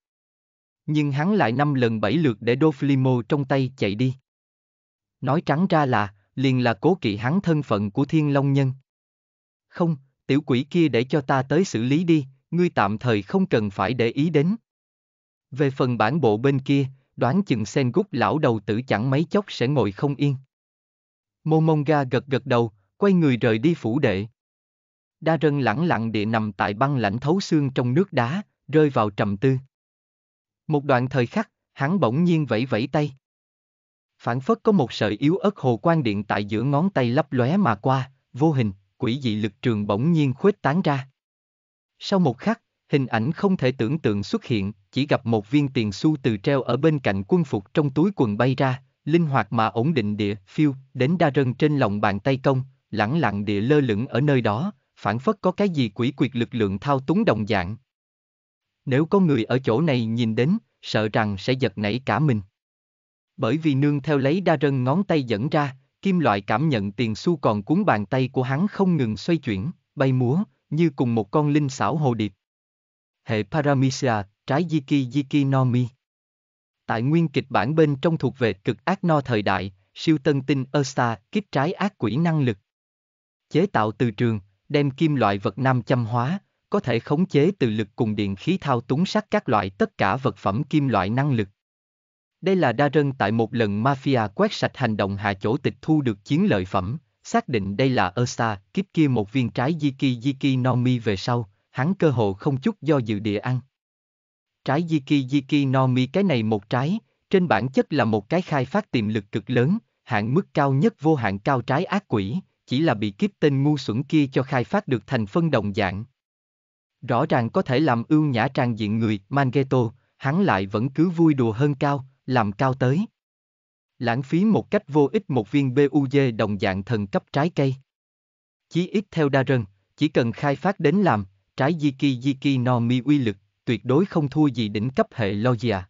A: Nhưng hắn lại năm lần bảy lượt để Doflimo trong tay chạy đi. Nói trắng ra là, liền là cố kỵ hắn thân phận của thiên long nhân. Không, tiểu quỷ kia để cho ta tới xử lý đi, ngươi tạm thời không cần phải để ý đến. Về phần bản bộ bên kia, đoán chừng sen gút lão đầu tử chẳng mấy chốc sẽ ngồi không yên. Momonga gật gật đầu, quay người rời đi phủ đệ. Đa Rân lẳng lặng địa nằm tại băng lãnh thấu xương trong nước đá, rơi vào trầm tư. Một đoạn thời khắc, hắn bỗng nhiên vẫy vẫy tay. Phản phất có một sợi yếu ớt hồ quan điện tại giữa ngón tay lấp lóe mà qua, vô hình, quỷ dị lực trường bỗng nhiên khuếch tán ra. Sau một khắc, hình ảnh không thể tưởng tượng xuất hiện, chỉ gặp một viên tiền xu từ treo ở bên cạnh quân phục trong túi quần bay ra, linh hoạt mà ổn định địa phiêu, đến đa rân trên lòng bàn tay công, lẳng lặng địa lơ lửng ở nơi đó, phản phất có cái gì quỷ quyệt lực lượng thao túng đồng dạng. Nếu có người ở chỗ này nhìn đến, sợ rằng sẽ giật nảy cả mình. Bởi vì nương theo lấy đa rân ngón tay dẫn ra, kim loại cảm nhận tiền xu còn cuốn bàn tay của hắn không ngừng xoay chuyển, bay múa, như cùng một con linh xảo hồ điệp. Hệ Paramisia, trái Yiki Yiki no Mi. Tại nguyên kịch bản bên trong thuộc về cực ác no thời đại, siêu tân tinh Ersta, kiếp trái ác quỷ năng lực. Chế tạo từ trường, đem kim loại vật nam châm hóa, có thể khống chế từ lực cùng điện khí thao túng sát các loại tất cả vật phẩm kim loại năng lực. Đây là đa rân tại một lần mafia quét sạch hành động hạ chỗ tịch thu được chiến lợi phẩm, xác định đây là Ursa, kiếp kia một viên trái Jiki Jiki Nomi về sau, hắn cơ hồ không chút do dự địa ăn. Trái Jiki Jiki Nomi cái này một trái, trên bản chất là một cái khai phát tiềm lực cực lớn, hạn mức cao nhất vô hạn cao trái ác quỷ, chỉ là bị kiếp tên ngu xuẩn kia cho khai phát được thành phân đồng dạng. Rõ ràng có thể làm ưu nhã trang diện người, Mangeto, hắn lại vẫn cứ vui đùa hơn cao, làm cao tới. Lãng phí một cách vô ích một viên BUG đồng dạng thần cấp trái cây. Chí ít theo đa rần, chỉ cần khai phát đến làm, trái Jiki Jiki no mi uy lực, tuyệt đối không thua gì đỉnh cấp hệ Logia.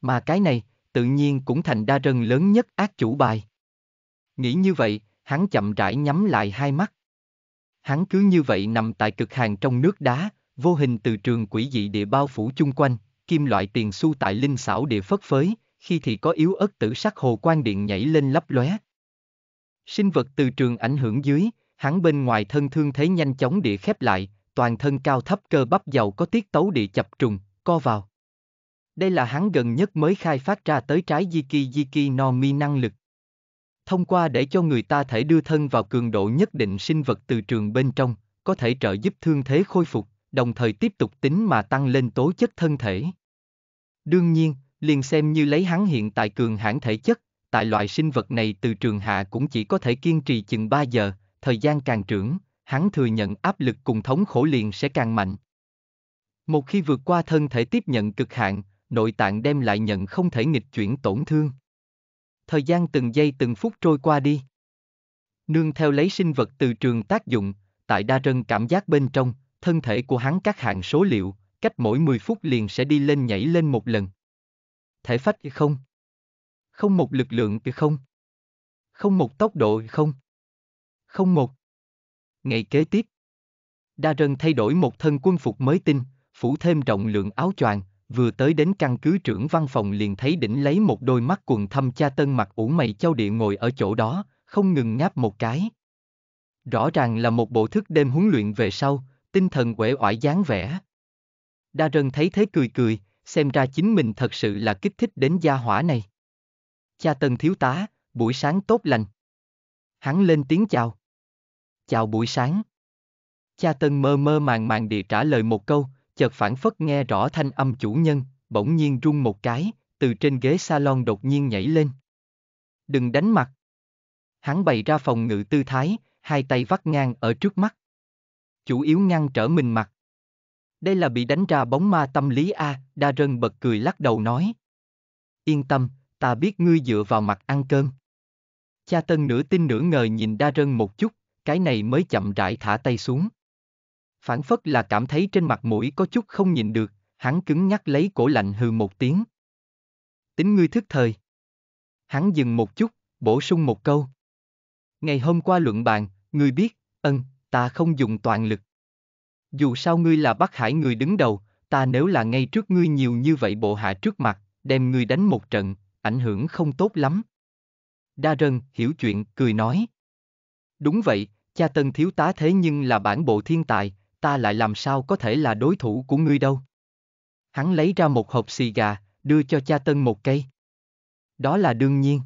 A: Mà cái này, tự nhiên cũng thành đa rần lớn nhất ác chủ bài. Nghĩ như vậy, hắn chậm rãi nhắm lại hai mắt. Hắn cứ như vậy nằm tại cực hàng trong nước đá, vô hình từ trường quỷ dị địa bao phủ chung quanh, kim loại tiền xu tại linh xảo địa phất phới, khi thì có yếu ớt tử sắc hồ quan điện nhảy lên lấp lóe. Sinh vật từ trường ảnh hưởng dưới, hắn bên ngoài thân thương thế nhanh chóng địa khép lại, toàn thân cao thấp cơ bắp giàu có tiết tấu địa chập trùng, co vào. Đây là hắn gần nhất mới khai phát ra tới trái Jiki Jiki no mi năng lực thông qua để cho người ta thể đưa thân vào cường độ nhất định sinh vật từ trường bên trong, có thể trợ giúp thương thế khôi phục, đồng thời tiếp tục tính mà tăng lên tố chất thân thể. Đương nhiên, liền xem như lấy hắn hiện tại cường hãn thể chất, tại loại sinh vật này từ trường hạ cũng chỉ có thể kiên trì chừng 3 giờ, thời gian càng trưởng, hắn thừa nhận áp lực cùng thống khổ liền sẽ càng mạnh. Một khi vượt qua thân thể tiếp nhận cực hạn, nội tạng đem lại nhận không thể nghịch chuyển tổn thương thời gian từng giây từng phút trôi qua đi. Nương theo lấy sinh vật từ trường tác dụng, tại đa rân cảm giác bên trong, thân thể của hắn các hạng số liệu, cách mỗi 10 phút liền sẽ đi lên nhảy lên một lần. Thể phách không? Không một lực lượng không? Không một tốc độ không? Không một. Ngày kế tiếp, Đa Rân thay đổi một thân quân phục mới tinh, phủ thêm trọng lượng áo choàng, vừa tới đến căn cứ trưởng văn phòng liền thấy đỉnh lấy một đôi mắt quần thâm cha tân mặt ủ mày châu địa ngồi ở chỗ đó, không ngừng ngáp một cái. Rõ ràng là một bộ thức đêm huấn luyện về sau, tinh thần uể oải dáng vẻ. Đa rân thấy thế cười cười, xem ra chính mình thật sự là kích thích đến gia hỏa này. Cha tân thiếu tá, buổi sáng tốt lành. Hắn lên tiếng chào. Chào buổi sáng. Cha tân mơ mơ màng màng địa trả lời một câu, chợt phản phất nghe rõ thanh âm chủ nhân, bỗng nhiên rung một cái, từ trên ghế salon đột nhiên nhảy lên. Đừng đánh mặt. Hắn bày ra phòng ngự tư thái, hai tay vắt ngang ở trước mắt. Chủ yếu ngăn trở mình mặt. Đây là bị đánh ra bóng ma tâm lý A, đa rân bật cười lắc đầu nói. Yên tâm, ta biết ngươi dựa vào mặt ăn cơm. Cha Tân nửa tin nửa ngờ nhìn đa rân một chút, cái này mới chậm rãi thả tay xuống phản phất là cảm thấy trên mặt mũi có chút không nhìn được, hắn cứng nhắc lấy cổ lạnh hừ một tiếng. Tính ngươi thức thời. Hắn dừng một chút, bổ sung một câu. Ngày hôm qua luận bàn, ngươi biết, ân, ta không dùng toàn lực. Dù sao ngươi là Bắc Hải người đứng đầu, ta nếu là ngay trước ngươi nhiều như vậy bộ hạ trước mặt, đem ngươi đánh một trận, ảnh hưởng không tốt lắm. Đa Rân hiểu chuyện, cười nói. Đúng vậy, cha tân thiếu tá thế nhưng là bản bộ thiên tài, ta lại làm sao có thể là đối thủ của ngươi đâu. Hắn lấy ra một hộp xì gà, đưa cho cha Tân một cây. Đó là đương nhiên.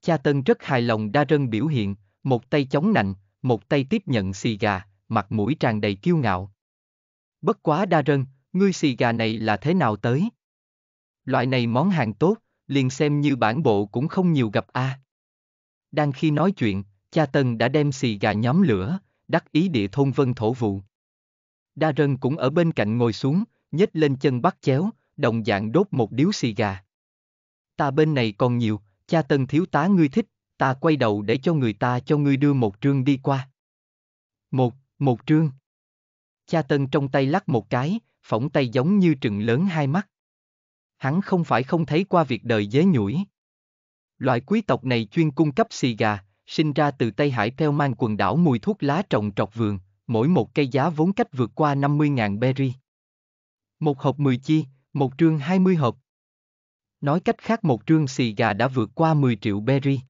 A: Cha Tân rất hài lòng đa rân biểu hiện, một tay chống nạnh, một tay tiếp nhận xì gà, mặt mũi tràn đầy kiêu ngạo. Bất quá đa rân, ngươi xì gà này là thế nào tới? Loại này món hàng tốt, liền xem như bản bộ cũng không nhiều gặp a. À. Đang khi nói chuyện, cha Tân đã đem xì gà nhóm lửa, đắc ý địa thôn vân thổ vụ. Đa Rân cũng ở bên cạnh ngồi xuống, nhếch lên chân bắt chéo, đồng dạng đốt một điếu xì gà. Ta bên này còn nhiều, cha tân thiếu tá ngươi thích, ta quay đầu để cho người ta cho ngươi đưa một trương đi qua. Một, một trương. Cha tân trong tay lắc một cái, phỏng tay giống như trừng lớn hai mắt. Hắn không phải không thấy qua việc đời dế nhủi. Loại quý tộc này chuyên cung cấp xì gà, sinh ra từ Tây Hải theo mang quần đảo mùi thuốc lá trồng trọt vườn, mỗi một cây giá vốn cách vượt qua 50.000 berry. Một hộp 10 chi, một trương 20 hộp. Nói cách khác một trương xì gà đã vượt qua 10 triệu berry.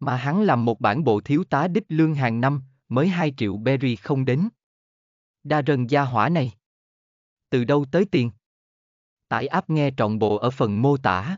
A: Mà hắn làm một bản bộ thiếu tá đích lương hàng năm, mới 2 triệu berry không đến. Đa rần gia hỏa này. Từ đâu tới tiền? Tải áp nghe trọn bộ ở phần mô tả.